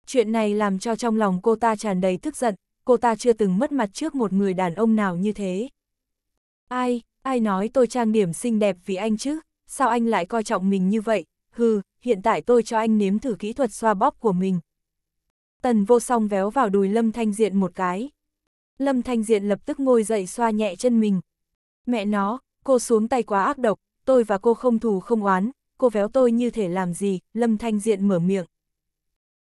Chuyện này làm cho trong lòng cô ta tràn đầy tức giận, cô ta chưa từng mất mặt trước một người đàn ông nào như thế. Ai, ai nói tôi trang điểm xinh đẹp vì anh chứ, sao anh lại coi trọng mình như vậy, hừ, hiện tại tôi cho anh nếm thử kỹ thuật xoa bóp của mình. Tần vô song véo vào đùi Lâm Thanh Diện một cái. Lâm Thanh Diện lập tức ngồi dậy xoa nhẹ chân mình, Mẹ nó, cô xuống tay quá ác độc, tôi và cô không thù không oán, cô véo tôi như thể làm gì, Lâm Thanh Diện mở miệng.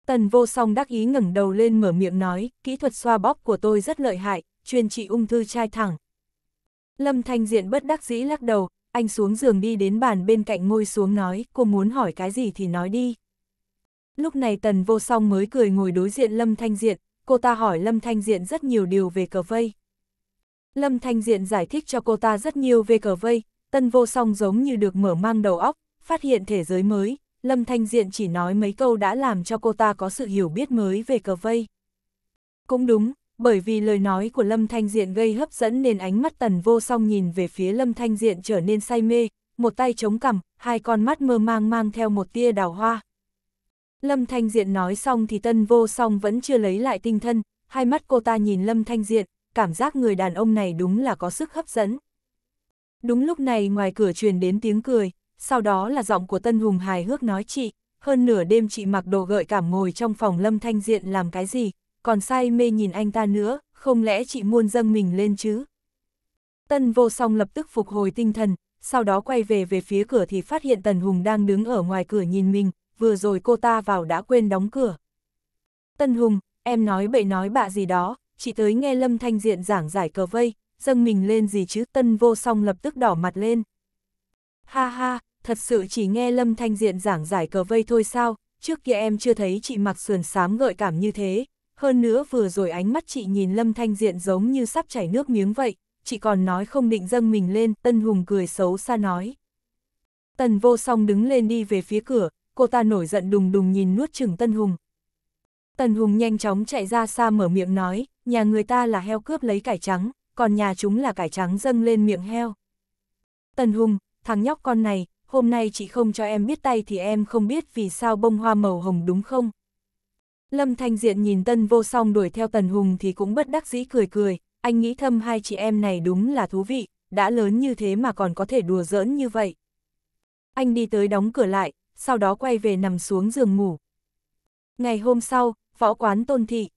Tần vô song đắc ý ngẩng đầu lên mở miệng nói, kỹ thuật xoa bóp của tôi rất lợi hại, chuyên trị ung thư trai thẳng. Lâm Thanh Diện bất đắc dĩ lắc đầu, anh xuống giường đi đến bàn bên cạnh ngôi xuống nói, cô muốn hỏi cái gì thì nói đi. Lúc này tần vô song mới cười ngồi đối diện Lâm Thanh Diện, cô ta hỏi Lâm Thanh Diện rất nhiều điều về cờ vây, Lâm Thanh Diện giải thích cho cô ta rất nhiều về cờ vây, tân vô song giống như được mở mang đầu óc, phát hiện thế giới mới, Lâm Thanh Diện chỉ nói mấy câu đã làm cho cô ta có sự hiểu biết mới về cờ vây. Cũng đúng, bởi vì lời nói của Lâm Thanh Diện gây hấp dẫn nên ánh mắt tần vô song nhìn về phía Lâm Thanh Diện trở nên say mê, một tay chống cằm, hai con mắt mơ mang mang theo một tia đào hoa. Lâm Thanh Diện nói xong thì tân vô song vẫn chưa lấy lại tinh thân, hai mắt cô ta nhìn Lâm Thanh Diện, cảm giác người đàn ông này đúng là có sức hấp dẫn. Đúng lúc này ngoài cửa truyền đến tiếng cười, sau đó là giọng của Tân Hùng hài hước nói chị, hơn nửa đêm chị mặc đồ gợi cảm ngồi trong phòng Lâm Thanh Diện làm cái gì, còn say mê nhìn anh ta nữa, không lẽ chị muôn dâng mình lên chứ? Tân vô song lập tức phục hồi tinh thần, sau đó quay về về phía cửa thì phát hiện Tần Hùng đang đứng ở ngoài cửa nhìn mình, vừa rồi cô ta vào đã quên đóng cửa. Tân Hùng, em nói bậy nói bạ gì đó, chỉ tới nghe Lâm Thanh Diện giảng giải cờ vây, dâng mình lên gì chứ tân vô song lập tức đỏ mặt lên. Ha ha, thật sự chỉ nghe Lâm Thanh Diện giảng giải cờ vây thôi sao, trước kia em chưa thấy chị mặc sườn xám gợi cảm như thế, hơn nữa vừa rồi ánh mắt chị nhìn Lâm Thanh Diện giống như sắp chảy nước miếng vậy, chị còn nói không định dâng mình lên, Tân Hùng cười xấu xa nói. Tần vô song đứng lên đi về phía cửa, cô ta nổi giận đùng đùng nhìn nuốt chừng Tân Hùng, Tần Hùng nhanh chóng chạy ra xa mở miệng nói, nhà người ta là heo cướp lấy cải trắng, còn nhà chúng là cải trắng dâng lên miệng heo. Tần Hùng, thằng nhóc con này, hôm nay chị không cho em biết tay thì em không biết vì sao bông hoa màu hồng đúng không? Lâm Thanh Diện nhìn Tân Vô Song đuổi theo Tần Hùng thì cũng bất đắc dĩ cười cười, anh nghĩ thâm hai chị em này đúng là thú vị, đã lớn như thế mà còn có thể đùa giỡn như vậy. Anh đi tới đóng cửa lại, sau đó quay về nằm xuống giường ngủ. Ngày hôm sau, võ quán tôn thị.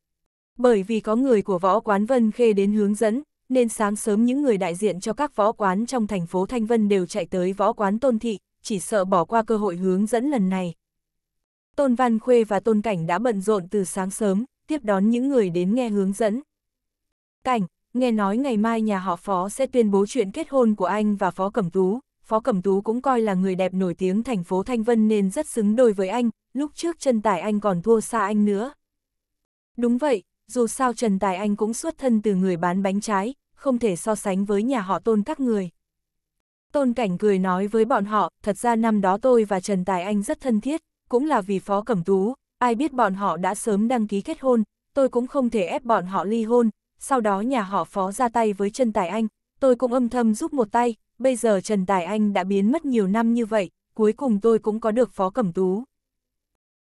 Bởi vì có người của võ quán Vân Khê đến hướng dẫn, nên sáng sớm những người đại diện cho các võ quán trong thành phố Thanh Vân đều chạy tới võ quán tôn thị, chỉ sợ bỏ qua cơ hội hướng dẫn lần này. Tôn Văn Khuê và Tôn Cảnh đã bận rộn từ sáng sớm, tiếp đón những người đến nghe hướng dẫn. Cảnh, nghe nói ngày mai nhà họ Phó sẽ tuyên bố chuyện kết hôn của anh và Phó Cẩm Tú. Phó Cẩm Tú cũng coi là người đẹp nổi tiếng thành phố Thanh Vân nên rất xứng đôi với anh, lúc trước chân tải anh còn thua xa anh nữa. Đúng vậy, dù sao Trần Tài Anh cũng xuất thân từ người bán bánh trái, không thể so sánh với nhà họ tôn các người. Tôn Cảnh cười nói với bọn họ, thật ra năm đó tôi và Trần Tài Anh rất thân thiết, cũng là vì Phó Cẩm Tú, ai biết bọn họ đã sớm đăng ký kết hôn, tôi cũng không thể ép bọn họ ly hôn, sau đó nhà họ Phó ra tay với Trần Tài Anh, tôi cũng âm thầm giúp một tay, bây giờ Trần Tài Anh đã biến mất nhiều năm như vậy, cuối cùng tôi cũng có được Phó Cẩm Tú.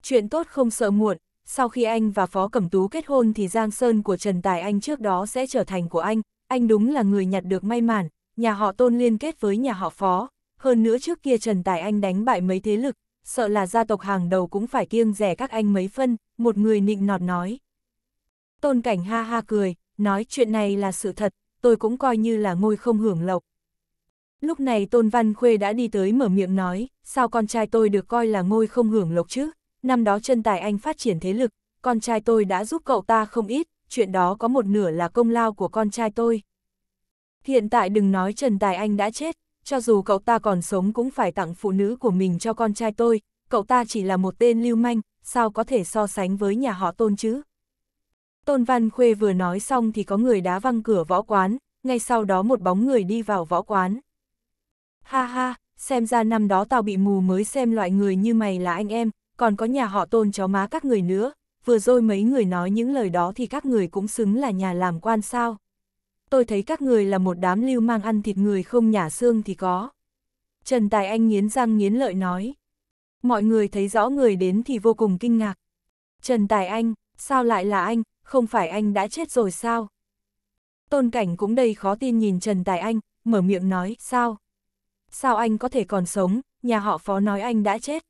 Chuyện tốt không sợ muộn, sau khi anh và Phó Cẩm Tú kết hôn thì Giang Sơn của Trần Tài Anh trước đó sẽ trở thành của anh, anh đúng là người nhặt được may mắn, nhà họ Tôn liên kết với nhà họ Phó, hơn nữa trước kia Trần Tài Anh đánh bại mấy thế lực, sợ là gia tộc hàng đầu cũng phải kiêng rẻ các anh mấy phân, một người nịnh nọt nói. Tôn Cảnh ha ha cười, nói chuyện này là sự thật, tôi cũng coi như là ngôi không hưởng lộc. Lúc này Tôn Văn Khuê đã đi tới mở miệng nói, sao con trai tôi được coi là ngôi không hưởng lộc chứ, năm đó chân tài anh phát triển thế lực, con trai tôi đã giúp cậu ta không ít, chuyện đó có một nửa là công lao của con trai tôi. Hiện tại đừng nói Trần Tài Anh đã chết, cho dù cậu ta còn sống cũng phải tặng phụ nữ của mình cho con trai tôi, cậu ta chỉ là một tên lưu manh, sao có thể so sánh với nhà họ Tôn chứ? Tôn Văn Khuê vừa nói xong thì có người đá văng cửa võ quán, ngay sau đó một bóng người đi vào võ quán. Ha ha, xem ra năm đó tao bị mù mới xem loại người như mày là anh em, còn có nhà họ tôn chó má các người nữa, vừa rồi mấy người nói những lời đó thì các người cũng xứng là nhà làm quan sao. Tôi thấy các người là một đám lưu mang ăn thịt người không nhà xương thì có. Trần Tài Anh nghiến răng nghiến lợi nói. Mọi người thấy rõ người đến thì vô cùng kinh ngạc. Trần Tài Anh, sao lại là anh, không phải anh đã chết rồi sao? Tôn Cảnh cũng đầy khó tin nhìn Trần Tài Anh, mở miệng nói, sao? Sao anh có thể còn sống, nhà họ phó nói anh đã chết.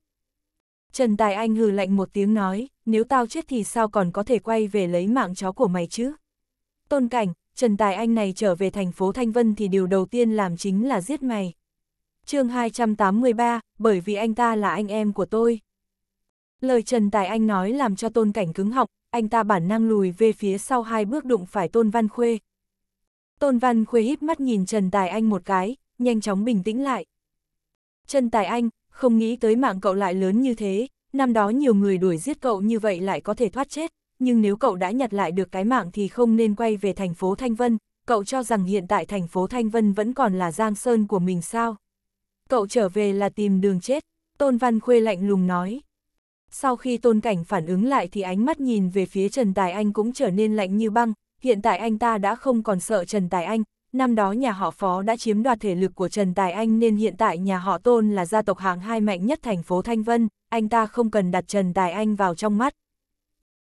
Trần Tài Anh hừ lạnh một tiếng nói, nếu tao chết thì sao còn có thể quay về lấy mạng chó của mày chứ? Tôn Cảnh, Trần Tài Anh này trở về thành phố Thanh Vân thì điều đầu tiên làm chính là giết mày. chương 283, bởi vì anh ta là anh em của tôi. Lời Trần Tài Anh nói làm cho Tôn Cảnh cứng họng, anh ta bản năng lùi về phía sau hai bước đụng phải Tôn Văn Khuê. Tôn Văn Khuê híp mắt nhìn Trần Tài Anh một cái, nhanh chóng bình tĩnh lại. Trần Tài Anh, không nghĩ tới mạng cậu lại lớn như thế, năm đó nhiều người đuổi giết cậu như vậy lại có thể thoát chết, nhưng nếu cậu đã nhặt lại được cái mạng thì không nên quay về thành phố Thanh Vân, cậu cho rằng hiện tại thành phố Thanh Vân vẫn còn là giang sơn của mình sao? Cậu trở về là tìm đường chết, Tôn Văn Khuê lạnh lùng nói. Sau khi Tôn Cảnh phản ứng lại thì ánh mắt nhìn về phía Trần Tài Anh cũng trở nên lạnh như băng, hiện tại anh ta đã không còn sợ Trần Tài Anh, năm đó nhà họ Phó đã chiếm đoạt thể lực của Trần Tài Anh nên hiện tại nhà họ Tôn là gia tộc hàng hai mạnh nhất thành phố Thanh Vân, anh ta không cần đặt Trần Tài Anh vào trong mắt.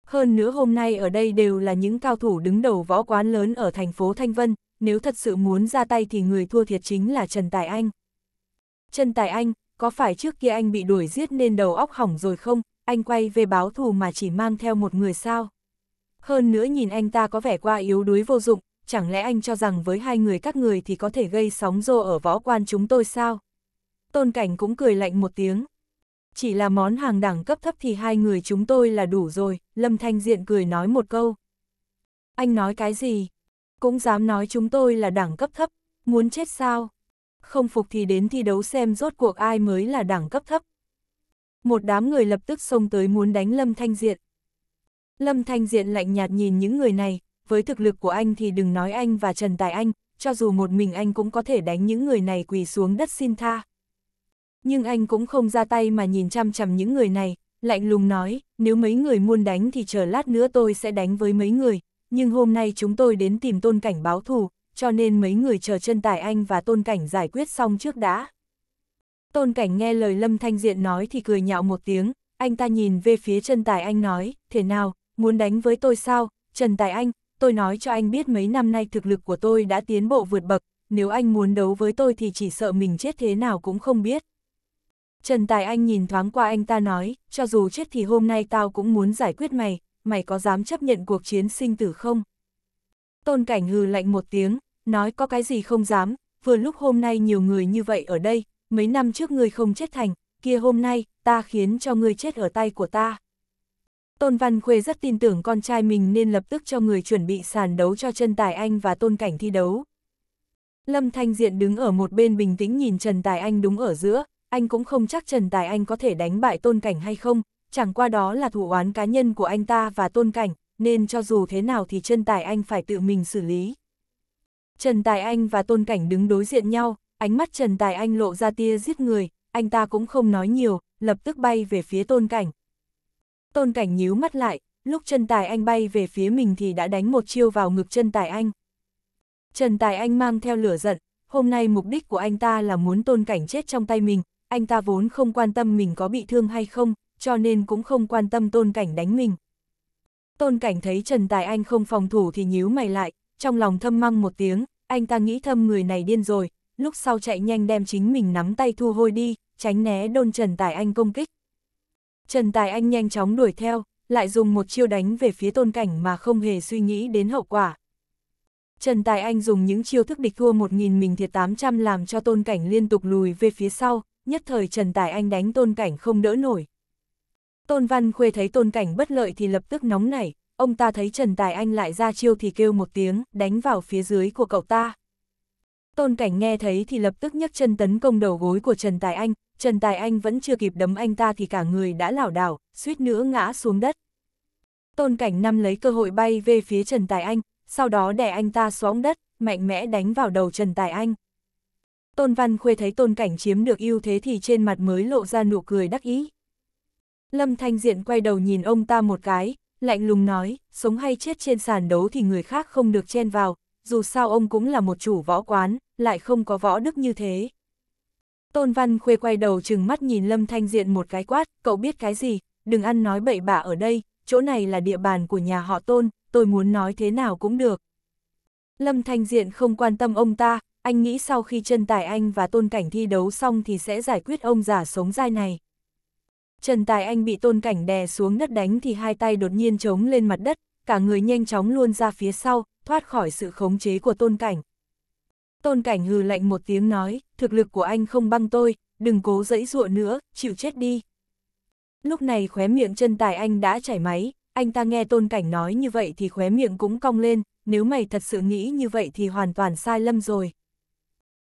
Hơn nữa hôm nay ở đây đều là những cao thủ đứng đầu võ quán lớn ở thành phố Thanh Vân, nếu thật sự muốn ra tay thì người thua thiệt chính là Trần Tài Anh. Trần Tài Anh, có phải trước kia anh bị đuổi giết nên đầu óc hỏng rồi không, anh quay về báo thù mà chỉ mang theo một người sao? Hơn nữa nhìn anh ta có vẻ qua yếu đuối vô dụng, chẳng lẽ anh cho rằng với hai người các người thì có thể gây sóng rô ở võ quan chúng tôi sao? Tôn Cảnh cũng cười lạnh một tiếng. Chỉ là món hàng đẳng cấp thấp thì hai người chúng tôi là đủ rồi, Lâm Thanh Diện cười nói một câu. Anh nói cái gì? Cũng dám nói chúng tôi là đẳng cấp thấp, muốn chết sao? Không phục thì đến thi đấu xem rốt cuộc ai mới là đẳng cấp thấp. Một đám người lập tức xông tới muốn đánh Lâm Thanh Diện. Lâm Thanh Diện lạnh nhạt nhìn những người này, với thực lực của anh thì đừng nói anh và Trần Tài Anh, cho dù một mình anh cũng có thể đánh những người này quỳ xuống đất xin tha. Nhưng anh cũng không ra tay mà nhìn chăm chằm những người này, lạnh lùng nói, nếu mấy người muốn đánh thì chờ lát nữa tôi sẽ đánh với mấy người, nhưng hôm nay chúng tôi đến tìm tôn cảnh báo thù, cho nên mấy người chờ chân tài anh và tôn cảnh giải quyết xong trước đã. Tôn cảnh nghe lời Lâm Thanh Diện nói thì cười nhạo một tiếng, anh ta nhìn về phía chân tài anh nói, thế nào, muốn đánh với tôi sao, Trần Tài Anh, tôi nói cho anh biết mấy năm nay thực lực của tôi đã tiến bộ vượt bậc, nếu anh muốn đấu với tôi thì chỉ sợ mình chết thế nào cũng không biết. Trần Tài Anh nhìn thoáng qua anh ta nói, cho dù chết thì hôm nay tao cũng muốn giải quyết mày, mày có dám chấp nhận cuộc chiến sinh tử không? Tôn Cảnh hừ lạnh một tiếng, nói có cái gì không dám, vừa lúc hôm nay nhiều người như vậy ở đây, mấy năm trước ngươi không chết thành, kia hôm nay, ta khiến cho ngươi chết ở tay của ta. Tôn Văn Khuê rất tin tưởng con trai mình nên lập tức cho người chuẩn bị sàn đấu cho Trần Tài Anh và Tôn Cảnh thi đấu. Lâm Thanh Diện đứng ở một bên bình tĩnh nhìn Trần Tài Anh đúng ở giữa, anh cũng không chắc Trần Tài Anh có thể đánh bại Tôn Cảnh hay không, chẳng qua đó là thủ oán cá nhân của anh ta và Tôn Cảnh, nên cho dù thế nào thì Trần Tài Anh phải tự mình xử lý. Trần Tài Anh và Tôn Cảnh đứng đối diện nhau, ánh mắt Trần Tài Anh lộ ra tia giết người, anh ta cũng không nói nhiều, lập tức bay về phía Tôn Cảnh. Tôn Cảnh nhíu mắt lại, lúc chân tài anh bay về phía mình thì đã đánh một chiêu vào ngực chân tài anh. Trần Tài Anh mang theo lửa giận, hôm nay mục đích của anh ta là muốn tôn cảnh chết trong tay mình, anh ta vốn không quan tâm mình có bị thương hay không, cho nên cũng không quan tâm tôn cảnh đánh mình. Tôn cảnh thấy Trần Tài Anh không phòng thủ thì nhíu mày lại, trong lòng thâm măng một tiếng, anh ta nghĩ thâm người này điên rồi, lúc sau chạy nhanh đem chính mình nắm tay thu hồi đi, tránh né đôn Trần Tài Anh công kích. Trần Tài Anh nhanh chóng đuổi theo, lại dùng một chiêu đánh về phía tôn cảnh mà không hề suy nghĩ đến hậu quả. Trần Tài Anh dùng những chiêu thức địch thua 1.000 mình thiệt 800 làm cho tôn cảnh liên tục lùi về phía sau, nhất thời Trần Tài Anh đánh tôn cảnh không đỡ nổi. Tôn Văn Khuê thấy tôn cảnh bất lợi thì lập tức nóng nảy, ông ta thấy Trần Tài Anh lại ra chiêu thì kêu một tiếng, đánh vào phía dưới của cậu ta. Tôn cảnh nghe thấy thì lập tức nhấc chân tấn công đầu gối của Trần Tài Anh, Trần Tài Anh vẫn chưa kịp đấm anh ta thì cả người đã lảo đảo, suýt nữa ngã xuống đất. Tôn Cảnh Năm lấy cơ hội bay về phía Trần Tài Anh, sau đó đè anh ta xuống đất, mạnh mẽ đánh vào đầu Trần Tài Anh. Tôn Văn Khuê thấy Tôn Cảnh chiếm được ưu thế thì trên mặt mới lộ ra nụ cười đắc ý. Lâm Thanh Diện quay đầu nhìn ông ta một cái, lạnh lùng nói, sống hay chết trên sàn đấu thì người khác không được chen vào, dù sao ông cũng là một chủ võ quán, lại không có võ đức như thế. Tôn Văn Khuê quay đầu chừng mắt nhìn Lâm Thanh Diện một cái quát, cậu biết cái gì, đừng ăn nói bậy bạ ở đây, chỗ này là địa bàn của nhà họ Tôn, tôi muốn nói thế nào cũng được. Lâm Thanh Diện không quan tâm ông ta, anh nghĩ sau khi Trần Tài Anh và Tôn Cảnh thi đấu xong thì sẽ giải quyết ông giả sống dai này. Trần Tài Anh bị Tôn Cảnh đè xuống đất đánh thì hai tay đột nhiên trống lên mặt đất, cả người nhanh chóng luôn ra phía sau, thoát khỏi sự khống chế của Tôn Cảnh. Tôn Cảnh hừ lạnh một tiếng nói, thực lực của anh không băng tôi, đừng cố dẫy dụa nữa, chịu chết đi. Lúc này khóe miệng chân tài anh đã chảy máy, anh ta nghe Tôn Cảnh nói như vậy thì khóe miệng cũng cong lên, nếu mày thật sự nghĩ như vậy thì hoàn toàn sai lầm rồi.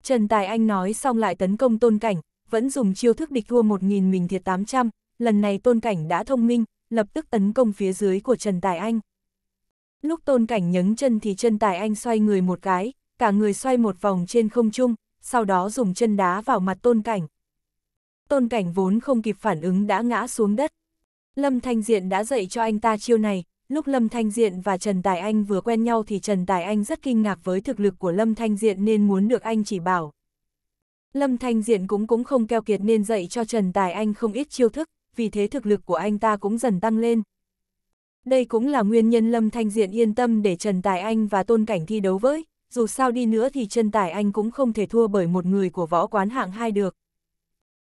Trần Tài Anh nói xong lại tấn công Tôn Cảnh, vẫn dùng chiêu thức địch thua 1.000 mình thiệt 800, lần này Tôn Cảnh đã thông minh, lập tức tấn công phía dưới của Trần Tài Anh. Lúc Tôn Cảnh nhấn chân thì Trần Tài Anh xoay người một cái, cả người xoay một vòng trên không trung, sau đó dùng chân đá vào mặt tôn cảnh. Tôn cảnh vốn không kịp phản ứng đã ngã xuống đất. Lâm Thanh Diện đã dạy cho anh ta chiêu này, lúc Lâm Thanh Diện và Trần Tài Anh vừa quen nhau thì Trần Tài Anh rất kinh ngạc với thực lực của Lâm Thanh Diện nên muốn được anh chỉ bảo. Lâm Thanh Diện cũng cũng không keo kiệt nên dạy cho Trần Tài Anh không ít chiêu thức, vì thế thực lực của anh ta cũng dần tăng lên. Đây cũng là nguyên nhân Lâm Thanh Diện yên tâm để Trần Tài Anh và Tôn Cảnh thi đấu với, dù sao đi nữa thì chân tải anh cũng không thể thua bởi một người của võ quán hạng hai được.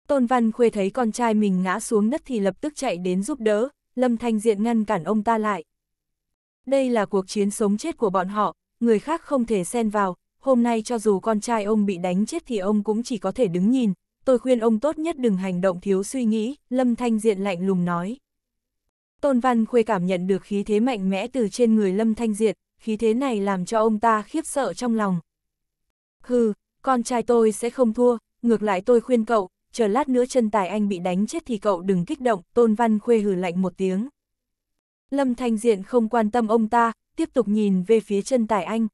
Tôn Văn Khuê thấy con trai mình ngã xuống đất thì lập tức chạy đến giúp đỡ, Lâm Thanh Diện ngăn cản ông ta lại. Đây là cuộc chiến sống chết của bọn họ, người khác không thể xen vào, hôm nay cho dù con trai ông bị đánh chết thì ông cũng chỉ có thể đứng nhìn, tôi khuyên ông tốt nhất đừng hành động thiếu suy nghĩ, Lâm Thanh Diện lạnh lùng nói. Tôn Văn Khuê cảm nhận được khí thế mạnh mẽ từ trên người Lâm Thanh diện khí thế này làm cho ông ta khiếp sợ trong lòng. Hừ, con trai tôi sẽ không thua, ngược lại tôi khuyên cậu, chờ lát nữa chân tài anh bị đánh chết thì cậu đừng kích động, Tôn Văn Khuê hừ lạnh một tiếng. Lâm Thanh Diện không quan tâm ông ta, tiếp tục nhìn về phía chân tài anh.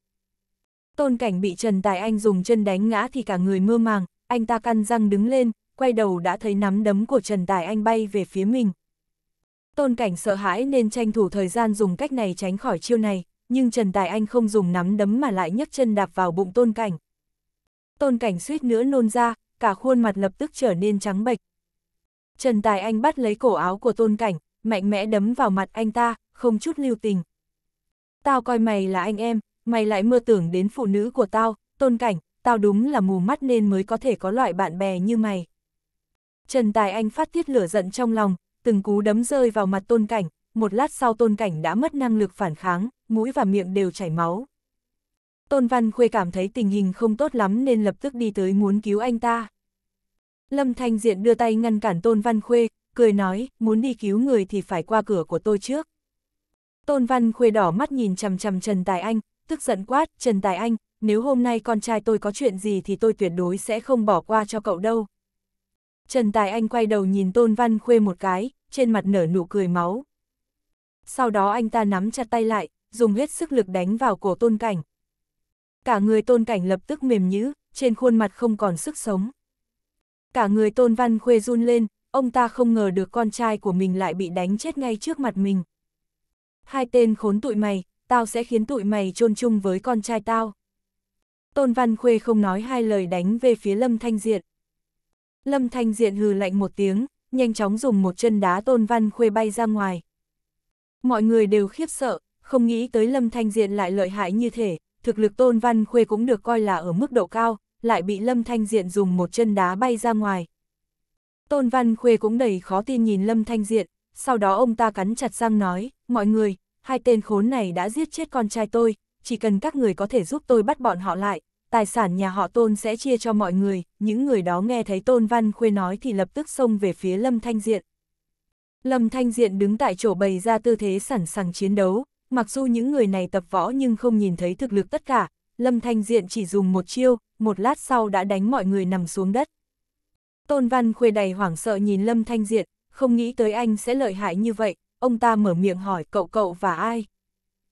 Tôn Cảnh bị Trần Tài Anh dùng chân đánh ngã thì cả người mơ màng, anh ta căn răng đứng lên, quay đầu đã thấy nắm đấm của Trần Tài Anh bay về phía mình. Tôn Cảnh sợ hãi nên tranh thủ thời gian dùng cách này tránh khỏi chiêu này nhưng Trần Tài Anh không dùng nắm đấm mà lại nhấc chân đạp vào bụng tôn cảnh. Tôn cảnh suýt nữa nôn ra, cả khuôn mặt lập tức trở nên trắng bệch. Trần Tài Anh bắt lấy cổ áo của tôn cảnh, mạnh mẽ đấm vào mặt anh ta, không chút lưu tình. Tao coi mày là anh em, mày lại mơ tưởng đến phụ nữ của tao, tôn cảnh, tao đúng là mù mắt nên mới có thể có loại bạn bè như mày. Trần Tài Anh phát tiết lửa giận trong lòng, từng cú đấm rơi vào mặt tôn cảnh, một lát sau tôn cảnh đã mất năng lực phản kháng, mũi và miệng đều chảy máu. Tôn Văn Khuê cảm thấy tình hình không tốt lắm nên lập tức đi tới muốn cứu anh ta. Lâm Thanh Diện đưa tay ngăn cản Tôn Văn Khuê, cười nói, muốn đi cứu người thì phải qua cửa của tôi trước. Tôn Văn Khuê đỏ mắt nhìn chằm chằm Trần Tài Anh, tức giận quát, Trần Tài Anh, nếu hôm nay con trai tôi có chuyện gì thì tôi tuyệt đối sẽ không bỏ qua cho cậu đâu. Trần Tài Anh quay đầu nhìn Tôn Văn Khuê một cái, trên mặt nở nụ cười máu sau đó anh ta nắm chặt tay lại, dùng hết sức lực đánh vào cổ tôn cảnh. Cả người tôn cảnh lập tức mềm nhữ, trên khuôn mặt không còn sức sống. Cả người tôn văn khuê run lên, ông ta không ngờ được con trai của mình lại bị đánh chết ngay trước mặt mình. Hai tên khốn tụi mày, tao sẽ khiến tụi mày chôn chung với con trai tao. Tôn Văn Khuê không nói hai lời đánh về phía Lâm Thanh Diện. Lâm Thanh Diện hừ lạnh một tiếng, nhanh chóng dùng một chân đá Tôn Văn Khuê bay ra ngoài. Mọi người đều khiếp sợ, không nghĩ tới Lâm Thanh Diện lại lợi hại như thế, thực lực Tôn Văn Khuê cũng được coi là ở mức độ cao, lại bị Lâm Thanh Diện dùng một chân đá bay ra ngoài. Tôn Văn Khuê cũng đầy khó tin nhìn Lâm Thanh Diện, sau đó ông ta cắn chặt răng nói, mọi người, hai tên khốn này đã giết chết con trai tôi, chỉ cần các người có thể giúp tôi bắt bọn họ lại, tài sản nhà họ Tôn sẽ chia cho mọi người, những người đó nghe thấy Tôn Văn Khuê nói thì lập tức xông về phía Lâm Thanh Diện, Lâm Thanh Diện đứng tại chỗ bày ra tư thế sẵn sàng chiến đấu, mặc dù những người này tập võ nhưng không nhìn thấy thực lực tất cả, Lâm Thanh Diện chỉ dùng một chiêu, một lát sau đã đánh mọi người nằm xuống đất. Tôn Văn Khuê đầy hoảng sợ nhìn Lâm Thanh Diện, không nghĩ tới anh sẽ lợi hại như vậy, ông ta mở miệng hỏi cậu cậu và ai?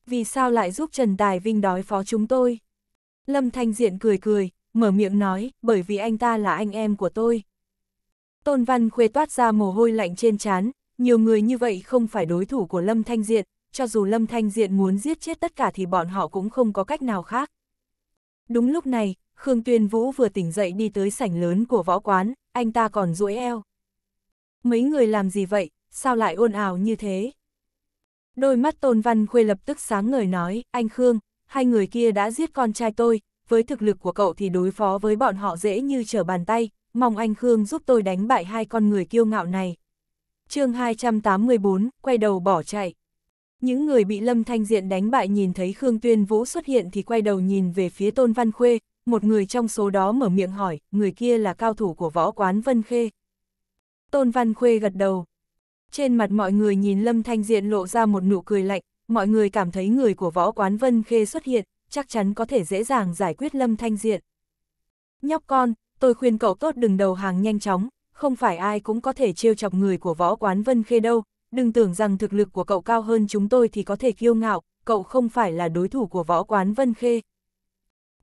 Vì sao lại giúp Trần Tài Vinh đói phó chúng tôi? Lâm Thanh Diện cười cười, mở miệng nói, bởi vì anh ta là anh em của tôi. Tôn Văn Khuê toát ra mồ hôi lạnh trên trán, nhiều người như vậy không phải đối thủ của Lâm Thanh Diện, cho dù Lâm Thanh Diện muốn giết chết tất cả thì bọn họ cũng không có cách nào khác. Đúng lúc này, Khương Tuyên Vũ vừa tỉnh dậy đi tới sảnh lớn của võ quán, anh ta còn duỗi eo. Mấy người làm gì vậy, sao lại ôn ào như thế? Đôi mắt Tôn Văn Khuê lập tức sáng ngời nói, anh Khương, hai người kia đã giết con trai tôi, với thực lực của cậu thì đối phó với bọn họ dễ như trở bàn tay, mong anh Khương giúp tôi đánh bại hai con người kiêu ngạo này chương 284, quay đầu bỏ chạy. Những người bị Lâm Thanh Diện đánh bại nhìn thấy Khương Tuyên Vũ xuất hiện thì quay đầu nhìn về phía Tôn Văn Khuê, một người trong số đó mở miệng hỏi, người kia là cao thủ của võ quán Vân Khê. Tôn Văn Khuê gật đầu. Trên mặt mọi người nhìn Lâm Thanh Diện lộ ra một nụ cười lạnh, mọi người cảm thấy người của võ quán Vân Khê xuất hiện, chắc chắn có thể dễ dàng giải quyết Lâm Thanh Diện. Nhóc con, tôi khuyên cậu tốt đừng đầu hàng nhanh chóng, không phải ai cũng có thể trêu chọc người của võ quán Vân Khê đâu, đừng tưởng rằng thực lực của cậu cao hơn chúng tôi thì có thể kiêu ngạo, cậu không phải là đối thủ của võ quán Vân Khê.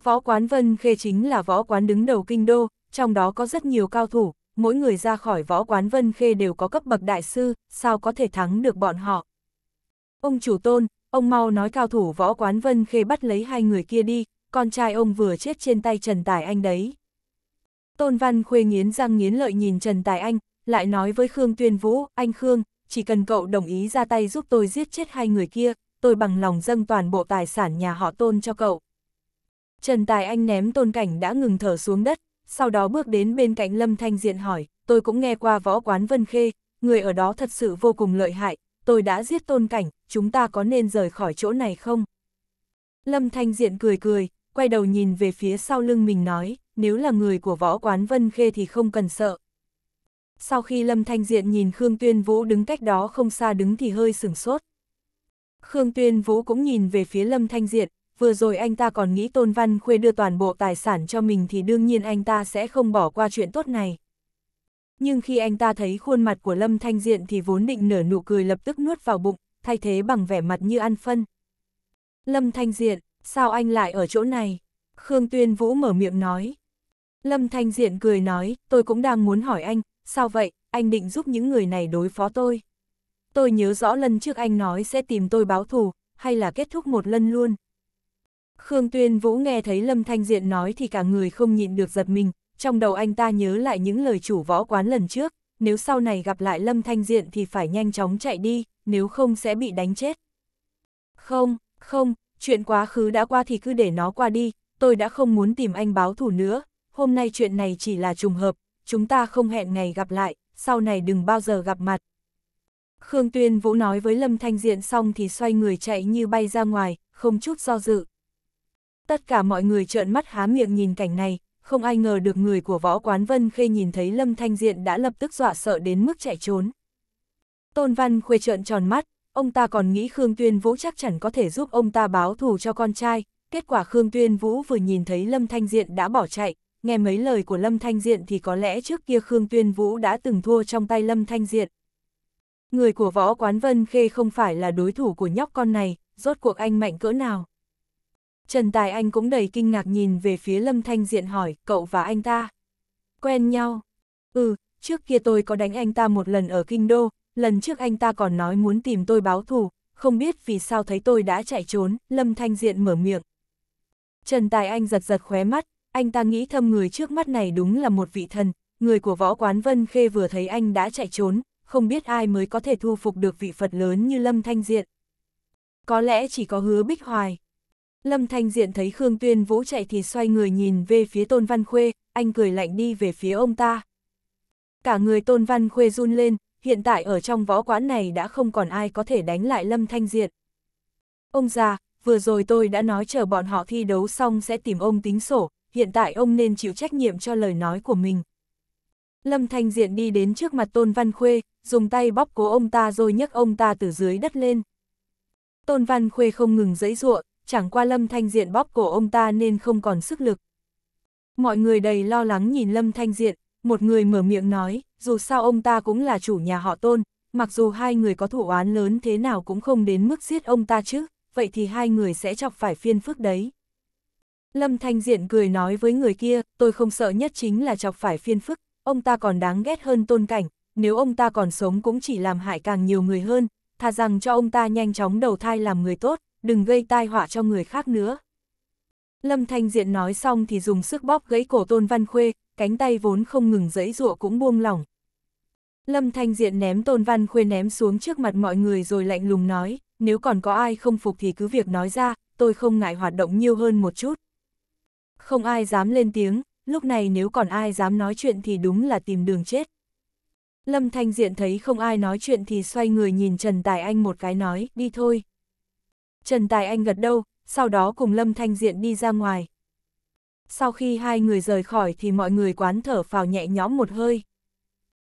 Võ quán Vân Khê chính là võ quán đứng đầu kinh đô, trong đó có rất nhiều cao thủ, mỗi người ra khỏi võ quán Vân Khê đều có cấp bậc đại sư, sao có thể thắng được bọn họ. Ông chủ tôn, ông mau nói cao thủ võ quán Vân Khê bắt lấy hai người kia đi, con trai ông vừa chết trên tay Trần Tài Anh đấy. Tôn Văn Khuê nghiến răng nghiến lợi nhìn Trần Tài Anh, lại nói với Khương Tuyên Vũ, anh Khương, chỉ cần cậu đồng ý ra tay giúp tôi giết chết hai người kia, tôi bằng lòng dâng toàn bộ tài sản nhà họ Tôn cho cậu. Trần Tài Anh ném Tôn Cảnh đã ngừng thở xuống đất, sau đó bước đến bên cạnh Lâm Thanh Diện hỏi, tôi cũng nghe qua võ quán Vân Khê, người ở đó thật sự vô cùng lợi hại, tôi đã giết Tôn Cảnh, chúng ta có nên rời khỏi chỗ này không? Lâm Thanh Diện cười cười, quay đầu nhìn về phía sau lưng mình nói, nếu là người của võ quán Vân Khê thì không cần sợ. Sau khi Lâm Thanh Diện nhìn Khương Tuyên Vũ đứng cách đó không xa đứng thì hơi sửng sốt. Khương Tuyên Vũ cũng nhìn về phía Lâm Thanh Diện, vừa rồi anh ta còn nghĩ Tôn Văn Khuê đưa toàn bộ tài sản cho mình thì đương nhiên anh ta sẽ không bỏ qua chuyện tốt này. Nhưng khi anh ta thấy khuôn mặt của Lâm Thanh Diện thì vốn định nở nụ cười lập tức nuốt vào bụng, thay thế bằng vẻ mặt như ăn phân. Lâm Thanh Diện, sao anh lại ở chỗ này? Khương Tuyên Vũ mở miệng nói. Lâm Thanh Diện cười nói, tôi cũng đang muốn hỏi anh, sao vậy, anh định giúp những người này đối phó tôi. Tôi nhớ rõ lần trước anh nói sẽ tìm tôi báo thù, hay là kết thúc một lần luôn. Khương Tuyên Vũ nghe thấy Lâm Thanh Diện nói thì cả người không nhịn được giật mình, trong đầu anh ta nhớ lại những lời chủ võ quán lần trước, nếu sau này gặp lại Lâm Thanh Diện thì phải nhanh chóng chạy đi, nếu không sẽ bị đánh chết. Không, không, chuyện quá khứ đã qua thì cứ để nó qua đi, tôi đã không muốn tìm anh báo thù nữa, hôm nay chuyện này chỉ là trùng hợp, chúng ta không hẹn ngày gặp lại, sau này đừng bao giờ gặp mặt. Khương Tuyên Vũ nói với Lâm Thanh Diện xong thì xoay người chạy như bay ra ngoài, không chút do dự. Tất cả mọi người trợn mắt há miệng nhìn cảnh này, không ai ngờ được người của võ quán Vân Khê nhìn thấy Lâm Thanh Diện đã lập tức dọa sợ đến mức chạy trốn. Tôn Văn Khuê trợn tròn mắt, ông ta còn nghĩ Khương Tuyên Vũ chắc chắn có thể giúp ông ta báo thù cho con trai, kết quả Khương Tuyên Vũ vừa nhìn thấy Lâm Thanh Diện đã bỏ chạy, nghe mấy lời của Lâm Thanh Diện thì có lẽ trước kia Khương Tuyên Vũ đã từng thua trong tay Lâm Thanh Diện. Người của võ quán Vân Khê không phải là đối thủ của nhóc con này, rốt cuộc anh mạnh cỡ nào. Trần Tài Anh cũng đầy kinh ngạc nhìn về phía Lâm Thanh Diện hỏi, cậu và anh ta. Quen nhau. Ừ, trước kia tôi có đánh anh ta một lần ở Kinh Đô, lần trước anh ta còn nói muốn tìm tôi báo thù, không biết vì sao thấy tôi đã chạy trốn, Lâm Thanh Diện mở miệng. Trần Tài Anh giật giật khóe mắt, anh ta nghĩ thâm người trước mắt này đúng là một vị thần, người của võ quán Vân Khê vừa thấy anh đã chạy trốn, không biết ai mới có thể thu phục được vị Phật lớn như Lâm Thanh Diện. Có lẽ chỉ có hứa Bích Hoài. Lâm Thanh Diện thấy Khương Tuyên Vũ chạy thì xoay người nhìn về phía Tôn Văn Khuê, anh cười lạnh đi về phía ông ta. Cả người Tôn Văn Khuê run lên, hiện tại ở trong võ quán này đã không còn ai có thể đánh lại Lâm Thanh Diện. Ông già, vừa rồi tôi đã nói chờ bọn họ thi đấu xong sẽ tìm ông tính sổ, hiện tại ông nên chịu trách nhiệm cho lời nói của mình. Lâm Thanh Diện đi đến trước mặt Tôn Văn Khuê, dùng tay bóp cố ông ta rồi nhấc ông ta từ dưới đất lên. Tôn Văn Khuê không ngừng dẫy dụa, chẳng qua Lâm Thanh Diện bóp cổ ông ta nên không còn sức lực. Mọi người đầy lo lắng nhìn Lâm Thanh Diện, một người mở miệng nói, dù sao ông ta cũng là chủ nhà họ Tôn, mặc dù hai người có thủ oán lớn thế nào cũng không đến mức giết ông ta chứ, vậy thì hai người sẽ chọc phải phiên phức đấy. Lâm Thanh Diện cười nói với người kia, tôi không sợ nhất chính là chọc phải phiên phức, ông ta còn đáng ghét hơn tôn cảnh, nếu ông ta còn sống cũng chỉ làm hại càng nhiều người hơn, thà rằng cho ông ta nhanh chóng đầu thai làm người tốt, đừng gây tai họa cho người khác nữa. Lâm Thanh Diện nói xong thì dùng sức bóp gãy cổ Tôn Văn Khuê, cánh tay vốn không ngừng giãy giụa cũng buông lỏng. Lâm Thanh Diện ném Tôn Văn Khuê ném xuống trước mặt mọi người rồi lạnh lùng nói, nếu còn có ai không phục thì cứ việc nói ra, tôi không ngại hoạt động nhiều hơn một chút. Không ai dám lên tiếng, lúc này nếu còn ai dám nói chuyện thì đúng là tìm đường chết. Lâm Thanh Diện thấy không ai nói chuyện thì xoay người nhìn Trần Tài Anh một cái nói, đi thôi. Trần Tài Anh gật đầu, sau đó cùng Lâm Thanh Diện đi ra ngoài. Sau khi hai người rời khỏi thì mọi người quán thở phào nhẹ nhõm một hơi.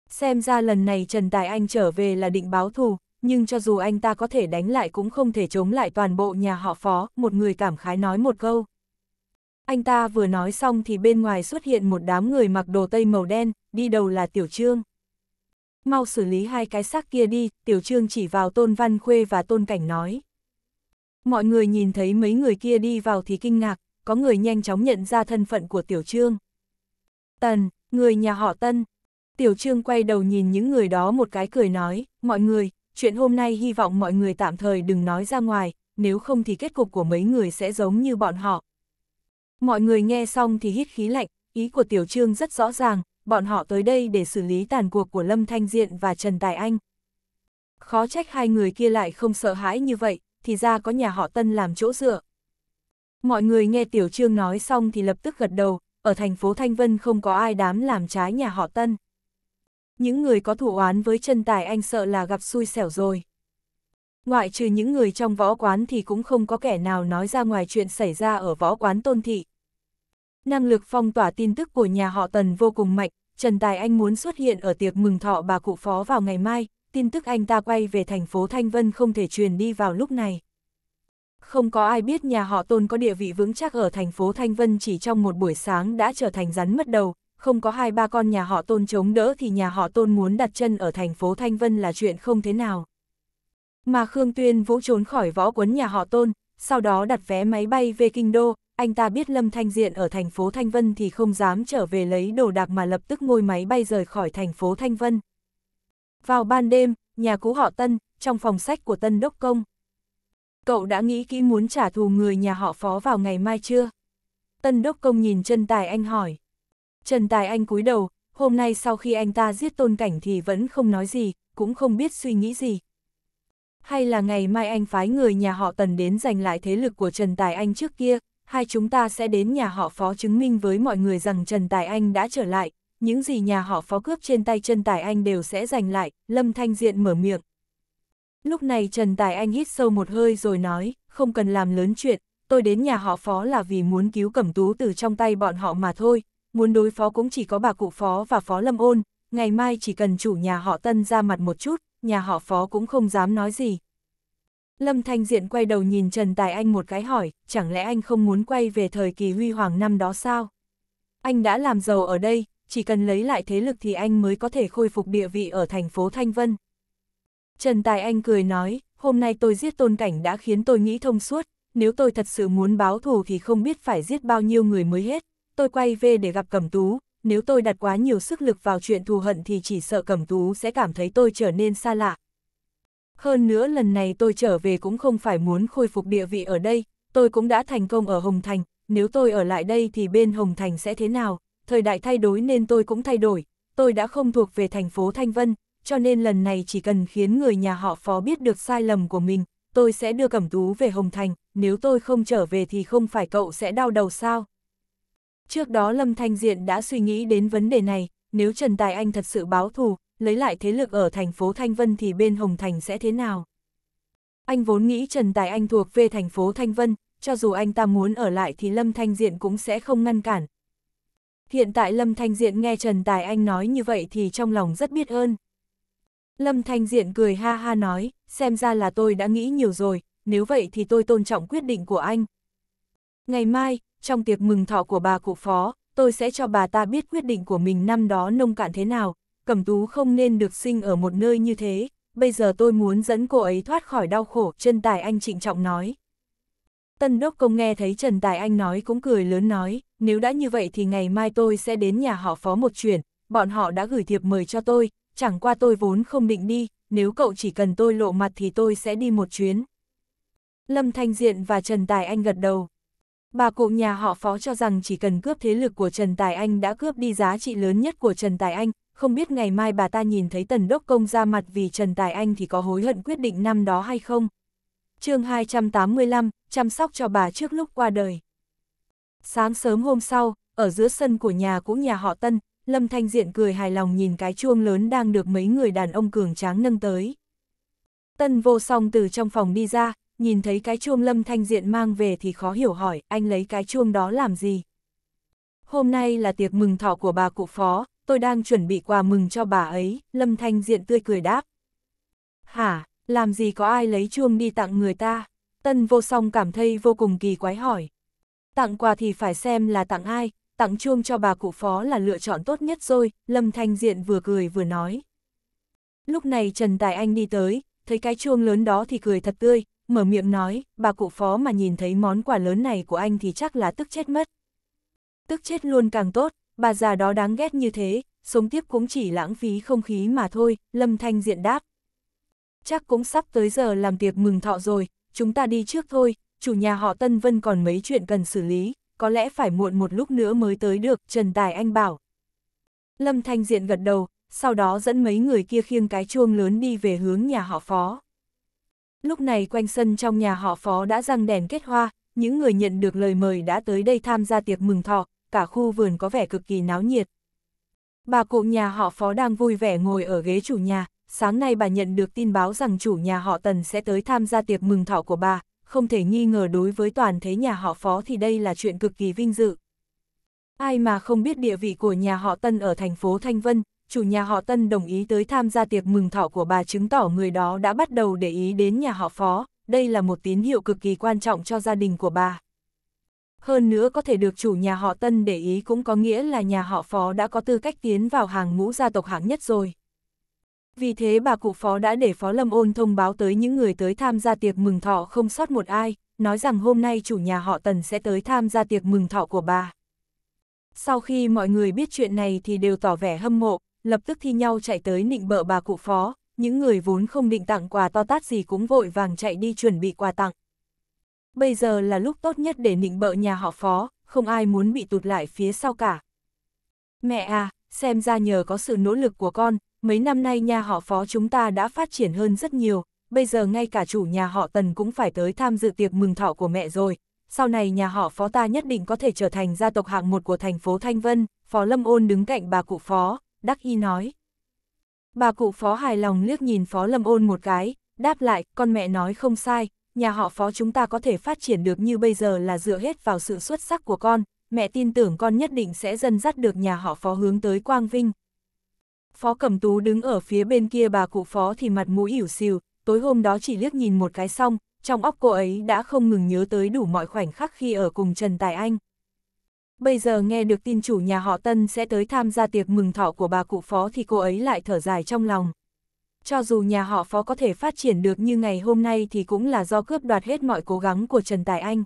Xem ra lần này Trần Tài Anh trở về là định báo thù, nhưng cho dù anh ta có thể đánh lại cũng không thể chống lại toàn bộ nhà họ phó, một người cảm khái nói một câu. Anh ta vừa nói xong thì bên ngoài xuất hiện một đám người mặc đồ tây màu đen, đi đầu là Tiểu Trương. Mau xử lý hai cái xác kia đi, Tiểu Trương chỉ vào Tôn Văn Khuê và Tôn Cảnh nói. Mọi người nhìn thấy mấy người kia đi vào thì kinh ngạc, có người nhanh chóng nhận ra thân phận của Tiểu Trương. Tần, người nhà họ Tân. Tiểu Trương quay đầu nhìn những người đó một cái cười nói, mọi người, chuyện hôm nay hy vọng mọi người tạm thời đừng nói ra ngoài, nếu không thì kết cục của mấy người sẽ giống như bọn họ, Mọi người nghe xong thì hít khí lạnh, ý của Tiểu Trương rất rõ ràng, bọn họ tới đây để xử lý tàn cuộc của Lâm Thanh Diện và Trần Tài Anh. Khó trách hai người kia lại không sợ hãi như vậy, thì ra có nhà họ Tân làm chỗ dựa. Mọi người nghe Tiểu Trương nói xong thì lập tức gật đầu, ở thành phố Thanh Vân không có ai đám làm trái nhà họ Tân. Những người có thủ oán với Trần Tài Anh sợ là gặp xui xẻo rồi ngoại trừ những người trong võ quán thì cũng không có kẻ nào nói ra ngoài chuyện xảy ra ở võ quán tôn thị. Năng lực phong tỏa tin tức của nhà họ Tần vô cùng mạnh, Trần Tài Anh muốn xuất hiện ở tiệc mừng thọ bà cụ phó vào ngày mai, tin tức anh ta quay về thành phố Thanh Vân không thể truyền đi vào lúc này. Không có ai biết nhà họ Tôn có địa vị vững chắc ở thành phố Thanh Vân chỉ trong một buổi sáng đã trở thành rắn mất đầu, không có hai ba con nhà họ Tôn chống đỡ thì nhà họ Tôn muốn đặt chân ở thành phố Thanh Vân là chuyện không thế nào. Mà Khương Tuyên Vũ trốn khỏi võ quấn nhà họ Tôn, sau đó đặt vé máy bay về Kinh Đô, anh ta biết Lâm Thanh Diện ở thành phố Thanh Vân thì không dám trở về lấy đồ đạc mà lập tức ngồi máy bay rời khỏi thành phố Thanh Vân. Vào ban đêm, nhà cũ họ Tân, trong phòng sách của Tân Đốc Công. Cậu đã nghĩ kỹ muốn trả thù người nhà họ phó vào ngày mai chưa? Tân Đốc Công nhìn Trần Tài Anh hỏi. Trần Tài Anh cúi đầu, hôm nay sau khi anh ta giết tôn cảnh thì vẫn không nói gì, cũng không biết suy nghĩ gì, hay là ngày mai anh phái người nhà họ Tần đến giành lại thế lực của Trần Tài Anh trước kia, hai chúng ta sẽ đến nhà họ phó chứng minh với mọi người rằng Trần Tài Anh đã trở lại, những gì nhà họ phó cướp trên tay Trần Tài Anh đều sẽ giành lại, Lâm Thanh Diện mở miệng. Lúc này Trần Tài Anh hít sâu một hơi rồi nói, không cần làm lớn chuyện, tôi đến nhà họ phó là vì muốn cứu cẩm tú từ trong tay bọn họ mà thôi, muốn đối phó cũng chỉ có bà cụ phó và phó lâm ôn, ngày mai chỉ cần chủ nhà họ tân ra mặt một chút, nhà họ phó cũng không dám nói gì. Lâm Thanh Diện quay đầu nhìn Trần Tài Anh một cái hỏi, chẳng lẽ anh không muốn quay về thời kỳ huy hoàng năm đó sao? Anh đã làm giàu ở đây, chỉ cần lấy lại thế lực thì anh mới có thể khôi phục địa vị ở thành phố Thanh Vân. Trần Tài Anh cười nói, hôm nay tôi giết tôn cảnh đã khiến tôi nghĩ thông suốt, nếu tôi thật sự muốn báo thù thì không biết phải giết bao nhiêu người mới hết, tôi quay về để gặp Cẩm Tú, nếu tôi đặt quá nhiều sức lực vào chuyện thù hận thì chỉ sợ Cẩm Tú sẽ cảm thấy tôi trở nên xa lạ. Hơn nữa lần này tôi trở về cũng không phải muốn khôi phục địa vị ở đây, tôi cũng đã thành công ở Hồng Thành, nếu tôi ở lại đây thì bên Hồng Thành sẽ thế nào, thời đại thay đổi nên tôi cũng thay đổi, tôi đã không thuộc về thành phố Thanh Vân, cho nên lần này chỉ cần khiến người nhà họ phó biết được sai lầm của mình, tôi sẽ đưa Cẩm Tú về Hồng Thành, nếu tôi không trở về thì không phải cậu sẽ đau đầu sao? Trước đó Lâm Thanh Diện đã suy nghĩ đến vấn đề này, nếu Trần Tài Anh thật sự báo thù, lấy lại thế lực ở thành phố Thanh Vân thì bên Hồng Thành sẽ thế nào? Anh vốn nghĩ Trần Tài Anh thuộc về thành phố Thanh Vân, cho dù anh ta muốn ở lại thì Lâm Thanh Diện cũng sẽ không ngăn cản. Hiện tại Lâm Thanh Diện nghe Trần Tài Anh nói như vậy thì trong lòng rất biết ơn. Lâm Thanh Diện cười ha ha nói, xem ra là tôi đã nghĩ nhiều rồi, nếu vậy thì tôi tôn trọng quyết định của anh. Ngày mai, trong tiệc mừng thọ của bà cụ phó, tôi sẽ cho bà ta biết quyết định của mình năm đó nông cạn thế nào, cẩm tú không nên được sinh ở một nơi như thế, bây giờ tôi muốn dẫn cô ấy thoát khỏi đau khổ, trần tài anh trịnh trọng nói. Tân đốc công nghe thấy Trần Tài Anh nói cũng cười lớn nói, nếu đã như vậy thì ngày mai tôi sẽ đến nhà họ phó một chuyện, bọn họ đã gửi thiệp mời cho tôi, chẳng qua tôi vốn không định đi, nếu cậu chỉ cần tôi lộ mặt thì tôi sẽ đi một chuyến. Lâm Thanh Diện và Trần Tài Anh gật đầu, Bà cụ nhà họ phó cho rằng chỉ cần cướp thế lực của Trần Tài Anh đã cướp đi giá trị lớn nhất của Trần Tài Anh, không biết ngày mai bà ta nhìn thấy tần đốc công ra mặt vì Trần Tài Anh thì có hối hận quyết định năm đó hay không. chương 285, chăm sóc cho bà trước lúc qua đời. Sáng sớm hôm sau, ở giữa sân của nhà cũ nhà họ Tân, Lâm Thanh Diện cười hài lòng nhìn cái chuông lớn đang được mấy người đàn ông cường tráng nâng tới. Tân vô song từ trong phòng đi ra, nhìn thấy cái chuông Lâm Thanh Diện mang về thì khó hiểu hỏi, anh lấy cái chuông đó làm gì? Hôm nay là tiệc mừng thọ của bà cụ phó, tôi đang chuẩn bị quà mừng cho bà ấy, Lâm Thanh Diện tươi cười đáp. Hả, làm gì có ai lấy chuông đi tặng người ta? Tân vô song cảm thấy vô cùng kỳ quái hỏi. Tặng quà thì phải xem là tặng ai, tặng chuông cho bà cụ phó là lựa chọn tốt nhất rồi, Lâm Thanh Diện vừa cười vừa nói. Lúc này Trần Tài Anh đi tới, thấy cái chuông lớn đó thì cười thật tươi, mở miệng nói, bà cụ phó mà nhìn thấy món quà lớn này của anh thì chắc là tức chết mất. Tức chết luôn càng tốt, bà già đó đáng ghét như thế, sống tiếp cũng chỉ lãng phí không khí mà thôi, Lâm Thanh Diện đáp. Chắc cũng sắp tới giờ làm tiệc mừng thọ rồi, chúng ta đi trước thôi, chủ nhà họ Tân Vân còn mấy chuyện cần xử lý, có lẽ phải muộn một lúc nữa mới tới được, Trần Tài Anh bảo. Lâm Thanh Diện gật đầu, sau đó dẫn mấy người kia khiêng cái chuông lớn đi về hướng nhà họ phó. Lúc này quanh sân trong nhà họ phó đã răng đèn kết hoa, những người nhận được lời mời đã tới đây tham gia tiệc mừng thọ, cả khu vườn có vẻ cực kỳ náo nhiệt. Bà cụ nhà họ phó đang vui vẻ ngồi ở ghế chủ nhà, sáng nay bà nhận được tin báo rằng chủ nhà họ Tần sẽ tới tham gia tiệc mừng thọ của bà, không thể nghi ngờ đối với toàn thế nhà họ phó thì đây là chuyện cực kỳ vinh dự. Ai mà không biết địa vị của nhà họ Tân ở thành phố Thanh Vân, chủ nhà họ Tân đồng ý tới tham gia tiệc mừng thọ của bà chứng tỏ người đó đã bắt đầu để ý đến nhà họ Phó, đây là một tín hiệu cực kỳ quan trọng cho gia đình của bà. Hơn nữa có thể được chủ nhà họ Tân để ý cũng có nghĩa là nhà họ Phó đã có tư cách tiến vào hàng ngũ gia tộc hạng nhất rồi. Vì thế bà cụ Phó đã để Phó Lâm Ôn thông báo tới những người tới tham gia tiệc mừng thọ không sót một ai, nói rằng hôm nay chủ nhà họ Tần sẽ tới tham gia tiệc mừng thọ của bà. Sau khi mọi người biết chuyện này thì đều tỏ vẻ hâm mộ, lập tức thi nhau chạy tới nịnh bợ bà cụ phó, những người vốn không định tặng quà to tát gì cũng vội vàng chạy đi chuẩn bị quà tặng. Bây giờ là lúc tốt nhất để nịnh bợ nhà họ phó, không ai muốn bị tụt lại phía sau cả. Mẹ à, xem ra nhờ có sự nỗ lực của con, mấy năm nay nhà họ phó chúng ta đã phát triển hơn rất nhiều, bây giờ ngay cả chủ nhà họ Tần cũng phải tới tham dự tiệc mừng thọ của mẹ rồi. Sau này nhà họ phó ta nhất định có thể trở thành gia tộc hạng một của thành phố Thanh Vân, phó Lâm Ôn đứng cạnh bà cụ phó, đắc y nói. Bà cụ phó hài lòng liếc nhìn phó lâm ôn một cái, đáp lại, con mẹ nói không sai, nhà họ phó chúng ta có thể phát triển được như bây giờ là dựa hết vào sự xuất sắc của con, mẹ tin tưởng con nhất định sẽ dần dắt được nhà họ phó hướng tới Quang Vinh. Phó Cẩm Tú đứng ở phía bên kia bà cụ phó thì mặt mũi ỉu xìu, tối hôm đó chỉ liếc nhìn một cái xong, trong óc cô ấy đã không ngừng nhớ tới đủ mọi khoảnh khắc khi ở cùng Trần Tài Anh bây giờ nghe được tin chủ nhà họ Tân sẽ tới tham gia tiệc mừng thọ của bà cụ phó thì cô ấy lại thở dài trong lòng. Cho dù nhà họ phó có thể phát triển được như ngày hôm nay thì cũng là do cướp đoạt hết mọi cố gắng của Trần Tài Anh.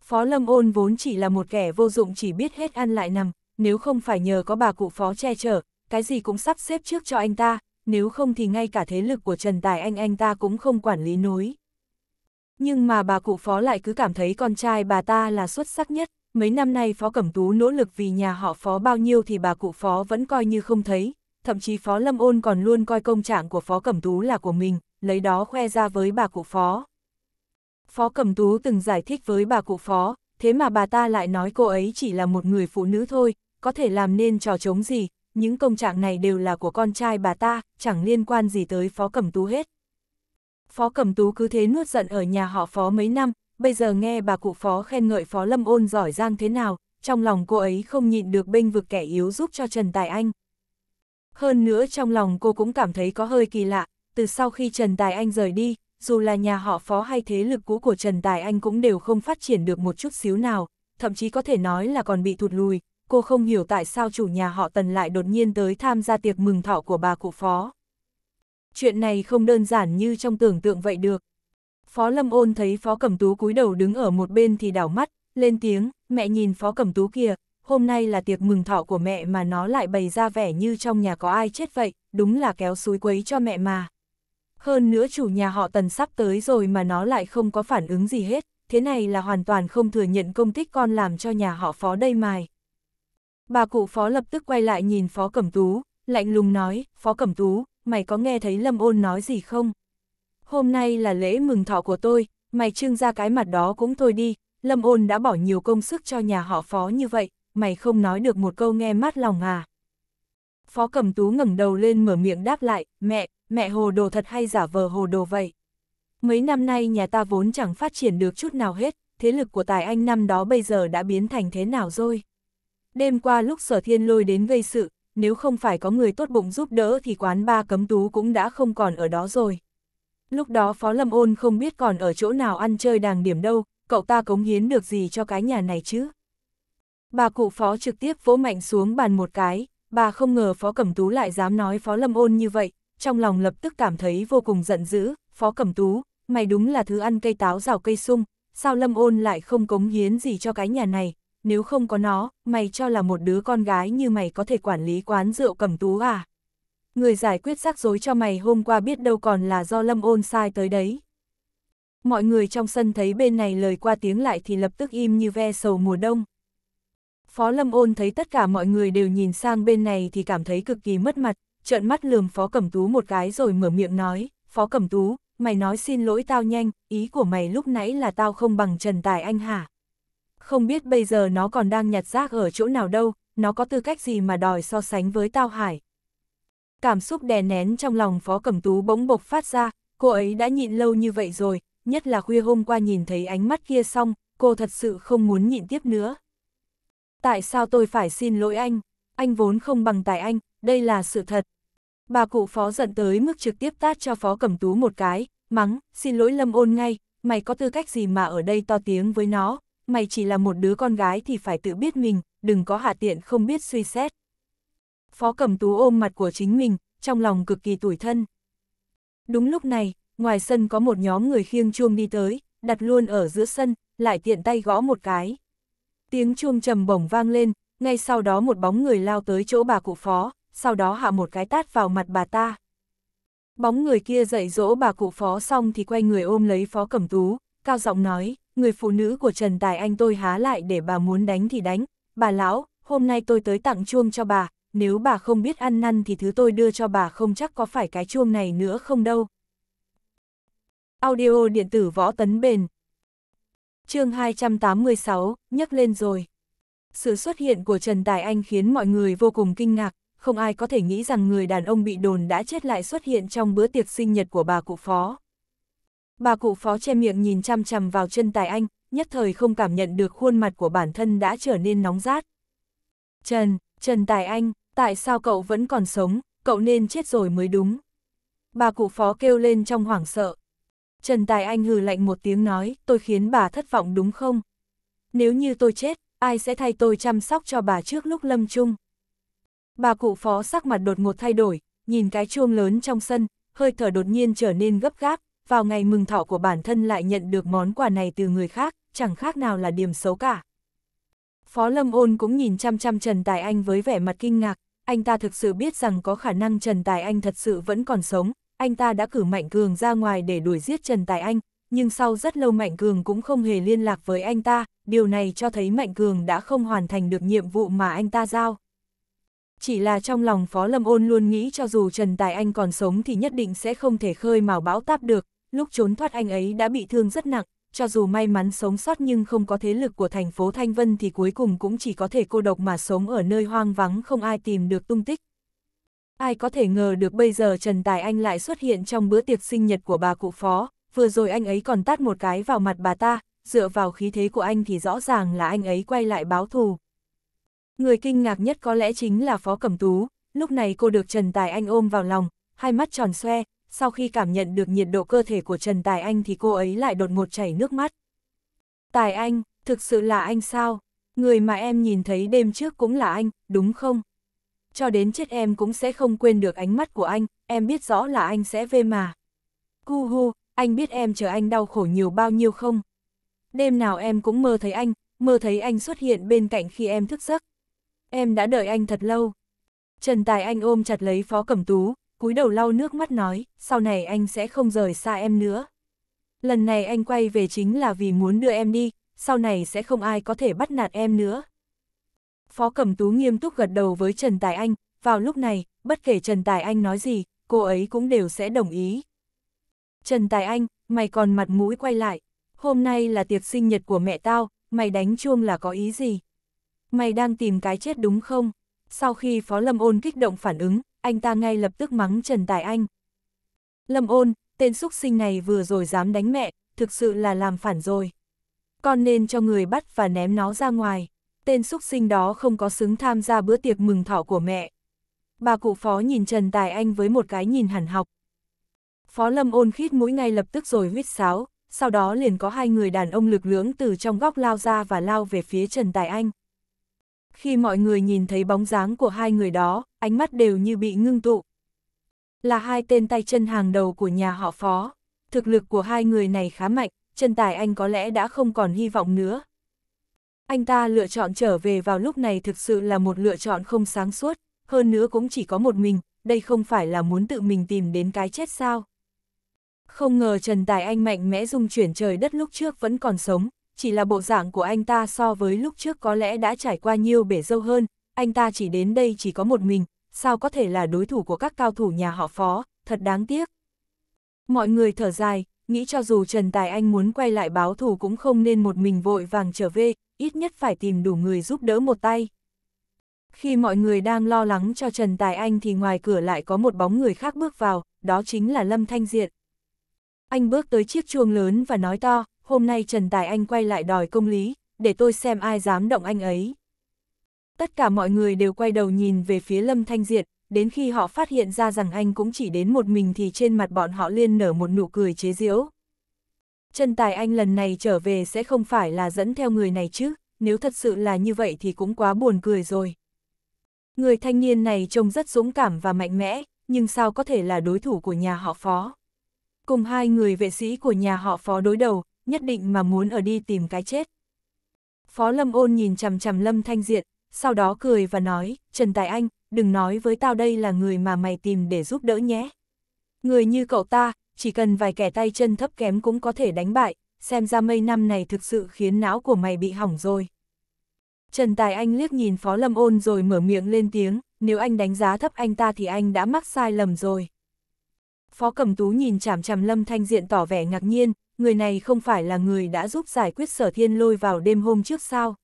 Phó Lâm Ôn vốn chỉ là một kẻ vô dụng chỉ biết hết ăn lại nằm, nếu không phải nhờ có bà cụ phó che chở, cái gì cũng sắp xếp trước cho anh ta, nếu không thì ngay cả thế lực của Trần Tài Anh anh ta cũng không quản lý nối. Nhưng mà bà cụ phó lại cứ cảm thấy con trai bà ta là xuất sắc nhất mấy năm nay Phó Cẩm Tú nỗ lực vì nhà họ Phó bao nhiêu thì bà cụ Phó vẫn coi như không thấy, thậm chí Phó Lâm Ôn còn luôn coi công trạng của Phó Cẩm Tú là của mình, lấy đó khoe ra với bà cụ Phó. Phó Cẩm Tú từng giải thích với bà cụ Phó, thế mà bà ta lại nói cô ấy chỉ là một người phụ nữ thôi, có thể làm nên trò chống gì, những công trạng này đều là của con trai bà ta, chẳng liên quan gì tới Phó Cẩm Tú hết. Phó Cẩm Tú cứ thế nuốt giận ở nhà họ Phó mấy năm, bây giờ nghe bà cụ phó khen ngợi phó lâm ôn giỏi giang thế nào, trong lòng cô ấy không nhịn được bênh vực kẻ yếu giúp cho Trần Tài Anh. Hơn nữa trong lòng cô cũng cảm thấy có hơi kỳ lạ, từ sau khi Trần Tài Anh rời đi, dù là nhà họ phó hay thế lực cũ của Trần Tài Anh cũng đều không phát triển được một chút xíu nào, thậm chí có thể nói là còn bị thụt lùi, cô không hiểu tại sao chủ nhà họ Tần lại đột nhiên tới tham gia tiệc mừng thọ của bà cụ phó. Chuyện này không đơn giản như trong tưởng tượng vậy được, Phó Lâm Ôn thấy Phó Cẩm Tú cúi đầu đứng ở một bên thì đảo mắt, lên tiếng, mẹ nhìn Phó Cẩm Tú kìa, hôm nay là tiệc mừng thọ của mẹ mà nó lại bày ra vẻ như trong nhà có ai chết vậy, đúng là kéo suối quấy cho mẹ mà. Hơn nữa chủ nhà họ tần sắp tới rồi mà nó lại không có phản ứng gì hết, thế này là hoàn toàn không thừa nhận công tích con làm cho nhà họ phó đây mài. Bà cụ phó lập tức quay lại nhìn phó cẩm tú, lạnh lùng nói, phó cẩm tú, mày có nghe thấy Lâm Ôn nói gì không? hôm nay là lễ mừng thọ của tôi, mày trưng ra cái mặt đó cũng thôi đi, Lâm Ôn đã bỏ nhiều công sức cho nhà họ phó như vậy, mày không nói được một câu nghe mát lòng à. Phó Cẩm Tú ngẩng đầu lên mở miệng đáp lại, mẹ, mẹ hồ đồ thật hay giả vờ hồ đồ vậy. Mấy năm nay nhà ta vốn chẳng phát triển được chút nào hết, thế lực của tài anh năm đó bây giờ đã biến thành thế nào rồi. Đêm qua lúc sở thiên lôi đến gây sự, nếu không phải có người tốt bụng giúp đỡ thì quán ba cấm tú cũng đã không còn ở đó rồi. Lúc đó Phó Lâm Ôn không biết còn ở chỗ nào ăn chơi đàng điểm đâu, cậu ta cống hiến được gì cho cái nhà này chứ? Bà cụ Phó trực tiếp vỗ mạnh xuống bàn một cái, bà không ngờ Phó Cẩm Tú lại dám nói Phó Lâm Ôn như vậy, trong lòng lập tức cảm thấy vô cùng giận dữ, Phó Cẩm Tú, mày đúng là thứ ăn cây táo rào cây sung, sao Lâm Ôn lại không cống hiến gì cho cái nhà này, nếu không có nó, mày cho là một đứa con gái như mày có thể quản lý quán rượu Cẩm Tú à? người giải quyết rắc rối cho mày hôm qua biết đâu còn là do lâm ôn sai tới đấy. Mọi người trong sân thấy bên này lời qua tiếng lại thì lập tức im như ve sầu mùa đông. Phó Lâm Ôn thấy tất cả mọi người đều nhìn sang bên này thì cảm thấy cực kỳ mất mặt, trợn mắt lườm Phó Cẩm Tú một cái rồi mở miệng nói, Phó Cẩm Tú, mày nói xin lỗi tao nhanh, ý của mày lúc nãy là tao không bằng Trần Tài Anh hả? Không biết bây giờ nó còn đang nhặt rác ở chỗ nào đâu, nó có tư cách gì mà đòi so sánh với tao hải, cảm xúc đè nén trong lòng Phó Cẩm Tú bỗng bộc phát ra, cô ấy đã nhịn lâu như vậy rồi, nhất là khuya hôm qua nhìn thấy ánh mắt kia xong, cô thật sự không muốn nhịn tiếp nữa. Tại sao tôi phải xin lỗi anh? Anh vốn không bằng tài anh, đây là sự thật. Bà cụ phó giận tới mức trực tiếp tát cho phó cẩm tú một cái, mắng, xin lỗi lâm ôn ngay, mày có tư cách gì mà ở đây to tiếng với nó, mày chỉ là một đứa con gái thì phải tự biết mình, đừng có hạ tiện không biết suy xét. Phó Cẩm Tú ôm mặt của chính mình, trong lòng cực kỳ tủi thân. Đúng lúc này, ngoài sân có một nhóm người khiêng chuông đi tới, đặt luôn ở giữa sân, lại tiện tay gõ một cái. Tiếng chuông trầm bổng vang lên, ngay sau đó một bóng người lao tới chỗ bà cụ phó, sau đó hạ một cái tát vào mặt bà ta. Bóng người kia dạy dỗ bà cụ phó xong thì quay người ôm lấy phó cẩm tú, cao giọng nói, người phụ nữ của Trần Tài Anh tôi há lại để bà muốn đánh thì đánh, bà lão, hôm nay tôi tới tặng chuông cho bà, nếu bà không biết ăn năn thì thứ tôi đưa cho bà không chắc có phải cái chuông này nữa không đâu. Audio điện tử võ tấn bền chương 286, nhấc lên rồi. Sự xuất hiện của Trần Tài Anh khiến mọi người vô cùng kinh ngạc, không ai có thể nghĩ rằng người đàn ông bị đồn đã chết lại xuất hiện trong bữa tiệc sinh nhật của bà cụ phó. Bà cụ phó che miệng nhìn chăm chằm vào chân Tài Anh, nhất thời không cảm nhận được khuôn mặt của bản thân đã trở nên nóng rát. Trần, Trần Tài Anh, tại sao cậu vẫn còn sống, cậu nên chết rồi mới đúng. Bà cụ phó kêu lên trong hoảng sợ. Trần Tài Anh hừ lạnh một tiếng nói, tôi khiến bà thất vọng đúng không? Nếu như tôi chết, ai sẽ thay tôi chăm sóc cho bà trước lúc lâm chung? Bà cụ phó sắc mặt đột ngột thay đổi, nhìn cái chuông lớn trong sân, hơi thở đột nhiên trở nên gấp gáp, vào ngày mừng thọ của bản thân lại nhận được món quà này từ người khác, chẳng khác nào là điểm xấu cả. Phó Lâm Ôn cũng nhìn chăm chăm Trần Tài Anh với vẻ mặt kinh ngạc, anh ta thực sự biết rằng có khả năng Trần Tài Anh thật sự vẫn còn sống, anh ta đã cử Mạnh Cường ra ngoài để đuổi giết Trần Tài Anh, nhưng sau rất lâu Mạnh Cường cũng không hề liên lạc với anh ta, điều này cho thấy Mạnh Cường đã không hoàn thành được nhiệm vụ mà anh ta giao. Chỉ là trong lòng Phó Lâm Ôn luôn nghĩ cho dù Trần Tài Anh còn sống thì nhất định sẽ không thể khơi mào bão táp được, lúc trốn thoát anh ấy đã bị thương rất nặng, cho dù may mắn sống sót nhưng không có thế lực của thành phố Thanh Vân thì cuối cùng cũng chỉ có thể cô độc mà sống ở nơi hoang vắng không ai tìm được tung tích. Ai có thể ngờ được bây giờ Trần Tài Anh lại xuất hiện trong bữa tiệc sinh nhật của bà cụ phó, vừa rồi anh ấy còn tát một cái vào mặt bà ta, dựa vào khí thế của anh thì rõ ràng là anh ấy quay lại báo thù. Người kinh ngạc nhất có lẽ chính là Phó Cẩm Tú, lúc này cô được Trần Tài Anh ôm vào lòng, hai mắt tròn xoe, sau khi cảm nhận được nhiệt độ cơ thể của Trần Tài Anh thì cô ấy lại đột ngột chảy nước mắt. Tài Anh, thực sự là anh sao? Người mà em nhìn thấy đêm trước cũng là anh, đúng không? Cho đến chết em cũng sẽ không quên được ánh mắt của anh, em biết rõ là anh sẽ về mà. Cu hu, anh biết em chờ anh đau khổ nhiều bao nhiêu không? Đêm nào em cũng mơ thấy anh, mơ thấy anh xuất hiện bên cạnh khi em thức giấc. Em đã đợi anh thật lâu. Trần Tài Anh ôm chặt lấy Phó Cẩm Tú, cúi đầu lau nước mắt nói, sau này anh sẽ không rời xa em nữa. Lần này anh quay về chính là vì muốn đưa em đi, sau này sẽ không ai có thể bắt nạt em nữa. Phó Cẩm Tú nghiêm túc gật đầu với Trần Tài Anh, vào lúc này, bất kể Trần Tài Anh nói gì, cô ấy cũng đều sẽ đồng ý. Trần Tài Anh, mày còn mặt mũi quay lại, hôm nay là tiệc sinh nhật của mẹ tao, mày đánh chuông là có ý gì? Mày đang tìm cái chết đúng không? Sau khi Phó Lâm Ôn kích động phản ứng, anh ta ngay lập tức mắng Trần Tài Anh. Lâm ôn, tên xúc sinh này vừa rồi dám đánh mẹ, thực sự là làm phản rồi. Con nên cho người bắt và ném nó ra ngoài. Tên xúc sinh đó không có xứng tham gia bữa tiệc mừng thọ của mẹ. Bà cụ phó nhìn Trần Tài Anh với một cái nhìn hẳn học. Phó Lâm ôn khít mũi ngay lập tức rồi huyết sáo, sau đó liền có hai người đàn ông lực lưỡng từ trong góc lao ra và lao về phía Trần Tài Anh. Khi mọi người nhìn thấy bóng dáng của hai người đó, ánh mắt đều như bị ngưng tụ. Là hai tên tay chân hàng đầu của nhà họ phó. Thực lực của hai người này khá mạnh, chân tài anh có lẽ đã không còn hy vọng nữa. Anh ta lựa chọn trở về vào lúc này thực sự là một lựa chọn không sáng suốt, hơn nữa cũng chỉ có một mình, đây không phải là muốn tự mình tìm đến cái chết sao. Không ngờ Trần Tài Anh mạnh mẽ dung chuyển trời đất lúc trước vẫn còn sống, chỉ là bộ dạng của anh ta so với lúc trước có lẽ đã trải qua nhiều bể dâu hơn, anh ta chỉ đến đây chỉ có một mình, sao có thể là đối thủ của các cao thủ nhà họ phó, thật đáng tiếc. Mọi người thở dài, nghĩ cho dù Trần Tài Anh muốn quay lại báo thù cũng không nên một mình vội vàng trở về, ít nhất phải tìm đủ người giúp đỡ một tay. Khi mọi người đang lo lắng cho Trần Tài Anh thì ngoài cửa lại có một bóng người khác bước vào, đó chính là Lâm Thanh Diện. Anh bước tới chiếc chuông lớn và nói to, hôm nay Trần Tài Anh quay lại đòi công lý, để tôi xem ai dám động anh ấy. Tất cả mọi người đều quay đầu nhìn về phía Lâm Thanh Diệt, đến khi họ phát hiện ra rằng anh cũng chỉ đến một mình thì trên mặt bọn họ liên nở một nụ cười chế giễu. Trần Tài Anh lần này trở về sẽ không phải là dẫn theo người này chứ, nếu thật sự là như vậy thì cũng quá buồn cười rồi. Người thanh niên này trông rất dũng cảm và mạnh mẽ, nhưng sao có thể là đối thủ của nhà họ phó. Cùng hai người vệ sĩ của nhà họ phó đối đầu, nhất định mà muốn ở đi tìm cái chết. Phó Lâm Ôn nhìn chằm chằm Lâm Thanh Diện, sau đó cười và nói, Trần Tài Anh, đừng nói với tao đây là người mà mày tìm để giúp đỡ nhé. Người như cậu ta, chỉ cần vài kẻ tay chân thấp kém cũng có thể đánh bại, xem ra mây năm này thực sự khiến não của mày bị hỏng rồi. Trần Tài Anh liếc nhìn Phó Lâm Ôn rồi mở miệng lên tiếng, nếu anh đánh giá thấp anh ta thì anh đã mắc sai lầm rồi. Phó Cẩm Tú nhìn chằm chằm Lâm Thanh Diện tỏ vẻ ngạc nhiên, người này không phải là người đã giúp giải quyết sở thiên lôi vào đêm hôm trước sao.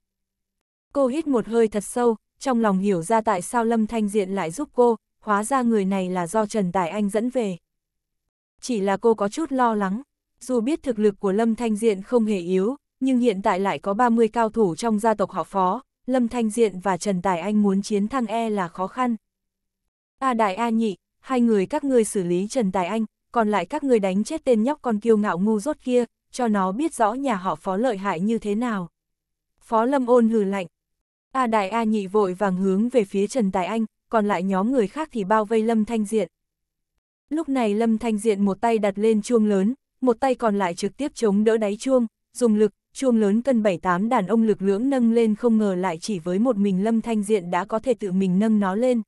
Cô hít một hơi thật sâu, trong lòng hiểu ra tại sao Lâm Thanh Diện lại giúp cô, hóa ra người này là do Trần Tài Anh dẫn về. Chỉ là cô có chút lo lắng, dù biết thực lực của Lâm Thanh Diện không hề yếu, nhưng hiện tại lại có 30 cao thủ trong gia tộc họ phó, Lâm Thanh Diện và Trần Tài Anh muốn chiến thăng e là khó khăn. A Đại A Nhị, hai người các ngươi xử lý Trần Tài Anh, còn lại các người đánh chết tên nhóc con kiêu ngạo ngu rốt kia, cho nó biết rõ nhà họ phó lợi hại như thế nào. Phó Lâm ôn hừ lạnh. A Đại A Nhị vội vàng hướng về phía Trần Tài Anh, còn lại nhóm người khác thì bao vây Lâm Thanh Diện. Lúc này Lâm Thanh Diện một tay đặt lên chuông lớn, một tay còn lại trực tiếp chống đỡ đáy chuông, dùng lực, chuông lớn cân 78 đàn ông lực lưỡng nâng lên không ngờ lại chỉ với một mình Lâm Thanh Diện đã có thể tự mình nâng nó lên.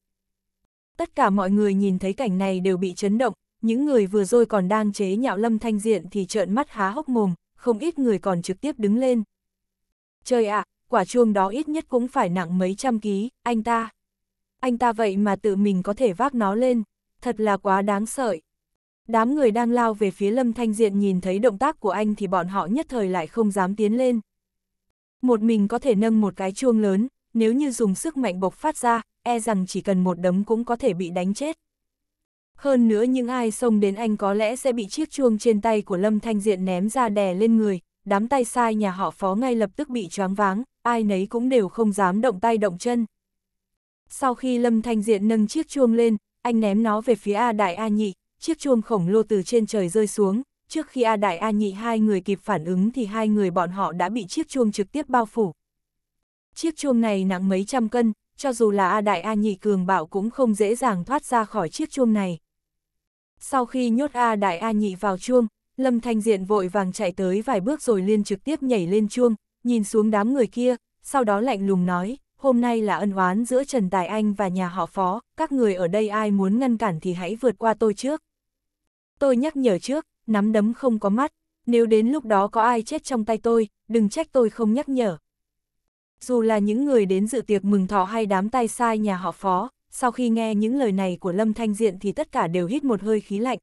Tất cả mọi người nhìn thấy cảnh này đều bị chấn động, những người vừa rồi còn đang chế nhạo lâm thanh diện thì trợn mắt há hốc mồm, không ít người còn trực tiếp đứng lên. Trời ạ, à, quả chuông đó ít nhất cũng phải nặng mấy trăm ký, anh ta. Anh ta vậy mà tự mình có thể vác nó lên, thật là quá đáng sợi. Đám người đang lao về phía lâm thanh diện nhìn thấy động tác của anh thì bọn họ nhất thời lại không dám tiến lên. Một mình có thể nâng một cái chuông lớn, nếu như dùng sức mạnh bộc phát ra, e rằng chỉ cần một đấm cũng có thể bị đánh chết. Hơn nữa những ai xông đến anh có lẽ sẽ bị chiếc chuông trên tay của Lâm Thanh Diện ném ra đè lên người, đám tay sai nhà họ phó ngay lập tức bị choáng váng, ai nấy cũng đều không dám động tay động chân. Sau khi Lâm Thanh Diện nâng chiếc chuông lên, anh ném nó về phía A Đại A Nhị, chiếc chuông khổng lồ từ trên trời rơi xuống, trước khi A Đại A Nhị hai người kịp phản ứng thì hai người bọn họ đã bị chiếc chuông trực tiếp bao phủ. Chiếc chuông này nặng mấy trăm cân, cho dù là A Đại A Nhị cường bạo cũng không dễ dàng thoát ra khỏi chiếc chuông này. Sau khi nhốt A Đại A Nhị vào chuông, Lâm Thanh Diện vội vàng chạy tới vài bước rồi liên trực tiếp nhảy lên chuông, nhìn xuống đám người kia, sau đó lạnh lùng nói, hôm nay là ân oán giữa Trần Tài Anh và nhà họ phó, các người ở đây ai muốn ngăn cản thì hãy vượt qua tôi trước. Tôi nhắc nhở trước, nắm đấm không có mắt, nếu đến lúc đó có ai chết trong tay tôi, đừng trách tôi không nhắc nhở. Dù là những người đến dự tiệc mừng thọ hay đám tay sai nhà họ phó, sau khi nghe những lời này của Lâm Thanh Diện thì tất cả đều hít một hơi khí lạnh.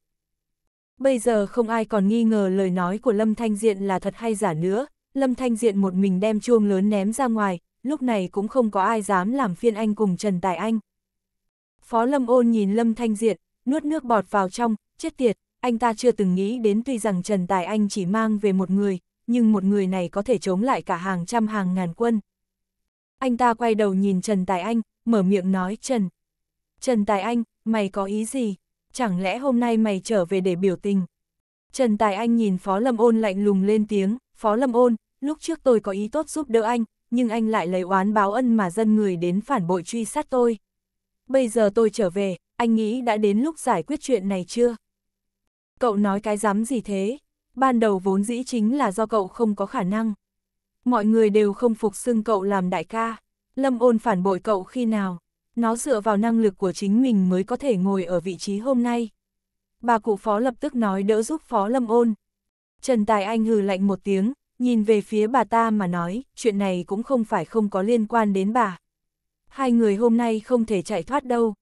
Bây giờ không ai còn nghi ngờ lời nói của Lâm Thanh Diện là thật hay giả nữa, Lâm Thanh Diện một mình đem chuông lớn ném ra ngoài, lúc này cũng không có ai dám làm phiên anh cùng Trần Tài Anh. Phó Lâm Ôn nhìn Lâm Thanh Diện, nuốt nước bọt vào trong, chết tiệt, anh ta chưa từng nghĩ đến tuy rằng Trần Tài Anh chỉ mang về một người, nhưng một người này có thể chống lại cả hàng trăm hàng ngàn quân. Anh ta quay đầu nhìn Trần Tài Anh, mở miệng nói Trần, Trần Tài Anh, mày có ý gì? Chẳng lẽ hôm nay mày trở về để biểu tình? Trần Tài Anh nhìn Phó Lâm Ôn lạnh lùng lên tiếng, Phó Lâm Ôn, lúc trước tôi có ý tốt giúp đỡ anh, nhưng anh lại lấy oán báo ân mà dân người đến phản bội truy sát tôi. Bây giờ tôi trở về, anh nghĩ đã đến lúc giải quyết chuyện này chưa? Cậu nói cái dám gì thế? Ban đầu vốn dĩ chính là do cậu không có khả năng. Mọi người đều không phục xưng cậu làm đại ca. Lâm ôn phản bội cậu khi nào? nó dựa vào năng lực của chính mình mới có thể ngồi ở vị trí hôm nay. Bà cụ phó lập tức nói đỡ giúp phó lâm ôn. Trần Tài Anh hừ lạnh một tiếng, nhìn về phía bà ta mà nói, chuyện này cũng không phải không có liên quan đến bà. Hai người hôm nay không thể chạy thoát đâu.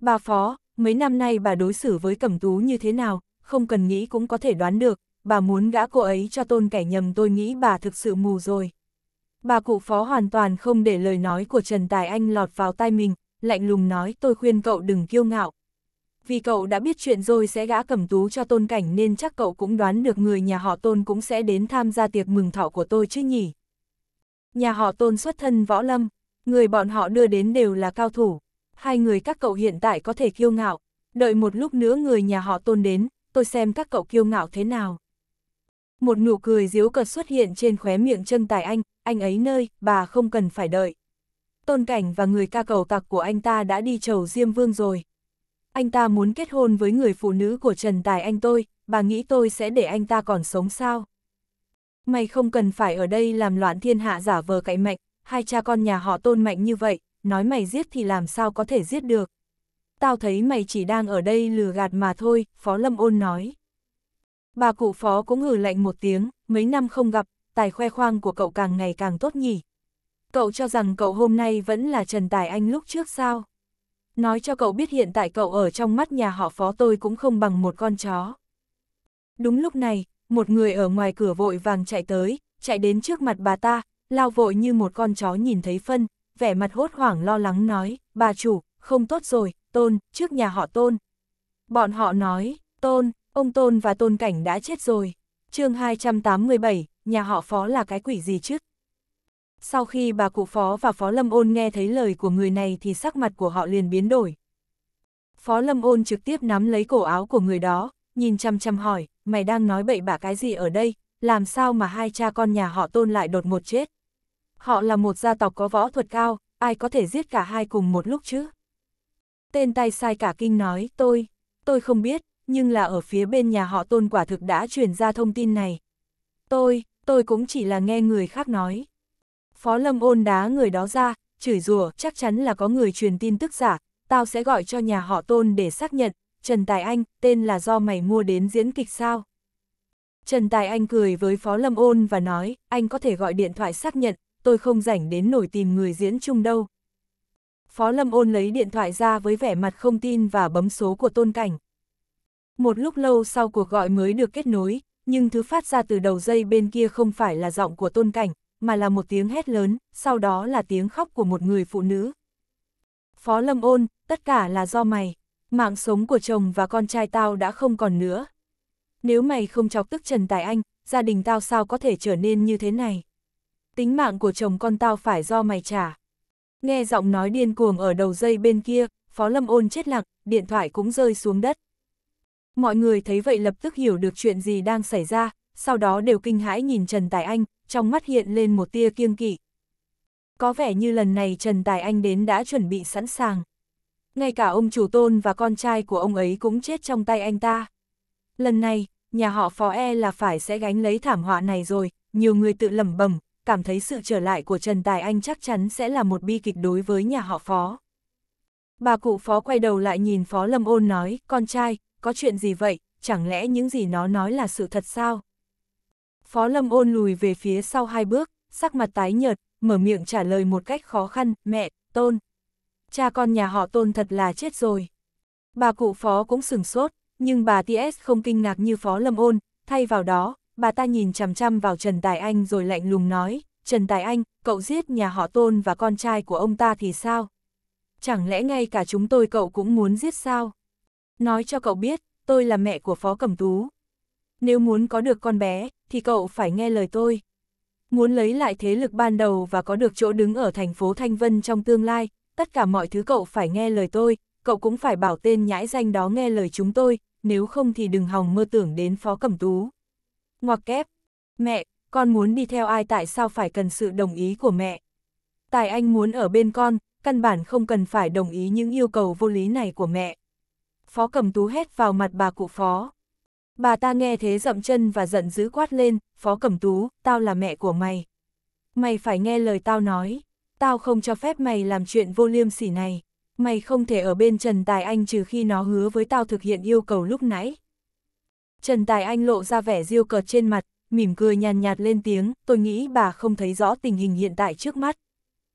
Bà phó, mấy năm nay bà đối xử với Cẩm Tú như thế nào, không cần nghĩ cũng có thể đoán được, bà muốn gã cô ấy cho tôn kẻ nhầm tôi nghĩ bà thực sự mù rồi. Bà cụ phó hoàn toàn không để lời nói của Trần Tài Anh lọt vào tai mình, lạnh lùng nói tôi khuyên cậu đừng kiêu ngạo. Vì cậu đã biết chuyện rồi sẽ gã cầm tú cho tôn cảnh nên chắc cậu cũng đoán được người nhà họ tôn cũng sẽ đến tham gia tiệc mừng thọ của tôi chứ nhỉ. Nhà họ tôn xuất thân võ lâm, người bọn họ đưa đến đều là cao thủ, hai người các cậu hiện tại có thể kiêu ngạo, đợi một lúc nữa người nhà họ tôn đến, tôi xem các cậu kiêu ngạo thế nào. Một nụ cười diếu cợt xuất hiện trên khóe miệng chân tài anh, anh ấy nơi, bà không cần phải đợi tôn cảnh và người ca cầu tặc của anh ta đã đi chầu Diêm Vương rồi. Anh ta muốn kết hôn với người phụ nữ của Trần Tài anh tôi, bà nghĩ tôi sẽ để anh ta còn sống sao? Mày không cần phải ở đây làm loạn thiên hạ giả vờ cậy mạnh, hai cha con nhà họ tôn mạnh như vậy, nói mày giết thì làm sao có thể giết được. Tao thấy mày chỉ đang ở đây lừa gạt mà thôi, Phó Lâm Ôn nói. Bà cụ Phó cũng ngừ lạnh một tiếng, mấy năm không gặp, tài khoe khoang của cậu càng ngày càng tốt nhỉ. Cậu cho rằng cậu hôm nay vẫn là Trần Tài Anh lúc trước sao? Nói cho cậu biết hiện tại cậu ở trong mắt nhà họ phó tôi cũng không bằng một con chó. Đúng lúc này, một người ở ngoài cửa vội vàng chạy tới, chạy đến trước mặt bà ta, lao vội như một con chó nhìn thấy phân, vẻ mặt hốt hoảng lo lắng nói, bà chủ, không tốt rồi, tôn, trước nhà họ tôn. Bọn họ nói, tôn, ông tôn và tôn cảnh đã chết rồi. chương 287, nhà họ phó là cái quỷ gì chứ? Sau khi bà cụ phó và phó lâm ôn nghe thấy lời của người này thì sắc mặt của họ liền biến đổi. Phó lâm ôn trực tiếp nắm lấy cổ áo của người đó, nhìn chăm chăm hỏi, mày đang nói bậy bạ cái gì ở đây, làm sao mà hai cha con nhà họ tôn lại đột ngột chết. Họ là một gia tộc có võ thuật cao, ai có thể giết cả hai cùng một lúc chứ? Tên tay sai cả kinh nói, tôi, tôi không biết, nhưng là ở phía bên nhà họ tôn quả thực đã truyền ra thông tin này. Tôi, tôi cũng chỉ là nghe người khác nói. Phó Lâm ôn đá người đó ra, chửi rủa chắc chắn là có người truyền tin tức giả, tao sẽ gọi cho nhà họ tôn để xác nhận, Trần Tài Anh, tên là do mày mua đến diễn kịch sao? Trần Tài Anh cười với Phó Lâm Ôn và nói, anh có thể gọi điện thoại xác nhận, tôi không rảnh đến nổi tìm người diễn chung đâu. Phó Lâm Ôn lấy điện thoại ra với vẻ mặt không tin và bấm số của Tôn Cảnh. Một lúc lâu sau cuộc gọi mới được kết nối, nhưng thứ phát ra từ đầu dây bên kia không phải là giọng của Tôn Cảnh, mà là một tiếng hét lớn, sau đó là tiếng khóc của một người phụ nữ. Phó Lâm Ôn, tất cả là do mày, mạng sống của chồng và con trai tao đã không còn nữa. Nếu mày không chọc tức Trần Tài Anh, gia đình tao sao có thể trở nên như thế này? Tính mạng của chồng con tao phải do mày trả. Nghe giọng nói điên cuồng ở đầu dây bên kia, Phó Lâm Ôn chết lặng, điện thoại cũng rơi xuống đất. Mọi người thấy vậy lập tức hiểu được chuyện gì đang xảy ra, sau đó đều kinh hãi nhìn Trần Tài Anh, trong mắt hiện lên một tia kiêng kỵ. Có vẻ như lần này Trần Tài Anh đến đã chuẩn bị sẵn sàng. Ngay cả ông chủ tôn và con trai của ông ấy cũng chết trong tay anh ta. Lần này, nhà họ phó e là phải sẽ gánh lấy thảm họa này rồi, nhiều người tự lẩm bẩm cảm thấy sự trở lại của Trần Tài Anh chắc chắn sẽ là một bi kịch đối với nhà họ phó. Bà cụ phó quay đầu lại nhìn phó lâm ôn nói, con trai, có chuyện gì vậy, chẳng lẽ những gì nó nói là sự thật sao? Phó Lâm ôn lùi về phía sau hai bước, sắc mặt tái nhợt, mở miệng trả lời một cách khó khăn, mẹ, tôn. Cha con nhà họ tôn thật là chết rồi. Bà cụ phó cũng sừng sốt, nhưng bà TS không kinh ngạc như phó Lâm ôn, thay vào đó, bà ta nhìn chằm chằm vào Trần Tài Anh rồi lạnh lùng nói, Trần Tài Anh, cậu giết nhà họ tôn và con trai của ông ta thì sao? Chẳng lẽ ngay cả chúng tôi cậu cũng muốn giết sao? Nói cho cậu biết, tôi là mẹ của Phó Cẩm Tú. Nếu muốn có được con bé, thì cậu phải nghe lời tôi. Muốn lấy lại thế lực ban đầu và có được chỗ đứng ở thành phố Thanh Vân trong tương lai, tất cả mọi thứ cậu phải nghe lời tôi, cậu cũng phải bảo tên nhãi danh đó nghe lời chúng tôi, nếu không thì đừng hòng mơ tưởng đến Phó Cẩm Tú. Ngoặc kép, mẹ, con muốn đi theo ai tại sao phải cần sự đồng ý của mẹ. Tài Anh muốn ở bên con, căn bản không cần phải đồng ý những yêu cầu vô lý này của mẹ. Phó cầm Tú hét vào mặt bà cụ Phó. Bà ta nghe thế dậm chân và giận dữ quát lên, Phó Cẩm Tú, tao là mẹ của mày. Mày phải nghe lời tao nói, tao không cho phép mày làm chuyện vô liêm sỉ này. Mày không thể ở bên Trần Tài Anh trừ khi nó hứa với tao thực hiện yêu cầu lúc nãy. Trần Tài Anh lộ ra vẻ diêu cợt trên mặt, mỉm cười nhàn nhạt lên tiếng, tôi nghĩ bà không thấy rõ tình hình hiện tại trước mắt.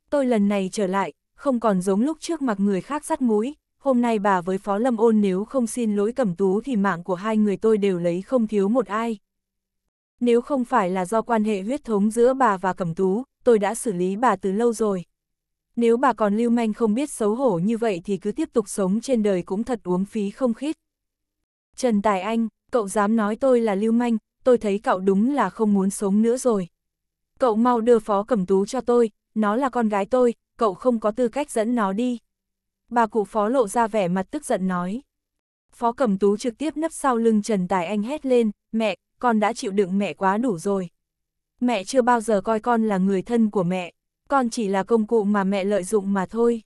Tôi lần này trở lại, không còn giống lúc trước mặc người khác sắt mũi, hôm nay bà với Phó Lâm Ôn nếu không xin lỗi Cẩm Tú thì mạng của hai người tôi đều lấy không thiếu một ai. Nếu không phải là do quan hệ huyết thống giữa bà và Cẩm Tú, tôi đã xử lý bà từ lâu rồi. Nếu bà còn lưu manh không biết xấu hổ như vậy thì cứ tiếp tục sống trên đời cũng thật uống phí không khít. Trần Tài Anh, cậu dám nói tôi là lưu manh, tôi thấy cậu đúng là không muốn sống nữa rồi. Cậu mau đưa Phó Cẩm Tú cho tôi, nó là con gái tôi, cậu không có tư cách dẫn nó đi bà cụ phó lộ ra vẻ mặt tức giận nói. Phó Cẩm Tú trực tiếp nấp sau lưng Trần Tài Anh hét lên, mẹ, con đã chịu đựng mẹ quá đủ rồi. Mẹ chưa bao giờ coi con là người thân của mẹ, con chỉ là công cụ mà mẹ lợi dụng mà thôi.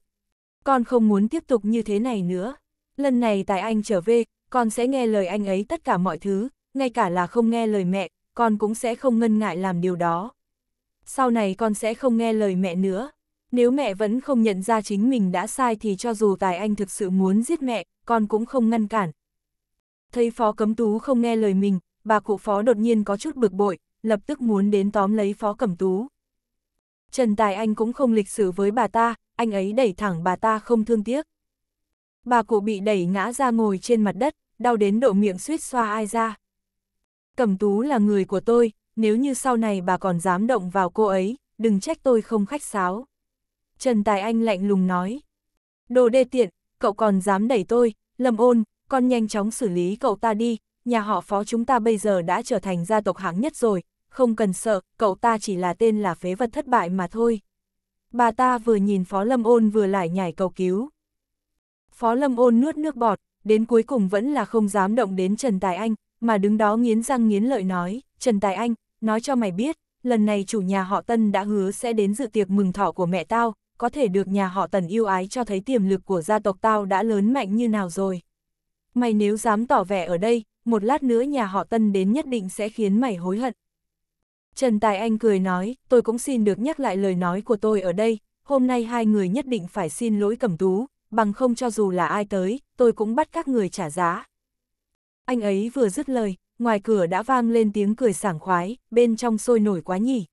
Con không muốn tiếp tục như thế này nữa. Lần này Tài Anh trở về, con sẽ nghe lời anh ấy tất cả mọi thứ, ngay cả là không nghe lời mẹ, con cũng sẽ không ngân ngại làm điều đó. Sau này con sẽ không nghe lời mẹ nữa. Nếu mẹ vẫn không nhận ra chính mình đã sai thì cho dù Tài Anh thực sự muốn giết mẹ, con cũng không ngăn cản. Thấy Phó Cấm Tú không nghe lời mình, bà cụ Phó đột nhiên có chút bực bội, lập tức muốn đến tóm lấy Phó Cẩm Tú. Trần Tài Anh cũng không lịch sử với bà ta, anh ấy đẩy thẳng bà ta không thương tiếc. Bà cụ bị đẩy ngã ra ngồi trên mặt đất, đau đến độ miệng suýt xoa ai ra. Cẩm Tú là người của tôi, nếu như sau này bà còn dám động vào cô ấy, đừng trách tôi không khách sáo. Trần Tài Anh lạnh lùng nói. Đồ đê tiện, cậu còn dám đẩy tôi, lâm ôn, con nhanh chóng xử lý cậu ta đi, nhà họ phó chúng ta bây giờ đã trở thành gia tộc hạng nhất rồi, không cần sợ, cậu ta chỉ là tên là phế vật thất bại mà thôi. Bà ta vừa nhìn phó lâm ôn vừa lại nhảy cầu cứu. Phó lâm ôn nuốt nước bọt, đến cuối cùng vẫn là không dám động đến Trần Tài Anh, mà đứng đó nghiến răng nghiến lợi nói, Trần Tài Anh, nói cho mày biết, lần này chủ nhà họ Tân đã hứa sẽ đến dự tiệc mừng thọ của mẹ tao, có thể được nhà họ tần yêu ái cho thấy tiềm lực của gia tộc tao đã lớn mạnh như nào rồi. Mày nếu dám tỏ vẻ ở đây, một lát nữa nhà họ tân đến nhất định sẽ khiến mày hối hận. Trần Tài Anh cười nói, tôi cũng xin được nhắc lại lời nói của tôi ở đây, hôm nay hai người nhất định phải xin lỗi cẩm tú, bằng không cho dù là ai tới, tôi cũng bắt các người trả giá. Anh ấy vừa dứt lời, ngoài cửa đã vang lên tiếng cười sảng khoái, bên trong sôi nổi quá nhỉ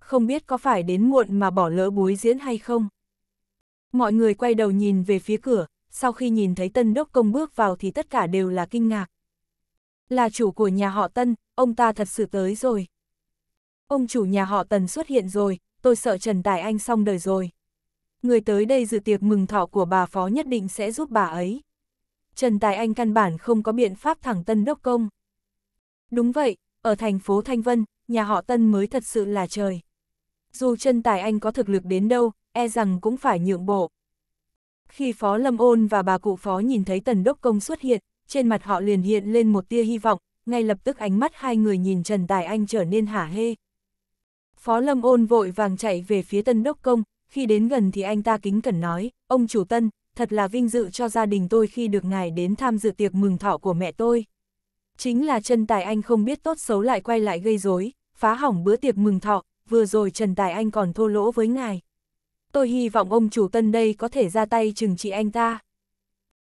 không biết có phải đến muộn mà bỏ lỡ buổi diễn hay không. Mọi người quay đầu nhìn về phía cửa, sau khi nhìn thấy tân đốc công bước vào thì tất cả đều là kinh ngạc. Là chủ của nhà họ tân, ông ta thật sự tới rồi. Ông chủ nhà họ tần xuất hiện rồi, tôi sợ Trần Tài Anh xong đời rồi. Người tới đây dự tiệc mừng thọ của bà phó nhất định sẽ giúp bà ấy. Trần Tài Anh căn bản không có biện pháp thẳng tân đốc công. Đúng vậy, ở thành phố Thanh Vân, nhà họ tân mới thật sự là trời dù chân tài anh có thực lực đến đâu, e rằng cũng phải nhượng bộ. Khi Phó Lâm Ôn và bà cụ Phó nhìn thấy Tần Đốc Công xuất hiện, trên mặt họ liền hiện lên một tia hy vọng, ngay lập tức ánh mắt hai người nhìn Trần Tài Anh trở nên hả hê. Phó Lâm Ôn vội vàng chạy về phía tần Đốc Công, khi đến gần thì anh ta kính cẩn nói, ông chủ Tân, thật là vinh dự cho gia đình tôi khi được ngài đến tham dự tiệc mừng thọ của mẹ tôi. Chính là Trần Tài Anh không biết tốt xấu lại quay lại gây rối phá hỏng bữa tiệc mừng thọ, vừa rồi Trần Tài Anh còn thô lỗ với ngài. Tôi hy vọng ông chủ tân đây có thể ra tay trừng trị anh ta.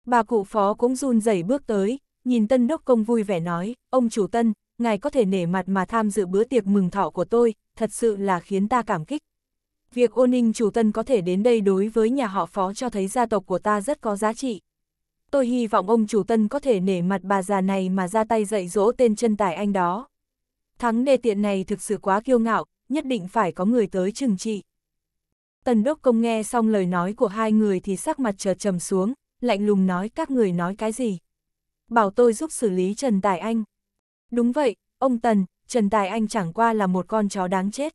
Bà cụ phó cũng run rẩy bước tới, nhìn tân đốc công vui vẻ nói, ông chủ tân, ngài có thể nể mặt mà tham dự bữa tiệc mừng thọ của tôi, thật sự là khiến ta cảm kích. Việc ô ninh chủ tân có thể đến đây đối với nhà họ phó cho thấy gia tộc của ta rất có giá trị. Tôi hy vọng ông chủ tân có thể nể mặt bà già này mà ra tay dạy dỗ tên chân tài anh đó. Thắng đề tiện này thực sự quá kiêu ngạo, nhất định phải có người tới trừng trị. Tần Đốc Công nghe xong lời nói của hai người thì sắc mặt chợt trầm xuống, lạnh lùng nói các người nói cái gì. Bảo tôi giúp xử lý Trần Tài Anh. Đúng vậy, ông Tần, Trần Tài Anh chẳng qua là một con chó đáng chết.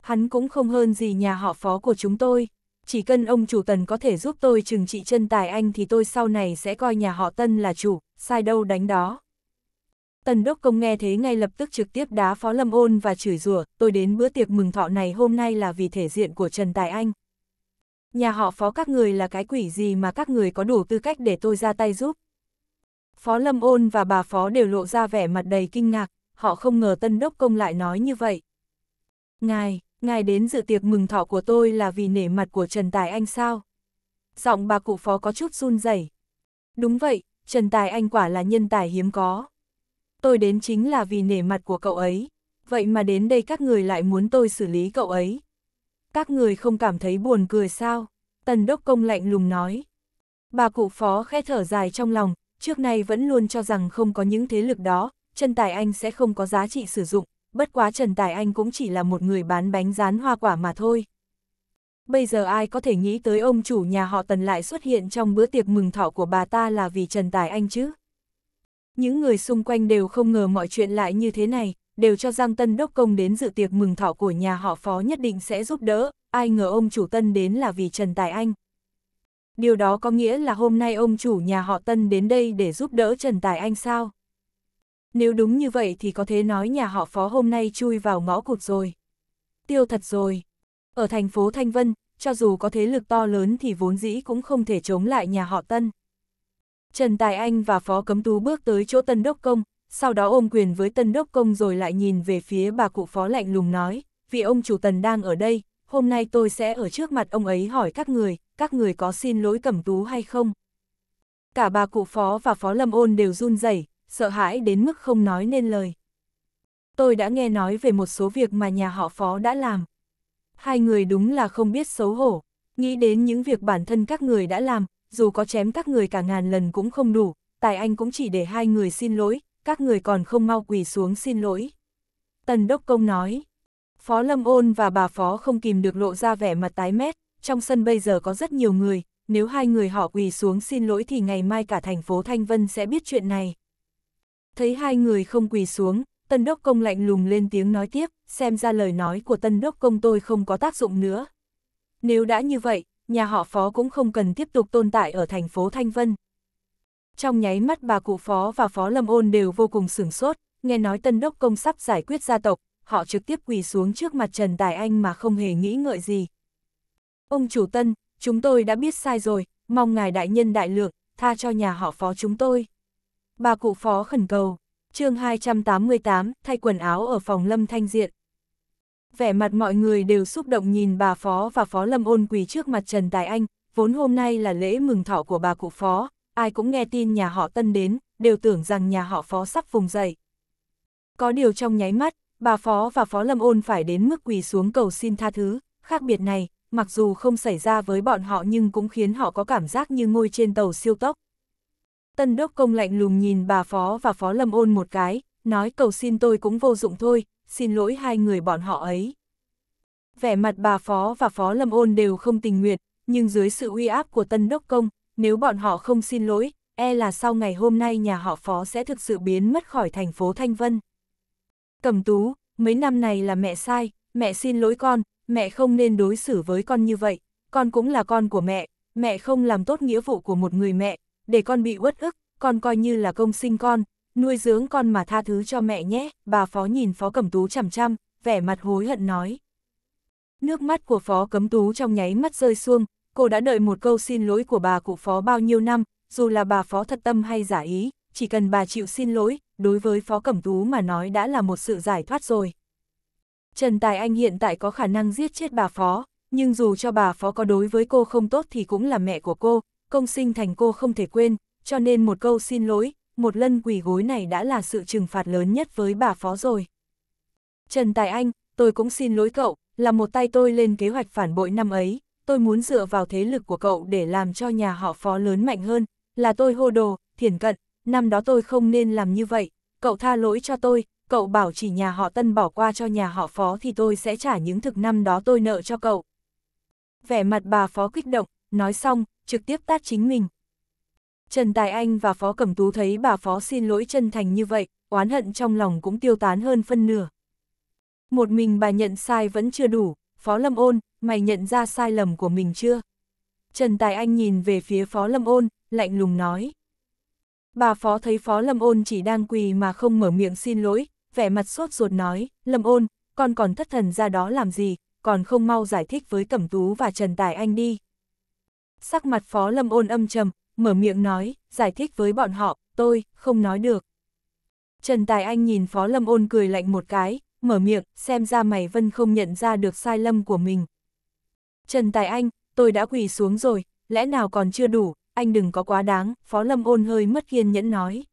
Hắn cũng không hơn gì nhà họ phó của chúng tôi. Chỉ cần ông chủ Tần có thể giúp tôi trừng trị Trần Tài Anh thì tôi sau này sẽ coi nhà họ Tân là chủ, sai đâu đánh đó. Tần Đốc Công nghe thế ngay lập tức trực tiếp đá Phó Lâm Ôn và chửi rủa, tôi đến bữa tiệc mừng thọ này hôm nay là vì thể diện của Trần Tài Anh. Nhà họ Phó các người là cái quỷ gì mà các người có đủ tư cách để tôi ra tay giúp. Phó Lâm Ôn và bà Phó đều lộ ra vẻ mặt đầy kinh ngạc, họ không ngờ Tân Đốc Công lại nói như vậy. Ngài, ngài đến dự tiệc mừng thọ của tôi là vì nể mặt của Trần Tài Anh sao? Giọng bà cụ Phó có chút run rẩy. Đúng vậy, Trần Tài Anh quả là nhân tài hiếm có tôi đến chính là vì nể mặt của cậu ấy, vậy mà đến đây các người lại muốn tôi xử lý cậu ấy. Các người không cảm thấy buồn cười sao? Tần Đốc Công lạnh lùng nói. Bà cụ phó khẽ thở dài trong lòng, trước nay vẫn luôn cho rằng không có những thế lực đó, Trần Tài Anh sẽ không có giá trị sử dụng, bất quá Trần Tài Anh cũng chỉ là một người bán bánh rán hoa quả mà thôi. Bây giờ ai có thể nghĩ tới ông chủ nhà họ Tần lại xuất hiện trong bữa tiệc mừng thọ của bà ta là vì Trần Tài Anh chứ? Những người xung quanh đều không ngờ mọi chuyện lại như thế này, đều cho rằng Tân Đốc Công đến dự tiệc mừng thọ của nhà họ phó nhất định sẽ giúp đỡ, ai ngờ ông chủ Tân đến là vì Trần Tài Anh. Điều đó có nghĩa là hôm nay ông chủ nhà họ Tân đến đây để giúp đỡ Trần Tài Anh sao? Nếu đúng như vậy thì có thể nói nhà họ phó hôm nay chui vào ngõ cụt rồi. Tiêu thật rồi. Ở thành phố Thanh Vân, cho dù có thế lực to lớn thì vốn dĩ cũng không thể chống lại nhà họ Tân. Trần Tài Anh và Phó Cấm Tú bước tới chỗ Tân Đốc Công, sau đó ôm quyền với Tân Đốc Công rồi lại nhìn về phía bà cụ Phó lạnh lùng nói, vì ông chủ Tần đang ở đây, hôm nay tôi sẽ ở trước mặt ông ấy hỏi các người, các người có xin lỗi Cẩm Tú hay không? Cả bà cụ Phó và Phó Lâm Ôn đều run rẩy, sợ hãi đến mức không nói nên lời. Tôi đã nghe nói về một số việc mà nhà họ Phó đã làm. Hai người đúng là không biết xấu hổ, nghĩ đến những việc bản thân các người đã làm, dù có chém các người cả ngàn lần cũng không đủ, Tài Anh cũng chỉ để hai người xin lỗi, các người còn không mau quỳ xuống xin lỗi. Tần Đốc Công nói, Phó Lâm Ôn và bà Phó không kìm được lộ ra vẻ mặt tái mét, trong sân bây giờ có rất nhiều người, nếu hai người họ quỳ xuống xin lỗi thì ngày mai cả thành phố Thanh Vân sẽ biết chuyện này. Thấy hai người không quỳ xuống, Tân Đốc Công lạnh lùng lên tiếng nói tiếp, xem ra lời nói của Tân Đốc Công tôi không có tác dụng nữa. Nếu đã như vậy, nhà họ phó cũng không cần tiếp tục tồn tại ở thành phố Thanh Vân. Trong nháy mắt bà cụ phó và phó Lâm Ôn đều vô cùng sửng sốt, nghe nói tân đốc công sắp giải quyết gia tộc, họ trực tiếp quỳ xuống trước mặt Trần Tài Anh mà không hề nghĩ ngợi gì. Ông chủ tân, chúng tôi đã biết sai rồi, mong ngài đại nhân đại lượng, tha cho nhà họ phó chúng tôi. Bà cụ phó khẩn cầu, chương 288, thay quần áo ở phòng Lâm Thanh Diện vẻ mặt mọi người đều xúc động nhìn bà Phó và Phó Lâm Ôn quỳ trước mặt Trần Tài Anh, vốn hôm nay là lễ mừng thọ của bà cụ Phó, ai cũng nghe tin nhà họ Tân đến, đều tưởng rằng nhà họ Phó sắp vùng dậy. Có điều trong nháy mắt, bà Phó và Phó Lâm Ôn phải đến mức quỳ xuống cầu xin tha thứ, khác biệt này, mặc dù không xảy ra với bọn họ nhưng cũng khiến họ có cảm giác như ngồi trên tàu siêu tốc. Tân đốc công lạnh lùng nhìn bà Phó và Phó Lâm Ôn một cái, nói cầu xin tôi cũng vô dụng thôi, xin lỗi hai người bọn họ ấy. Vẻ mặt bà Phó và Phó Lâm Ôn đều không tình nguyện, nhưng dưới sự uy áp của Tân Đốc Công, nếu bọn họ không xin lỗi, e là sau ngày hôm nay nhà họ Phó sẽ thực sự biến mất khỏi thành phố Thanh Vân. Cẩm Tú, mấy năm này là mẹ sai, mẹ xin lỗi con, mẹ không nên đối xử với con như vậy, con cũng là con của mẹ, mẹ không làm tốt nghĩa vụ của một người mẹ, để con bị uất ức, con coi như là công sinh con, nuôi dưỡng con mà tha thứ cho mẹ nhé, bà phó nhìn phó cẩm tú chằm chằm, vẻ mặt hối hận nói. Nước mắt của phó cẩm tú trong nháy mắt rơi xuông, cô đã đợi một câu xin lỗi của bà cụ phó bao nhiêu năm, dù là bà phó thật tâm hay giả ý, chỉ cần bà chịu xin lỗi, đối với phó cẩm tú mà nói đã là một sự giải thoát rồi. Trần Tài Anh hiện tại có khả năng giết chết bà phó, nhưng dù cho bà phó có đối với cô không tốt thì cũng là mẹ của cô, công sinh thành cô không thể quên, cho nên một câu xin lỗi, một lần quỳ gối này đã là sự trừng phạt lớn nhất với bà phó rồi. Trần Tài Anh, tôi cũng xin lỗi cậu, là một tay tôi lên kế hoạch phản bội năm ấy, tôi muốn dựa vào thế lực của cậu để làm cho nhà họ phó lớn mạnh hơn, là tôi hô đồ, thiển cận, năm đó tôi không nên làm như vậy, cậu tha lỗi cho tôi, cậu bảo chỉ nhà họ tân bỏ qua cho nhà họ phó thì tôi sẽ trả những thực năm đó tôi nợ cho cậu. Vẻ mặt bà phó kích động, nói xong, trực tiếp tát chính mình, Trần Tài Anh và Phó Cẩm Tú thấy bà Phó xin lỗi chân thành như vậy, oán hận trong lòng cũng tiêu tán hơn phân nửa. Một mình bà nhận sai vẫn chưa đủ, Phó Lâm Ôn, mày nhận ra sai lầm của mình chưa? Trần Tài Anh nhìn về phía Phó Lâm Ôn, lạnh lùng nói. Bà Phó thấy Phó Lâm Ôn chỉ đang quỳ mà không mở miệng xin lỗi, vẻ mặt sốt ruột nói, Lâm Ôn, con còn thất thần ra đó làm gì, còn không mau giải thích với Cẩm Tú và Trần Tài Anh đi. Sắc mặt Phó Lâm Ôn âm trầm, mở miệng nói, giải thích với bọn họ, tôi, không nói được. Trần Tài Anh nhìn Phó Lâm Ôn cười lạnh một cái, mở miệng, xem ra mày Vân không nhận ra được sai lầm của mình. Trần Tài Anh, tôi đã quỳ xuống rồi, lẽ nào còn chưa đủ, anh đừng có quá đáng, Phó Lâm Ôn hơi mất kiên nhẫn nói.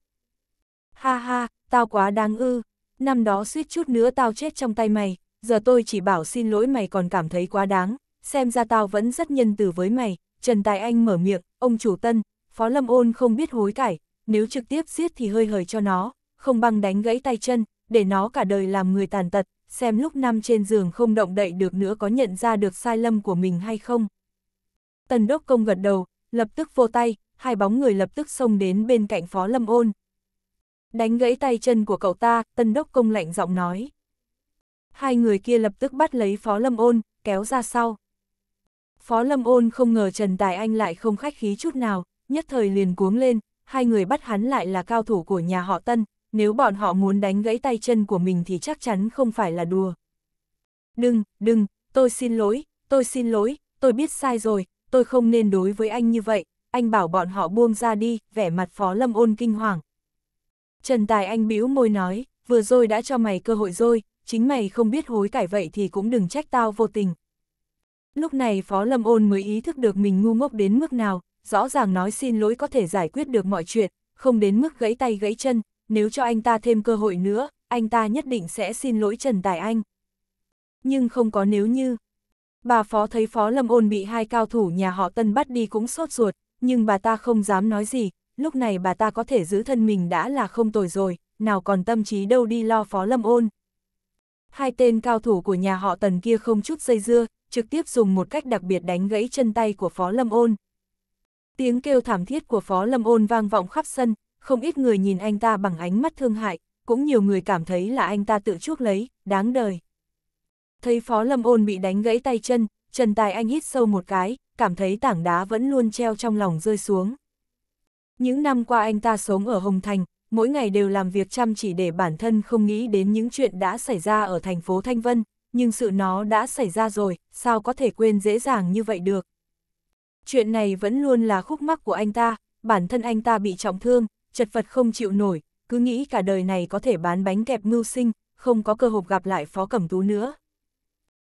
Ha ha, tao quá đáng ư, năm đó suýt chút nữa tao chết trong tay mày, giờ tôi chỉ bảo xin lỗi mày còn cảm thấy quá đáng, xem ra tao vẫn rất nhân từ với mày, Trần Tài Anh mở miệng, ông chủ tân, Phó Lâm Ôn không biết hối cải, nếu trực tiếp giết thì hơi hời cho nó, không bằng đánh gãy tay chân, để nó cả đời làm người tàn tật, xem lúc nằm trên giường không động đậy được nữa có nhận ra được sai lầm của mình hay không. Tần Đốc Công gật đầu, lập tức vô tay, hai bóng người lập tức xông đến bên cạnh Phó Lâm Ôn. Đánh gãy tay chân của cậu ta, Tân Đốc Công lạnh giọng nói. Hai người kia lập tức bắt lấy Phó Lâm Ôn, kéo ra sau. Phó Lâm Ôn không ngờ Trần Tài Anh lại không khách khí chút nào, nhất thời liền cuống lên, hai người bắt hắn lại là cao thủ của nhà họ Tân, nếu bọn họ muốn đánh gãy tay chân của mình thì chắc chắn không phải là đùa. Đừng, đừng, tôi xin lỗi, tôi xin lỗi, tôi biết sai rồi, tôi không nên đối với anh như vậy, anh bảo bọn họ buông ra đi, vẻ mặt Phó Lâm Ôn kinh hoàng. Trần Tài Anh bĩu môi nói, vừa rồi đã cho mày cơ hội rồi, chính mày không biết hối cải vậy thì cũng đừng trách tao vô tình, Lúc này Phó Lâm Ôn mới ý thức được mình ngu ngốc đến mức nào, rõ ràng nói xin lỗi có thể giải quyết được mọi chuyện, không đến mức gãy tay gãy chân, nếu cho anh ta thêm cơ hội nữa, anh ta nhất định sẽ xin lỗi Trần Tài Anh. Nhưng không có nếu như. Bà Phó thấy Phó Lâm Ôn bị hai cao thủ nhà họ Tân bắt đi cũng sốt ruột, nhưng bà ta không dám nói gì, lúc này bà ta có thể giữ thân mình đã là không tồi rồi, nào còn tâm trí đâu đi lo Phó Lâm Ôn. Hai tên cao thủ của nhà họ Tần kia không chút dây dưa, trực tiếp dùng một cách đặc biệt đánh gãy chân tay của Phó Lâm Ôn. Tiếng kêu thảm thiết của Phó Lâm Ôn vang vọng khắp sân, không ít người nhìn anh ta bằng ánh mắt thương hại, cũng nhiều người cảm thấy là anh ta tự chuốc lấy, đáng đời. Thấy Phó Lâm Ôn bị đánh gãy tay chân, Trần Tài Anh hít sâu một cái, cảm thấy tảng đá vẫn luôn treo trong lòng rơi xuống. Những năm qua anh ta sống ở Hồng Thành, mỗi ngày đều làm việc chăm chỉ để bản thân không nghĩ đến những chuyện đã xảy ra ở thành phố Thanh Vân, nhưng sự nó đã xảy ra rồi, sao có thể quên dễ dàng như vậy được. Chuyện này vẫn luôn là khúc mắc của anh ta, bản thân anh ta bị trọng thương, chật vật không chịu nổi, cứ nghĩ cả đời này có thể bán bánh kẹp mưu sinh, không có cơ hội gặp lại Phó Cẩm Tú nữa.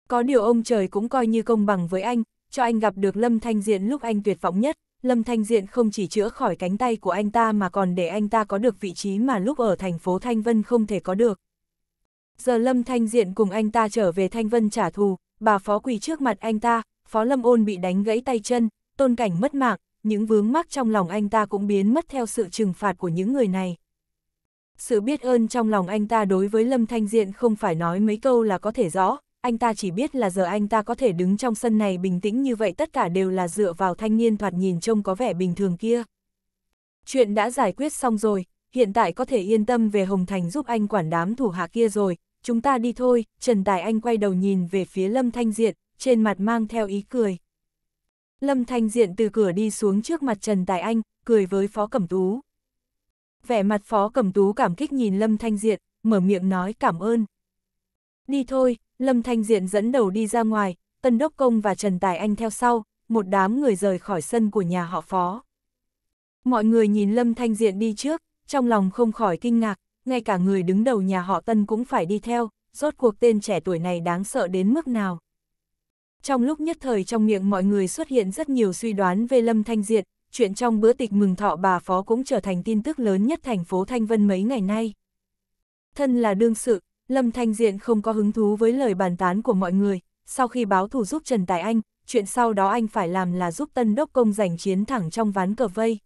Có điều ông trời cũng coi như công bằng với anh, cho anh gặp được Lâm Thanh Diện lúc anh tuyệt vọng nhất, Lâm Thanh Diện không chỉ chữa khỏi cánh tay của anh ta mà còn để anh ta có được vị trí mà lúc ở thành phố Thanh Vân không thể có được. Giờ Lâm Thanh Diện cùng anh ta trở về Thanh Vân trả thù, bà phó quỳ trước mặt anh ta, phó Lâm Ôn bị đánh gãy tay chân, tôn cảnh mất mạng, những vướng mắc trong lòng anh ta cũng biến mất theo sự trừng phạt của những người này. Sự biết ơn trong lòng anh ta đối với Lâm Thanh Diện không phải nói mấy câu là có thể rõ, anh ta chỉ biết là giờ anh ta có thể đứng trong sân này bình tĩnh như vậy tất cả đều là dựa vào thanh niên thoạt nhìn trông có vẻ bình thường kia. Chuyện đã giải quyết xong rồi, hiện tại có thể yên tâm về Hồng Thành giúp anh quản đám thủ hạ kia rồi, chúng ta đi thôi, Trần Tài Anh quay đầu nhìn về phía Lâm Thanh Diện, trên mặt mang theo ý cười. Lâm Thanh Diện từ cửa đi xuống trước mặt Trần Tài Anh, cười với Phó Cẩm Tú. Vẻ mặt Phó Cẩm Tú cảm kích nhìn Lâm Thanh Diện, mở miệng nói cảm ơn. Đi thôi, Lâm Thanh Diện dẫn đầu đi ra ngoài, Tân Đốc Công và Trần Tài Anh theo sau, một đám người rời khỏi sân của nhà họ Phó. Mọi người nhìn Lâm Thanh Diện đi trước, trong lòng không khỏi kinh ngạc, ngay cả người đứng đầu nhà họ Tân cũng phải đi theo, rốt cuộc tên trẻ tuổi này đáng sợ đến mức nào. Trong lúc nhất thời trong miệng mọi người xuất hiện rất nhiều suy đoán về Lâm Thanh Diệt, chuyện trong bữa tịch mừng thọ bà phó cũng trở thành tin tức lớn nhất thành phố Thanh Vân mấy ngày nay. Thân là đương sự, Lâm Thanh Diện không có hứng thú với lời bàn tán của mọi người, sau khi báo thủ giúp Trần Tài Anh, chuyện sau đó anh phải làm là giúp Tân Đốc Công giành chiến thẳng trong ván cờ vây.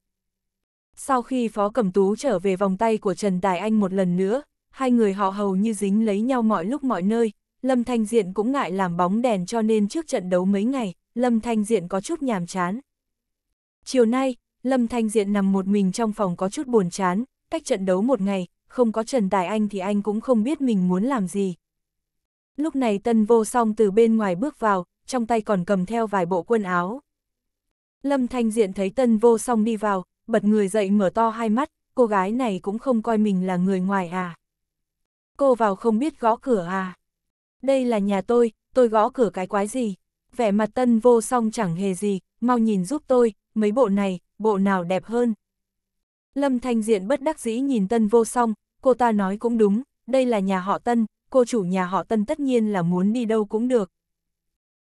Sau khi Phó Cẩm Tú trở về vòng tay của Trần Tài Anh một lần nữa, hai người họ hầu như dính lấy nhau mọi lúc mọi nơi, Lâm Thanh Diện cũng ngại làm bóng đèn cho nên trước trận đấu mấy ngày, Lâm Thanh Diện có chút nhàm chán. Chiều nay, Lâm Thanh Diện nằm một mình trong phòng có chút buồn chán, cách trận đấu một ngày, không có Trần Tài Anh thì anh cũng không biết mình muốn làm gì. Lúc này Tân Vô Song từ bên ngoài bước vào, trong tay còn cầm theo vài bộ quần áo. Lâm Thanh Diện thấy Tân Vô Song đi vào, bật người dậy mở to hai mắt, cô gái này cũng không coi mình là người ngoài à. Cô vào không biết gõ cửa à. Đây là nhà tôi, tôi gõ cửa cái quái gì. Vẻ mặt tân vô song chẳng hề gì, mau nhìn giúp tôi, mấy bộ này, bộ nào đẹp hơn. Lâm Thanh Diện bất đắc dĩ nhìn tân vô song, cô ta nói cũng đúng, đây là nhà họ tân, cô chủ nhà họ tân tất nhiên là muốn đi đâu cũng được.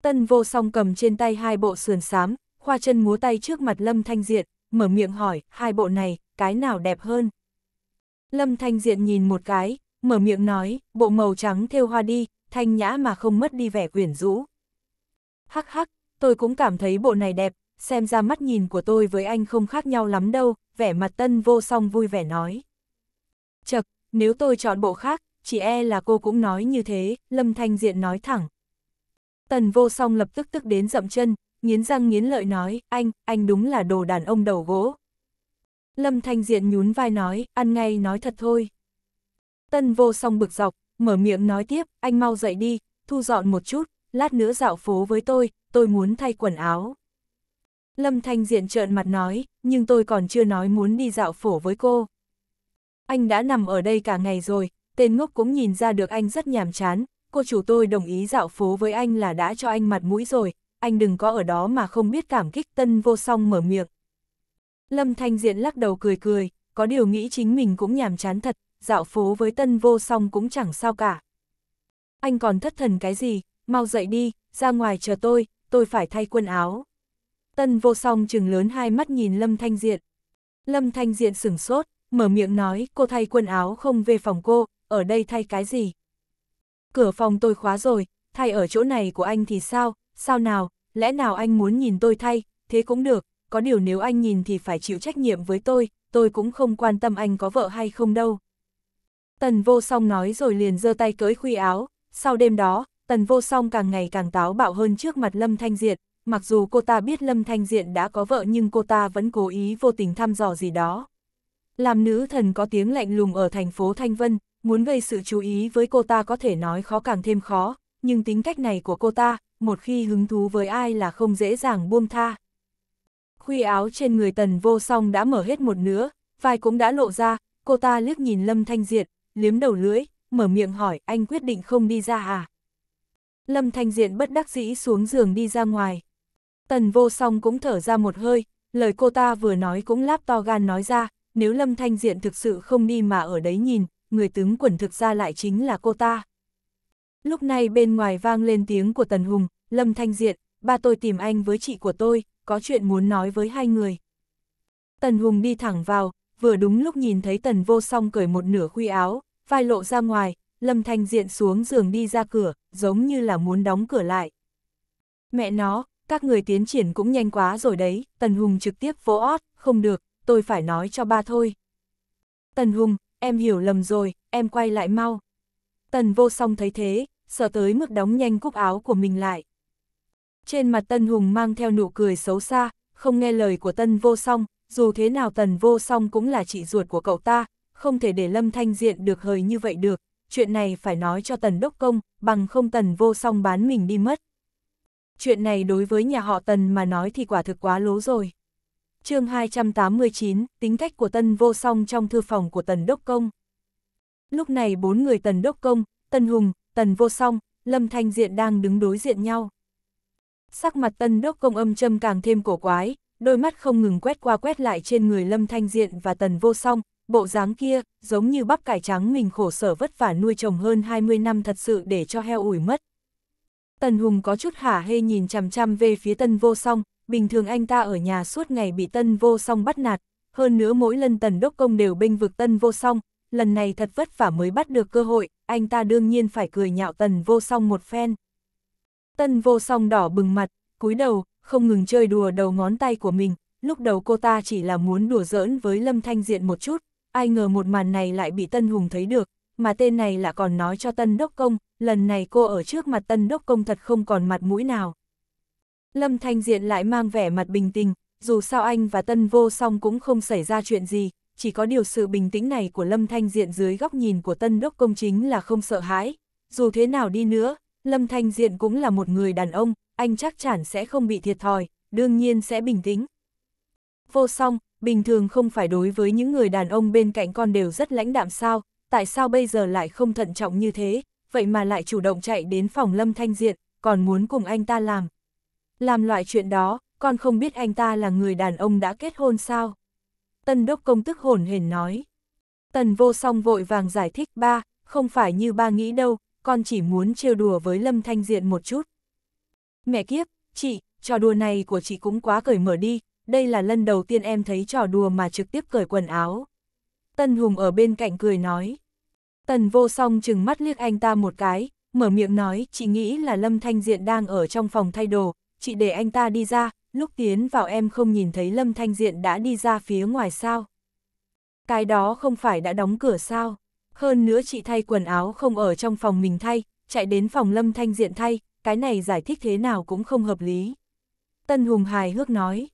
Tân vô song cầm trên tay hai bộ sườn xám, khoa chân múa tay trước mặt Lâm Thanh Diện, mở miệng hỏi, hai bộ này, cái nào đẹp hơn? Lâm Thanh Diện nhìn một cái, mở miệng nói, bộ màu trắng theo hoa đi, thanh nhã mà không mất đi vẻ quyển rũ. Hắc hắc, tôi cũng cảm thấy bộ này đẹp, xem ra mắt nhìn của tôi với anh không khác nhau lắm đâu, vẻ mặt tân vô song vui vẻ nói. Chật, nếu tôi chọn bộ khác, chỉ e là cô cũng nói như thế, Lâm Thanh Diện nói thẳng. Tần vô song lập tức tức đến dậm chân, nghiến răng nghiến lợi nói, anh, anh đúng là đồ đàn ông đầu gỗ. Lâm Thanh Diện nhún vai nói, ăn ngay nói thật thôi. Tân vô song bực dọc, mở miệng nói tiếp, anh mau dậy đi, thu dọn một chút, lát nữa dạo phố với tôi, tôi muốn thay quần áo. Lâm Thanh Diện trợn mặt nói, nhưng tôi còn chưa nói muốn đi dạo phố với cô. Anh đã nằm ở đây cả ngày rồi, tên ngốc cũng nhìn ra được anh rất nhàm chán, cô chủ tôi đồng ý dạo phố với anh là đã cho anh mặt mũi rồi, anh đừng có ở đó mà không biết cảm kích tân vô song mở miệng. Lâm Thanh Diện lắc đầu cười cười, có điều nghĩ chính mình cũng nhàm chán thật, dạo phố với tân vô song cũng chẳng sao cả. Anh còn thất thần cái gì, mau dậy đi, ra ngoài chờ tôi, tôi phải thay quần áo. Tân vô song chừng lớn hai mắt nhìn Lâm Thanh Diện. Lâm Thanh Diện sửng sốt, mở miệng nói cô thay quần áo không về phòng cô, ở đây thay cái gì? Cửa phòng tôi khóa rồi, thay ở chỗ này của anh thì sao, sao nào, lẽ nào anh muốn nhìn tôi thay, thế cũng được, có điều nếu anh nhìn thì phải chịu trách nhiệm với tôi, tôi cũng không quan tâm anh có vợ hay không đâu. Tần vô song nói rồi liền giơ tay cưỡi khuy áo, sau đêm đó, tần vô song càng ngày càng táo bạo hơn trước mặt Lâm Thanh Diệt, mặc dù cô ta biết Lâm Thanh diệt đã có vợ nhưng cô ta vẫn cố ý vô tình thăm dò gì đó. Làm nữ thần có tiếng lạnh lùng ở thành phố Thanh Vân, muốn gây sự chú ý với cô ta có thể nói khó càng thêm khó, nhưng tính cách này của cô ta, một khi hứng thú với ai là không dễ dàng buông tha. Khuy áo trên người tần vô song đã mở hết một nửa, vai cũng đã lộ ra, cô ta liếc nhìn Lâm Thanh Diện, liếm đầu lưỡi, mở miệng hỏi anh quyết định không đi ra à? Lâm Thanh Diện bất đắc dĩ xuống giường đi ra ngoài. Tần vô song cũng thở ra một hơi, lời cô ta vừa nói cũng láp to gan nói ra, nếu Lâm Thanh Diện thực sự không đi mà ở đấy nhìn, người tướng quẩn thực ra lại chính là cô ta. Lúc này bên ngoài vang lên tiếng của Tần Hùng, Lâm Thanh Diện, ba tôi tìm anh với chị của tôi, có chuyện muốn nói với hai người. Tần Hùng đi thẳng vào, vừa đúng lúc nhìn thấy Tần Vô Song cởi một nửa khuy áo, vai lộ ra ngoài, Lâm Thanh Diện xuống giường đi ra cửa, giống như là muốn đóng cửa lại. Mẹ nó, các người tiến triển cũng nhanh quá rồi đấy, Tần Hùng trực tiếp vỗ ót, không được, tôi phải nói cho ba thôi. Tần Hùng, em hiểu lầm rồi, em quay lại mau. Tần Vô Song thấy thế, sợ tới mức đóng nhanh cúc áo của mình lại trên mặt Tân Hùng mang theo nụ cười xấu xa, không nghe lời của Tân Vô Song, dù thế nào Tần Vô Song cũng là chị ruột của cậu ta, không thể để Lâm Thanh Diện được hời như vậy được, chuyện này phải nói cho Tần Đốc Công, bằng không Tần Vô Song bán mình đi mất. Chuyện này đối với nhà họ Tần mà nói thì quả thực quá lố rồi. chương 289, tính cách của Tân Vô Song trong thư phòng của Tần Đốc Công. Lúc này bốn người Tần Đốc Công, tân Hùng, Tần Vô Song, Lâm Thanh Diện đang đứng đối diện nhau sắc mặt tân đốc công âm châm càng thêm cổ quái, đôi mắt không ngừng quét qua quét lại trên người Lâm Thanh Diện và Tần Vô Song, bộ dáng kia, giống như bắp cải trắng mình khổ sở vất vả nuôi trồng hơn 20 năm thật sự để cho heo ủi mất. Tần Hùng có chút hả hê nhìn chằm chằm về phía Tân Vô Song, bình thường anh ta ở nhà suốt ngày bị Tân Vô Song bắt nạt, hơn nữa mỗi lần Tần Đốc Công đều bênh vực Tân Vô Song, lần này thật vất vả mới bắt được cơ hội, anh ta đương nhiên phải cười nhạo Tần Vô Song một phen. Tân vô song đỏ bừng mặt, cúi đầu, không ngừng chơi đùa đầu ngón tay của mình, lúc đầu cô ta chỉ là muốn đùa giỡn với Lâm Thanh Diện một chút, ai ngờ một màn này lại bị Tân Hùng thấy được, mà tên này là còn nói cho Tân Đốc Công, lần này cô ở trước mặt Tân Đốc Công thật không còn mặt mũi nào. Lâm Thanh Diện lại mang vẻ mặt bình tĩnh, dù sao anh và Tân Vô Song cũng không xảy ra chuyện gì, chỉ có điều sự bình tĩnh này của Lâm Thanh Diện dưới góc nhìn của Tân Đốc Công chính là không sợ hãi, dù thế nào đi nữa, Lâm Thanh Diện cũng là một người đàn ông, anh chắc chắn sẽ không bị thiệt thòi, đương nhiên sẽ bình tĩnh. Vô song, bình thường không phải đối với những người đàn ông bên cạnh con đều rất lãnh đạm sao, tại sao bây giờ lại không thận trọng như thế, vậy mà lại chủ động chạy đến phòng Lâm Thanh Diện, còn muốn cùng anh ta làm. Làm loại chuyện đó, con không biết anh ta là người đàn ông đã kết hôn sao. Tân đốc công tức hồn hển nói. Tần vô song vội vàng giải thích ba, không phải như ba nghĩ đâu, con chỉ muốn trêu đùa với Lâm Thanh Diện một chút. Mẹ kiếp, chị, trò đùa này của chị cũng quá cởi mở đi, đây là lần đầu tiên em thấy trò đùa mà trực tiếp cởi quần áo. Tân Hùng ở bên cạnh cười nói. Tần vô song chừng mắt liếc anh ta một cái, mở miệng nói, chị nghĩ là Lâm Thanh Diện đang ở trong phòng thay đồ, chị để anh ta đi ra, lúc tiến vào em không nhìn thấy Lâm Thanh Diện đã đi ra phía ngoài sao. Cái đó không phải đã đóng cửa sao? Hơn nữa chị thay quần áo không ở trong phòng mình thay, chạy đến phòng Lâm Thanh Diện thay, cái này giải thích thế nào cũng không hợp lý. Tân Hùng hài hước nói.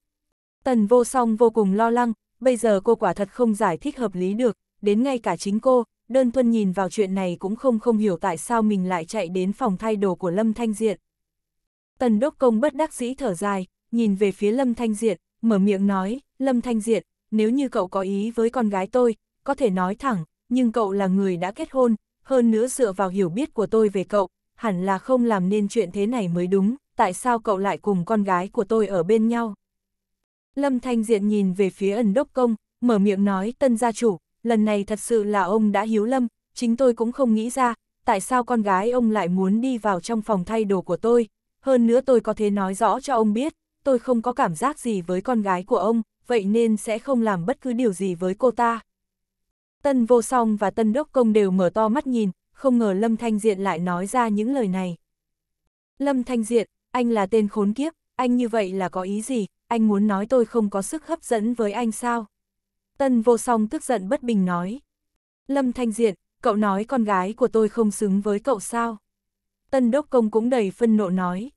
Tần vô song vô cùng lo lắng, bây giờ cô quả thật không giải thích hợp lý được, đến ngay cả chính cô, đơn thuần nhìn vào chuyện này cũng không không hiểu tại sao mình lại chạy đến phòng thay đồ của Lâm Thanh Diện. Tần Đốc Công bất đắc dĩ thở dài, nhìn về phía Lâm Thanh Diện, mở miệng nói, Lâm Thanh Diện, nếu như cậu có ý với con gái tôi, có thể nói thẳng, nhưng cậu là người đã kết hôn, hơn nữa dựa vào hiểu biết của tôi về cậu, hẳn là không làm nên chuyện thế này mới đúng, tại sao cậu lại cùng con gái của tôi ở bên nhau? Lâm Thanh Diện nhìn về phía ẩn đốc công, mở miệng nói tân gia chủ, lần này thật sự là ông đã hiếu lâm, chính tôi cũng không nghĩ ra, tại sao con gái ông lại muốn đi vào trong phòng thay đồ của tôi, hơn nữa tôi có thể nói rõ cho ông biết, tôi không có cảm giác gì với con gái của ông, vậy nên sẽ không làm bất cứ điều gì với cô ta. Tân vô song và tân đốc công đều mở to mắt nhìn, không ngờ Lâm Thanh Diện lại nói ra những lời này. Lâm Thanh Diện, anh là tên khốn kiếp, anh như vậy là có ý gì, anh muốn nói tôi không có sức hấp dẫn với anh sao? Tân vô song tức giận bất bình nói. Lâm Thanh Diện, cậu nói con gái của tôi không xứng với cậu sao? Tân đốc công cũng đầy phân nộ nói.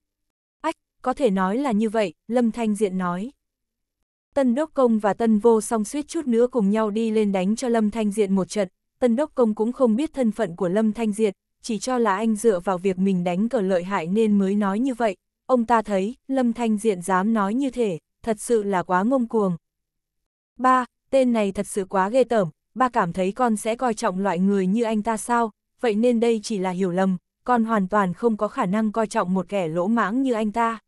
Ách, có thể nói là như vậy, Lâm Thanh Diện nói. Tân Đốc Công và Tân Vô song suýt chút nữa cùng nhau đi lên đánh cho Lâm Thanh Diện một trận, Tân Đốc Công cũng không biết thân phận của Lâm Thanh Diện, chỉ cho là anh dựa vào việc mình đánh cờ lợi hại nên mới nói như vậy. Ông ta thấy, Lâm Thanh Diện dám nói như thể, thật sự là quá ngông cuồng. Ba, tên này thật sự quá ghê tởm, ba cảm thấy con sẽ coi trọng loại người như anh ta sao, vậy nên đây chỉ là hiểu lầm, con hoàn toàn không có khả năng coi trọng một kẻ lỗ mãng như anh ta.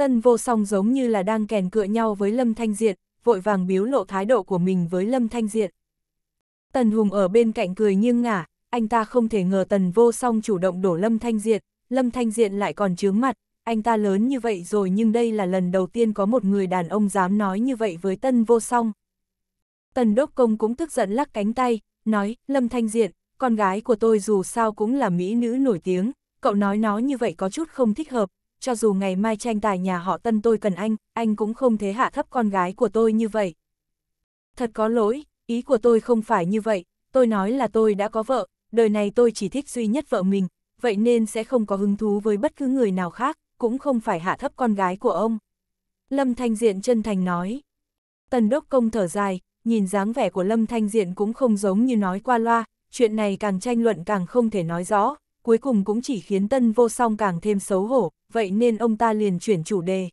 Tân vô song giống như là đang kèn cựa nhau với Lâm Thanh Diệt, vội vàng biếu lộ thái độ của mình với Lâm Thanh Diệt. Tần Hùng ở bên cạnh cười nghiêng ngả, anh ta không thể ngờ Tần vô song chủ động đổ Lâm Thanh Diệt, Lâm Thanh Diệt lại còn chướng mặt, anh ta lớn như vậy rồi nhưng đây là lần đầu tiên có một người đàn ông dám nói như vậy với Tân vô song. Tần Đốc Công cũng tức giận lắc cánh tay, nói, Lâm Thanh Diệt, con gái của tôi dù sao cũng là mỹ nữ nổi tiếng, cậu nói nó như vậy có chút không thích hợp, cho dù ngày mai tranh tài nhà họ tân tôi cần anh, anh cũng không thế hạ thấp con gái của tôi như vậy. Thật có lỗi, ý của tôi không phải như vậy, tôi nói là tôi đã có vợ, đời này tôi chỉ thích duy nhất vợ mình, vậy nên sẽ không có hứng thú với bất cứ người nào khác, cũng không phải hạ thấp con gái của ông. Lâm Thanh Diện chân thành nói. Tần Đốc Công thở dài, nhìn dáng vẻ của Lâm Thanh Diện cũng không giống như nói qua loa, chuyện này càng tranh luận càng không thể nói rõ, cuối cùng cũng chỉ khiến tân vô song càng thêm xấu hổ, vậy nên ông ta liền chuyển chủ đề.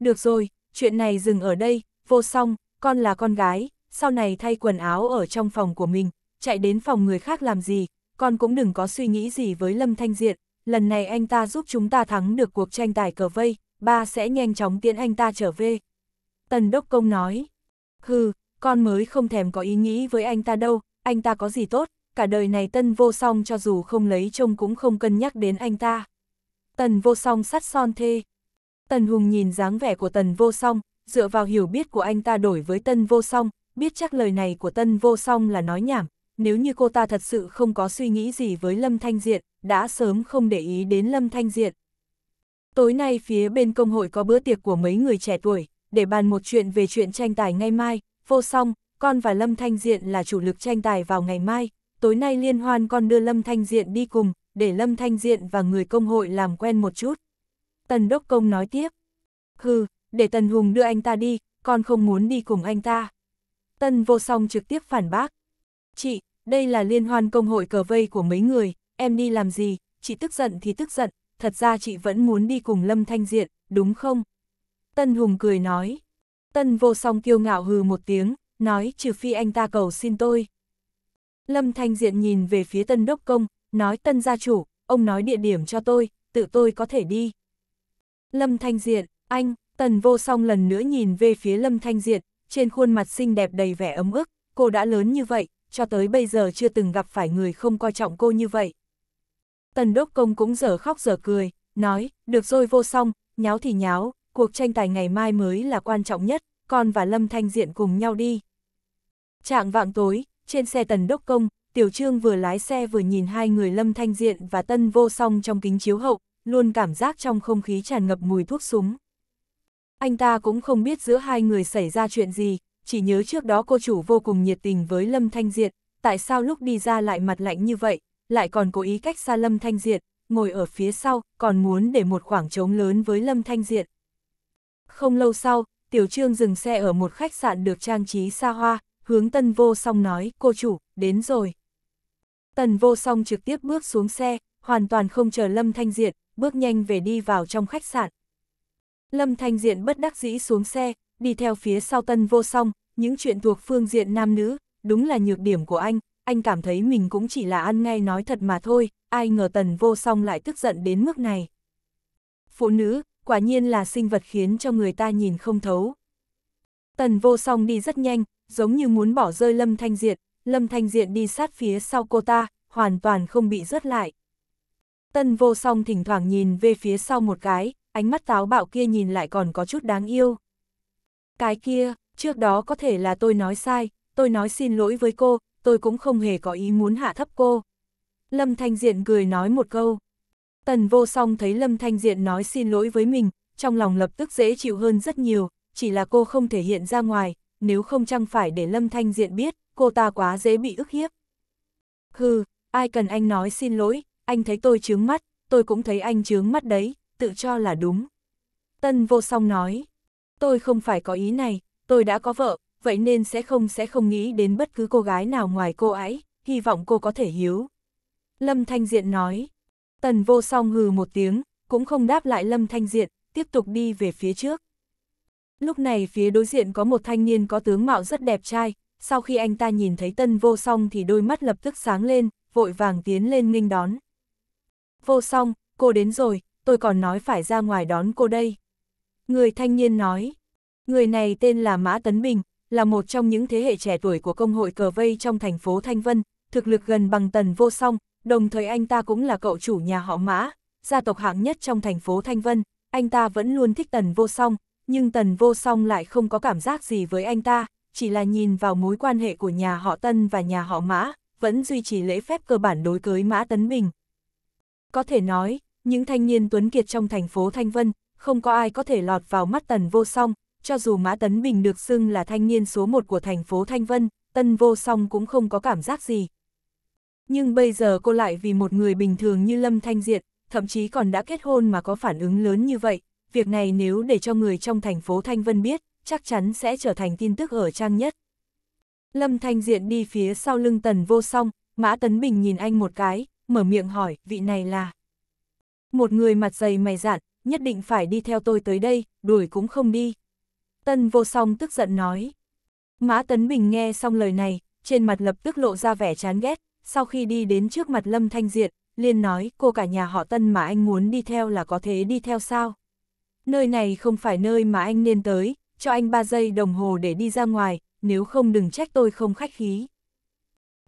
Được rồi, chuyện này dừng ở đây, vô song, con là con gái, sau này thay quần áo ở trong phòng của mình, chạy đến phòng người khác làm gì, con cũng đừng có suy nghĩ gì với Lâm Thanh Diện, lần này anh ta giúp chúng ta thắng được cuộc tranh tài cờ vây, ba sẽ nhanh chóng tiến anh ta trở về. Tần Đốc Công nói, hừ, con mới không thèm có ý nghĩ với anh ta đâu, anh ta có gì tốt, cả đời này tân vô song cho dù không lấy trông cũng không cân nhắc đến anh ta. Tần vô song sắt son thê. Tần Hùng nhìn dáng vẻ của tần vô song, dựa vào hiểu biết của anh ta đổi với tân vô song, biết chắc lời này của tân vô song là nói nhảm, nếu như cô ta thật sự không có suy nghĩ gì với Lâm Thanh Diện, đã sớm không để ý đến Lâm Thanh Diện. Tối nay phía bên công hội có bữa tiệc của mấy người trẻ tuổi, để bàn một chuyện về chuyện tranh tài ngay mai, vô song, con và Lâm Thanh Diện là chủ lực tranh tài vào ngày mai, tối nay liên hoan con đưa Lâm Thanh Diện đi cùng, để Lâm Thanh Diện và người công hội làm quen một chút. Tần Đốc Công nói tiếp, hừ, để Tần Hùng đưa anh ta đi, con không muốn đi cùng anh ta. Tần Vô Song trực tiếp phản bác, chị, đây là liên hoan công hội cờ vây của mấy người, em đi làm gì, chị tức giận thì tức giận, thật ra chị vẫn muốn đi cùng Lâm Thanh Diện, đúng không? Tần Hùng cười nói. Tần vô song kiêu ngạo hừ một tiếng, nói trừ phi anh ta cầu xin tôi. Lâm Thanh Diện nhìn về phía tân đốc công, nói tân gia chủ, ông nói địa điểm cho tôi, tự tôi có thể đi. Lâm Thanh Diện, anh, tần vô song lần nữa nhìn về phía Lâm Thanh Diện, trên khuôn mặt xinh đẹp đầy vẻ ấm ức, cô đã lớn như vậy, cho tới bây giờ chưa từng gặp phải người không coi trọng cô như vậy. Tần đốc công cũng giờ khóc giờ cười, nói, được rồi vô song, nháo thì nháo, cuộc tranh tài ngày mai mới là quan trọng nhất, con và Lâm Thanh Diện cùng nhau đi. Trạng vạng tối, trên xe tần đốc công, Tiểu Trương vừa lái xe vừa nhìn hai người Lâm Thanh Diện và Tân Vô Song trong kính chiếu hậu, luôn cảm giác trong không khí tràn ngập mùi thuốc súng. Anh ta cũng không biết giữa hai người xảy ra chuyện gì, chỉ nhớ trước đó cô chủ vô cùng nhiệt tình với Lâm Thanh diện tại sao lúc đi ra lại mặt lạnh như vậy, lại còn cố ý cách xa Lâm Thanh diện ngồi ở phía sau, còn muốn để một khoảng trống lớn với Lâm Thanh diện Không lâu sau, Tiểu Trương dừng xe ở một khách sạn được trang trí xa hoa, hướng tân vô song nói, cô chủ, đến rồi. Tần vô song trực tiếp bước xuống xe, hoàn toàn không chờ Lâm Thanh Diện, bước nhanh về đi vào trong khách sạn. Lâm Thanh Diện bất đắc dĩ xuống xe, đi theo phía sau tần vô song, những chuyện thuộc phương diện nam nữ, đúng là nhược điểm của anh, anh cảm thấy mình cũng chỉ là ăn ngay nói thật mà thôi, ai ngờ tần vô song lại tức giận đến mức này. Phụ nữ, quả nhiên là sinh vật khiến cho người ta nhìn không thấu. Tần vô song đi rất nhanh, giống như muốn bỏ rơi Lâm Thanh Diệt, Lâm Thanh Diệt đi sát phía sau cô ta, hoàn toàn không bị rớt lại. Tân vô song thỉnh thoảng nhìn về phía sau một cái, ánh mắt táo bạo kia nhìn lại còn có chút đáng yêu. Cái kia, trước đó có thể là tôi nói sai, tôi nói xin lỗi với cô, tôi cũng không hề có ý muốn hạ thấp cô. Lâm Thanh Diện cười nói một câu. Tần vô song thấy Lâm Thanh Diện nói xin lỗi với mình, trong lòng lập tức dễ chịu hơn rất nhiều, chỉ là cô không thể hiện ra ngoài, nếu không chăng phải để Lâm Thanh Diện biết, cô ta quá dễ bị ức hiếp. Hừ, ai cần anh nói xin lỗi, anh thấy tôi chướng mắt, tôi cũng thấy anh chướng mắt đấy, tự cho là đúng. Tân vô song nói, tôi không phải có ý này, tôi đã có vợ, vậy nên sẽ không sẽ không nghĩ đến bất cứ cô gái nào ngoài cô ấy, hy vọng cô có thể hiếu. Lâm Thanh Diện nói, Tần vô song hừ một tiếng, cũng không đáp lại Lâm Thanh Diện, tiếp tục đi về phía trước. Lúc này phía đối diện có một thanh niên có tướng mạo rất đẹp trai, sau khi anh ta nhìn thấy tân vô song thì đôi mắt lập tức sáng lên, vội vàng tiến lên nghênh đón. Vô song, cô đến rồi, tôi còn nói phải ra ngoài đón cô đây. Người thanh niên nói, người này tên là Mã Tấn Bình, là một trong những thế hệ trẻ tuổi của công hội cờ vây trong thành phố Thanh Vân, thực lực gần bằng tần vô song, đồng thời anh ta cũng là cậu chủ nhà họ Mã, gia tộc hạng nhất trong thành phố Thanh Vân, anh ta vẫn luôn thích tần vô song, nhưng tần vô song lại không có cảm giác gì với anh ta, chỉ là nhìn vào mối quan hệ của nhà họ Tân và nhà họ Mã, vẫn duy trì lễ phép cơ bản đối cưới Mã Tấn Bình. Có thể nói, những thanh niên tuấn kiệt trong thành phố Thanh Vân, không có ai có thể lọt vào mắt tần vô song, cho dù Mã Tấn Bình được xưng là thanh niên số một của thành phố Thanh Vân, tần vô song cũng không có cảm giác gì. Nhưng bây giờ cô lại vì một người bình thường như Lâm Thanh Diệt, thậm chí còn đã kết hôn mà có phản ứng lớn như vậy, việc này nếu để cho người trong thành phố Thanh Vân biết, chắc chắn sẽ trở thành tin tức ở trang nhất. Lâm Thanh Diện đi phía sau lưng tần vô song, Mã Tấn Bình nhìn anh một cái, mở miệng hỏi, vị này là... Một người mặt dày mày dạn, nhất định phải đi theo tôi tới đây, đuổi cũng không đi. tần vô song tức giận nói. Mã Tấn Bình nghe xong lời này, trên mặt lập tức lộ ra vẻ chán ghét, sau khi đi đến trước mặt Lâm Thanh diện liền nói cô cả nhà họ Tân mà anh muốn đi theo là có thế đi theo sao? nơi này không phải nơi mà anh nên tới, cho anh 3 giây đồng hồ để đi ra ngoài, nếu không đừng trách tôi không khách khí.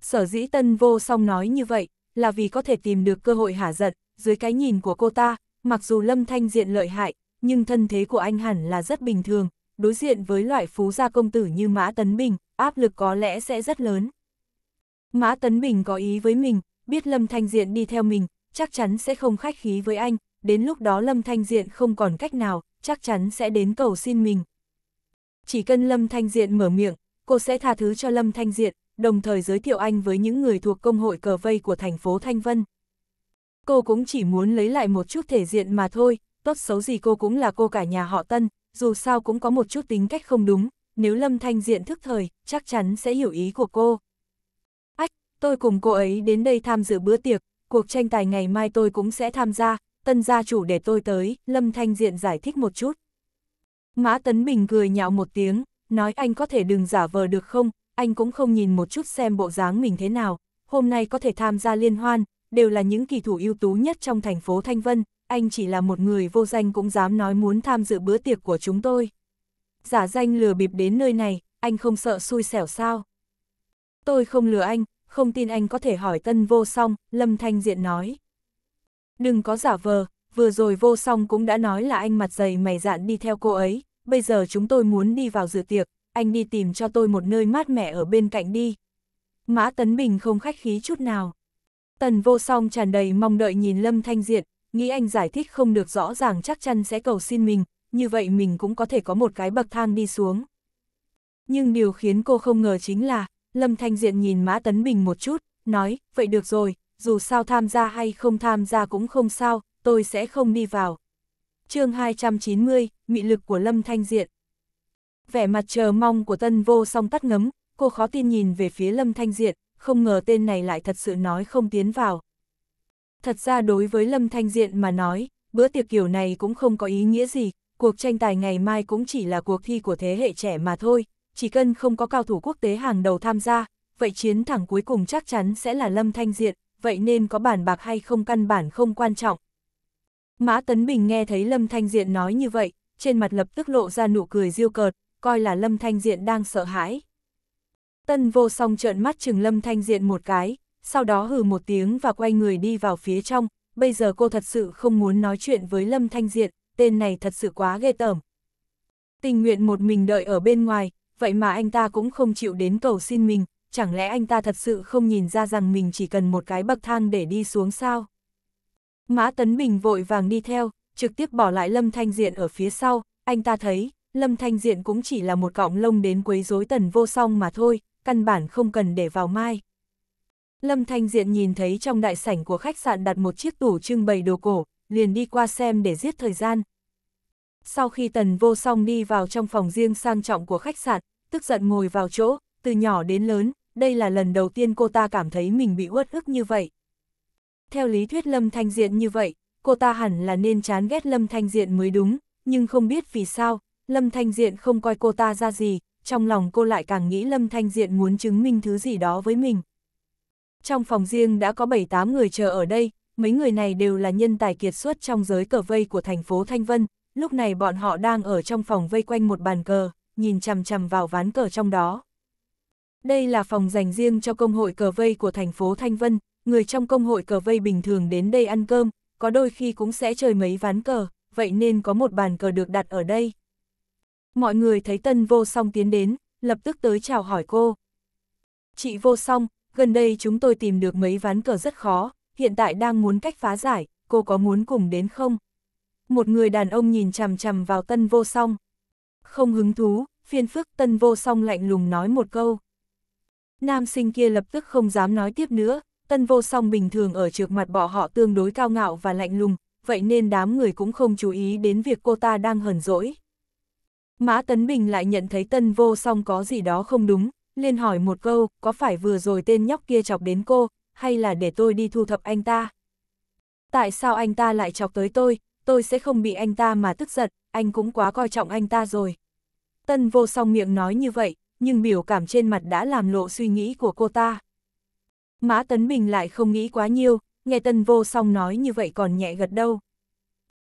Sở dĩ tân vô song nói như vậy, là vì có thể tìm được cơ hội hả giận, dưới cái nhìn của cô ta, mặc dù lâm thanh diện lợi hại, nhưng thân thế của anh hẳn là rất bình thường, đối diện với loại phú gia công tử như Mã Tấn Bình, áp lực có lẽ sẽ rất lớn. Mã Tấn Bình có ý với mình, biết Lâm Thanh Diện đi theo mình, chắc chắn sẽ không khách khí với anh, đến lúc đó Lâm Thanh Diện không còn cách nào, chắc chắn sẽ đến cầu xin mình. Chỉ cần Lâm Thanh Diện mở miệng, cô sẽ tha thứ cho Lâm Thanh Diện, đồng thời giới thiệu anh với những người thuộc công hội cờ vây của thành phố Thanh Vân. Cô cũng chỉ muốn lấy lại một chút thể diện mà thôi, tốt xấu gì cô cũng là cô cả nhà họ Tân, dù sao cũng có một chút tính cách không đúng, nếu Lâm Thanh Diện thức thời, chắc chắn sẽ hiểu ý của cô. Ách, tôi cùng cô ấy đến đây tham dự bữa tiệc, cuộc tranh tài ngày mai tôi cũng sẽ tham gia, tân gia chủ để tôi tới, Lâm Thanh Diện giải thích một chút. Mã Tấn Bình cười nhạo một tiếng, nói anh có thể đừng giả vờ được không, anh cũng không nhìn một chút xem bộ dáng mình thế nào, hôm nay có thể tham gia liên hoan, đều là những kỳ thủ ưu tú nhất trong thành phố Thanh Vân, anh chỉ là một người vô danh cũng dám nói muốn tham dự bữa tiệc của chúng tôi. Giả danh lừa bịp đến nơi này, anh không sợ xui xẻo sao? Tôi không lừa anh, không tin anh có thể hỏi tân vô song, Lâm Thanh Diện nói đừng có giả vờ, vừa rồi vô song cũng đã nói là anh mặt dày mày dạn đi theo cô ấy, bây giờ chúng tôi muốn đi vào dự tiệc, anh đi tìm cho tôi một nơi mát mẻ ở bên cạnh đi. Mã Tấn Bình không khách khí chút nào. Tần vô song tràn đầy mong đợi nhìn Lâm Thanh Diện, nghĩ anh giải thích không được rõ ràng chắc chắn sẽ cầu xin mình, như vậy mình cũng có thể có một cái bậc thang đi xuống. Nhưng điều khiến cô không ngờ chính là, Lâm Thanh Diện nhìn Mã Tấn Bình một chút, nói, vậy được rồi, dù sao tham gia hay không tham gia cũng không sao, tôi sẽ không đi vào. chương 290, nghị lực của Lâm Thanh Diện Vẻ mặt chờ mong của tân vô song tắt ngấm, cô khó tin nhìn về phía Lâm Thanh Diện, không ngờ tên này lại thật sự nói không tiến vào. Thật ra đối với Lâm Thanh Diện mà nói, bữa tiệc kiểu này cũng không có ý nghĩa gì, cuộc tranh tài ngày mai cũng chỉ là cuộc thi của thế hệ trẻ mà thôi, chỉ cần không có cao thủ quốc tế hàng đầu tham gia, vậy chiến thẳng cuối cùng chắc chắn sẽ là Lâm Thanh Diện, vậy nên có bản bạc hay không căn bản không quan trọng. Mã Tấn Bình nghe thấy Lâm Thanh Diện nói như vậy, trên mặt lập tức lộ ra nụ cười diêu cợt, coi là Lâm Thanh Diện đang sợ hãi. Tân vô song trợn mắt chừng Lâm Thanh Diện một cái, sau đó hừ một tiếng và quay người đi vào phía trong, bây giờ cô thật sự không muốn nói chuyện với Lâm Thanh Diện, tên này thật sự quá ghê tởm. Tình nguyện một mình đợi ở bên ngoài, vậy mà anh ta cũng không chịu đến cầu xin mình, chẳng lẽ anh ta thật sự không nhìn ra rằng mình chỉ cần một cái bậc thang để đi xuống sao? Mã Tấn Bình vội vàng đi theo, trực tiếp bỏ lại Lâm Thanh Diện ở phía sau, anh ta thấy, Lâm Thanh Diện cũng chỉ là một cọng lông đến quấy rối tần vô song mà thôi, căn bản không cần để vào mai. Lâm Thanh Diện nhìn thấy trong đại sảnh của khách sạn đặt một chiếc tủ trưng bày đồ cổ, liền đi qua xem để giết thời gian. Sau khi tần vô song đi vào trong phòng riêng sang trọng của khách sạn, tức giận ngồi vào chỗ, từ nhỏ đến lớn, đây là lần đầu tiên cô ta cảm thấy mình bị uất ức như vậy. Theo lý thuyết Lâm Thanh Diện như vậy, cô ta hẳn là nên chán ghét Lâm Thanh Diện mới đúng, nhưng không biết vì sao, Lâm Thanh Diện không coi cô ta ra gì, trong lòng cô lại càng nghĩ Lâm Thanh Diện muốn chứng minh thứ gì đó với mình. Trong phòng riêng đã có 7-8 người chờ ở đây, mấy người này đều là nhân tài kiệt xuất trong giới cờ vây của thành phố Thanh Vân, lúc này bọn họ đang ở trong phòng vây quanh một bàn cờ, nhìn chằm chằm vào ván cờ trong đó. Đây là phòng dành riêng cho công hội cờ vây của thành phố Thanh Vân, người trong công hội cờ vây bình thường đến đây ăn cơm, có đôi khi cũng sẽ chơi mấy ván cờ, vậy nên có một bàn cờ được đặt ở đây. Mọi người thấy Tân Vô Song tiến đến, lập tức tới chào hỏi cô. Chị Vô Song, gần đây chúng tôi tìm được mấy ván cờ rất khó, hiện tại đang muốn cách phá giải, cô có muốn cùng đến không? Một người đàn ông nhìn chằm chằm vào Tân Vô Song. Không hứng thú, phiên phức Tân Vô Song lạnh lùng nói một câu nam sinh kia lập tức không dám nói tiếp nữa, tân vô song bình thường ở trước mặt bỏ họ tương đối cao ngạo và lạnh lùng, vậy nên đám người cũng không chú ý đến việc cô ta đang hờn dỗi. Mã Tấn Bình lại nhận thấy tân vô song có gì đó không đúng, liền hỏi một câu, có phải vừa rồi tên nhóc kia chọc đến cô, hay là để tôi đi thu thập anh ta? Tại sao anh ta lại chọc tới tôi, tôi sẽ không bị anh ta mà tức giận, anh cũng quá coi trọng anh ta rồi. Tân vô song miệng nói như vậy, nhưng biểu cảm trên mặt đã làm lộ suy nghĩ của cô ta. Mã Tấn Bình lại không nghĩ quá nhiều, nghe Tân Vô Song nói như vậy còn nhẹ gật đâu.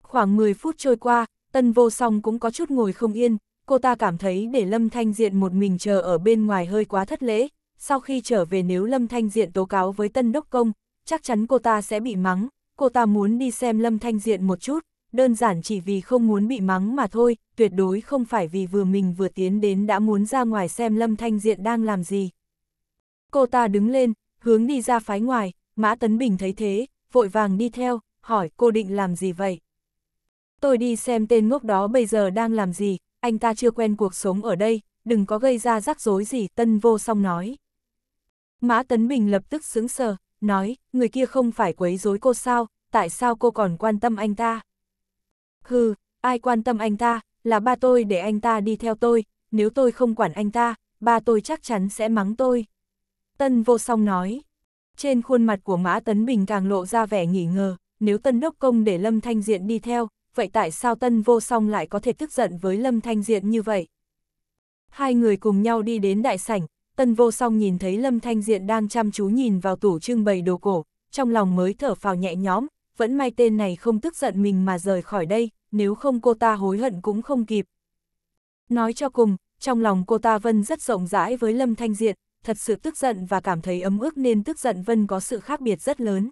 Khoảng 10 phút trôi qua, Tân Vô Song cũng có chút ngồi không yên, cô ta cảm thấy để Lâm Thanh Diện một mình chờ ở bên ngoài hơi quá thất lễ, sau khi trở về nếu Lâm Thanh Diện tố cáo với Tân Đốc Công, chắc chắn cô ta sẽ bị mắng, cô ta muốn đi xem Lâm Thanh Diện một chút đơn giản chỉ vì không muốn bị mắng mà thôi, tuyệt đối không phải vì vừa mình vừa tiến đến đã muốn ra ngoài xem Lâm Thanh Diện đang làm gì. Cô ta đứng lên, hướng đi ra phái ngoài, Mã Tấn Bình thấy thế, vội vàng đi theo, hỏi cô định làm gì vậy? Tôi đi xem tên ngốc đó bây giờ đang làm gì, anh ta chưa quen cuộc sống ở đây, đừng có gây ra rắc rối gì, Tân Vô Song nói. Mã Tấn Bình lập tức sững sờ, nói, người kia không phải quấy rối cô sao, tại sao cô còn quan tâm anh ta? Hừ, ai quan tâm anh ta, là ba tôi để anh ta đi theo tôi, nếu tôi không quản anh ta, ba tôi chắc chắn sẽ mắng tôi. Tân vô song nói. Trên khuôn mặt của Mã Tấn Bình càng lộ ra vẻ nghỉ ngờ, nếu Tân Đốc Công để Lâm Thanh Diện đi theo, vậy tại sao Tân vô song lại có thể tức giận với Lâm Thanh Diện như vậy? Hai người cùng nhau đi đến đại sảnh, Tân vô song nhìn thấy Lâm Thanh Diện đang chăm chú nhìn vào tủ trưng bày đồ cổ, trong lòng mới thở phào nhẹ nhõm, vẫn may tên này không tức giận mình mà rời khỏi đây, nếu không cô ta hối hận cũng không kịp. Nói cho cùng, trong lòng cô ta Vân rất rộng rãi với Lâm Thanh Diện, thật sự tức giận và cảm thấy ấm ức nên tức giận Vân có sự khác biệt rất lớn.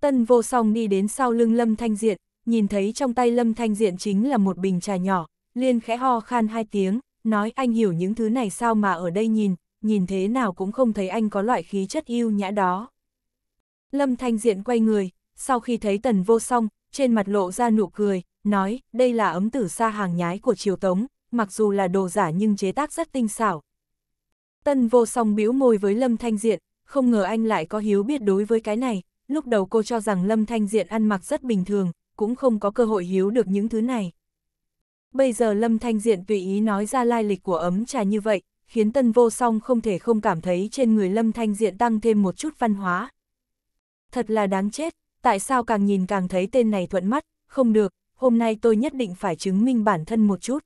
Tân vô song đi đến sau lưng Lâm Thanh Diện, nhìn thấy trong tay Lâm Thanh Diện chính là một bình trà nhỏ, liền khẽ ho khan hai tiếng, nói anh hiểu những thứ này sao mà ở đây nhìn, nhìn thế nào cũng không thấy anh có loại khí chất yêu nhã đó. Lâm Thanh Diện quay người, sau khi thấy tần vô song, trên mặt lộ ra nụ cười, nói, đây là ấm tử sa hàng nhái của triều tống, mặc dù là đồ giả nhưng chế tác rất tinh xảo. tần vô song bĩu môi với Lâm Thanh Diện, không ngờ anh lại có hiếu biết đối với cái này, lúc đầu cô cho rằng Lâm Thanh Diện ăn mặc rất bình thường, cũng không có cơ hội hiếu được những thứ này. Bây giờ Lâm Thanh Diện tùy ý nói ra lai lịch của ấm trà như vậy, khiến tân vô song không thể không cảm thấy trên người Lâm Thanh Diện tăng thêm một chút văn hóa. Thật là đáng chết, tại sao càng nhìn càng thấy tên này thuận mắt, không được, hôm nay tôi nhất định phải chứng minh bản thân một chút.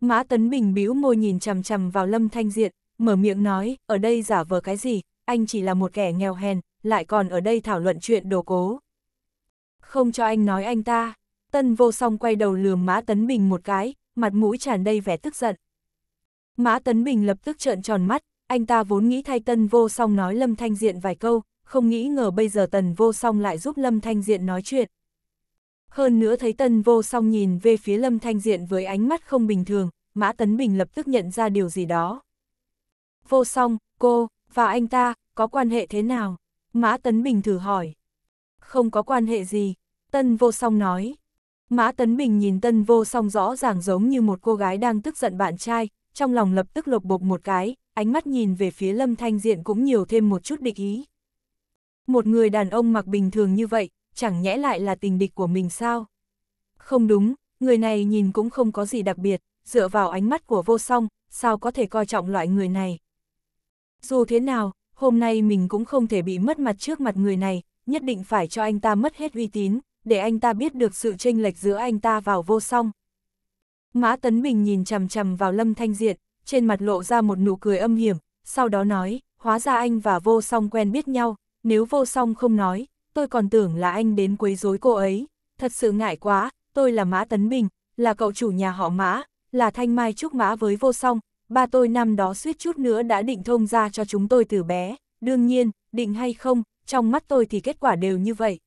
Mã Tấn Bình bĩu môi nhìn chằm chằm vào Lâm Thanh Diện, mở miệng nói, ở đây giả vờ cái gì, anh chỉ là một kẻ nghèo hèn, lại còn ở đây thảo luận chuyện đồ cố. Không cho anh nói anh ta, Tân vô song quay đầu lườm Mã Tấn Bình một cái, mặt mũi tràn đầy vẻ tức giận. Mã Tấn Bình lập tức trợn tròn mắt, anh ta vốn nghĩ thay Tân vô song nói Lâm Thanh Diện vài câu, không nghĩ ngờ bây giờ tần vô song lại giúp Lâm Thanh Diện nói chuyện. Hơn nữa thấy tần vô song nhìn về phía Lâm Thanh Diện với ánh mắt không bình thường, Mã Tấn Bình lập tức nhận ra điều gì đó. Vô song, cô, và anh ta, có quan hệ thế nào? Mã Tấn Bình thử hỏi. Không có quan hệ gì, tần Vô Song nói. Mã Tấn Bình nhìn tần Vô Song rõ ràng giống như một cô gái đang tức giận bạn trai, trong lòng lập tức lột bột một cái, ánh mắt nhìn về phía Lâm Thanh Diện cũng nhiều thêm một chút địch ý. Một người đàn ông mặc bình thường như vậy, chẳng nhẽ lại là tình địch của mình sao? Không đúng, người này nhìn cũng không có gì đặc biệt, dựa vào ánh mắt của vô song, sao có thể coi trọng loại người này? Dù thế nào, hôm nay mình cũng không thể bị mất mặt trước mặt người này, nhất định phải cho anh ta mất hết uy tín, để anh ta biết được sự chênh lệch giữa anh ta vào vô song. Mã Tấn Bình nhìn chằm chằm vào Lâm Thanh Diện, trên mặt lộ ra một nụ cười âm hiểm, sau đó nói, hóa ra anh và vô song quen biết nhau, nếu vô song không nói, tôi còn tưởng là anh đến quấy rối cô ấy, thật sự ngại quá, tôi là Mã Tấn Bình, là cậu chủ nhà họ Mã, là thanh mai trúc mã với vô song, ba tôi năm đó suýt chút nữa đã định thông ra cho chúng tôi từ bé, đương nhiên, định hay không, trong mắt tôi thì kết quả đều như vậy.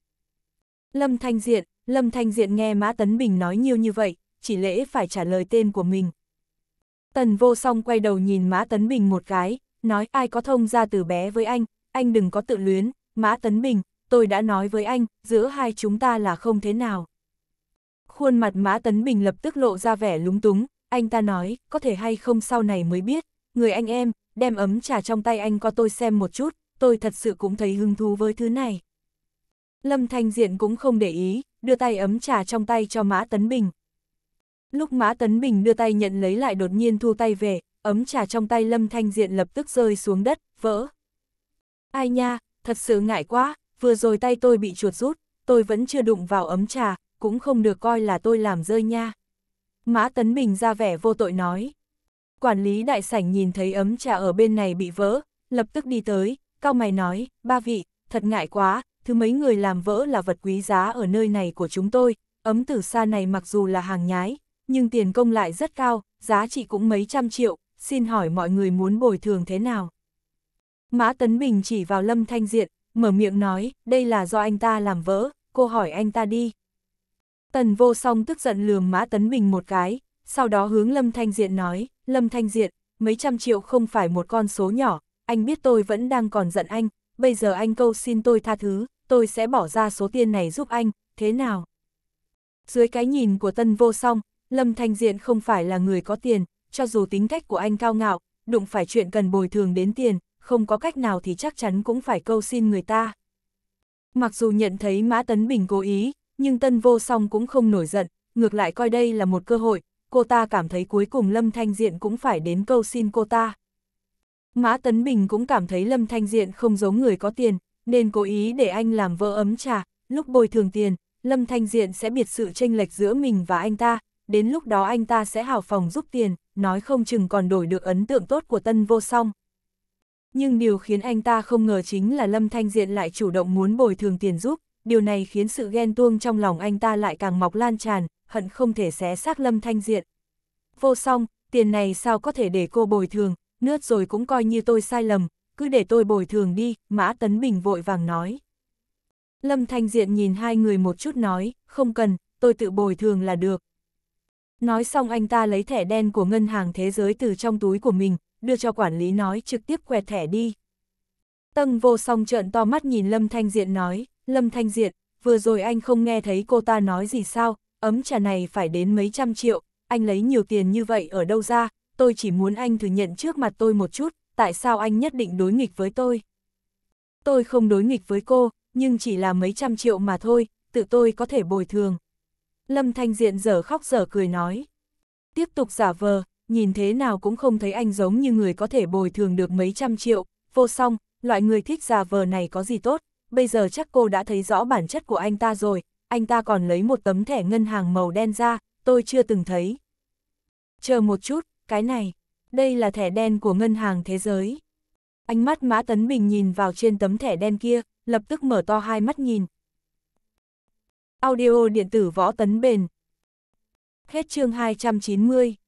Lâm Thanh Diện, Lâm Thanh Diện nghe Mã Tấn Bình nói nhiều như vậy, chỉ lễ phải trả lời tên của mình. Tần vô song quay đầu nhìn Mã Tấn Bình một cái, nói ai có thông ra từ bé với anh, anh đừng có tự luyến, Mã Tấn Bình, tôi đã nói với anh, giữa hai chúng ta là không thế nào. Khuôn mặt Mã Tấn Bình lập tức lộ ra vẻ lúng túng, anh ta nói, có thể hay không sau này mới biết, người anh em, đem ấm trà trong tay anh có tôi xem một chút, tôi thật sự cũng thấy hứng thú với thứ này. Lâm Thanh Diện cũng không để ý, đưa tay ấm trà trong tay cho Mã Tấn Bình. Lúc Mã Tấn Bình đưa tay nhận lấy lại đột nhiên thu tay về, ấm trà trong tay Lâm Thanh Diện lập tức rơi xuống đất, vỡ. Ai nha, thật sự ngại quá, vừa rồi tay tôi bị chuột rút, tôi vẫn chưa đụng vào ấm trà, cũng không được coi là tôi làm rơi nha. Mã Tấn Bình ra vẻ vô tội nói. Quản lý đại sảnh nhìn thấy ấm trà ở bên này bị vỡ, lập tức đi tới, cao mày nói, ba vị, thật ngại quá, thứ mấy người làm vỡ là vật quý giá ở nơi này của chúng tôi, ấm tử xa này mặc dù là hàng nhái, nhưng tiền công lại rất cao, giá trị cũng mấy trăm triệu, xin hỏi mọi người muốn bồi thường thế nào. Mã Tấn Bình chỉ vào Lâm Thanh Diện, mở miệng nói, đây là do anh ta làm vỡ, cô hỏi anh ta đi. Tần vô song tức giận lườm Mã Tấn Bình một cái, sau đó hướng Lâm Thanh Diện nói, Lâm Thanh Diện, mấy trăm triệu không phải một con số nhỏ, anh biết tôi vẫn đang còn giận anh, bây giờ anh câu xin tôi tha thứ, tôi sẽ bỏ ra số tiền này giúp anh, thế nào? Dưới cái nhìn của Tần vô song, Lâm Thanh Diện không phải là người có tiền, cho dù tính cách của anh cao ngạo, đụng phải chuyện cần bồi thường đến tiền, không có cách nào thì chắc chắn cũng phải câu xin người ta. Mặc dù nhận thấy Mã Tấn Bình cố ý, nhưng Tân Vô Song cũng không nổi giận, ngược lại coi đây là một cơ hội, cô ta cảm thấy cuối cùng Lâm Thanh Diện cũng phải đến câu xin cô ta. Mã Tấn Bình cũng cảm thấy Lâm Thanh Diện không giống người có tiền, nên cố ý để anh làm vỡ ấm trà, lúc bồi thường tiền, Lâm Thanh Diện sẽ biệt sự tranh lệch giữa mình và anh ta, đến lúc đó anh ta sẽ hào phòng giúp tiền, nói không chừng còn đổi được ấn tượng tốt của Tân Vô Song. Nhưng điều khiến anh ta không ngờ chính là Lâm Thanh Diện lại chủ động muốn bồi thường tiền giúp, điều này khiến sự ghen tuông trong lòng anh ta lại càng mọc lan tràn, hận không thể xé xác Lâm Thanh Diện. Vô song, tiền này sao có thể để cô bồi thường, nước rồi cũng coi như tôi sai lầm, cứ để tôi bồi thường đi, Mã Tấn Bình vội vàng nói. Lâm Thanh Diện nhìn hai người một chút nói, không cần, tôi tự bồi thường là được. Nói xong anh ta lấy thẻ đen của ngân hàng thế giới từ trong túi của mình, đưa cho quản lý nói trực tiếp quẹt thẻ đi. Tâng vô song trợn to mắt nhìn Lâm Thanh Diện nói, Lâm Thanh Diện, vừa rồi anh không nghe thấy cô ta nói gì sao, ấm trà này phải đến mấy trăm triệu, anh lấy nhiều tiền như vậy ở đâu ra, tôi chỉ muốn anh thừa nhận trước mặt tôi một chút, tại sao anh nhất định đối nghịch với tôi. Tôi không đối nghịch với cô, nhưng chỉ là mấy trăm triệu mà thôi, tự tôi có thể bồi thường. Lâm Thanh Diện giờ khóc giờ cười nói. Tiếp tục giả vờ, nhìn thế nào cũng không thấy anh giống như người có thể bồi thường được mấy trăm triệu, vô song, loại người thích già vờ này có gì tốt, bây giờ chắc cô đã thấy rõ bản chất của anh ta rồi, anh ta còn lấy một tấm thẻ ngân hàng màu đen ra, tôi chưa từng thấy. Chờ một chút, cái này, đây là thẻ đen của ngân hàng thế giới. Ánh mắt Mã Tấn Bình nhìn vào trên tấm thẻ đen kia, lập tức mở to hai mắt nhìn. Audio điện tử võ tấn bền. Hết chương 290.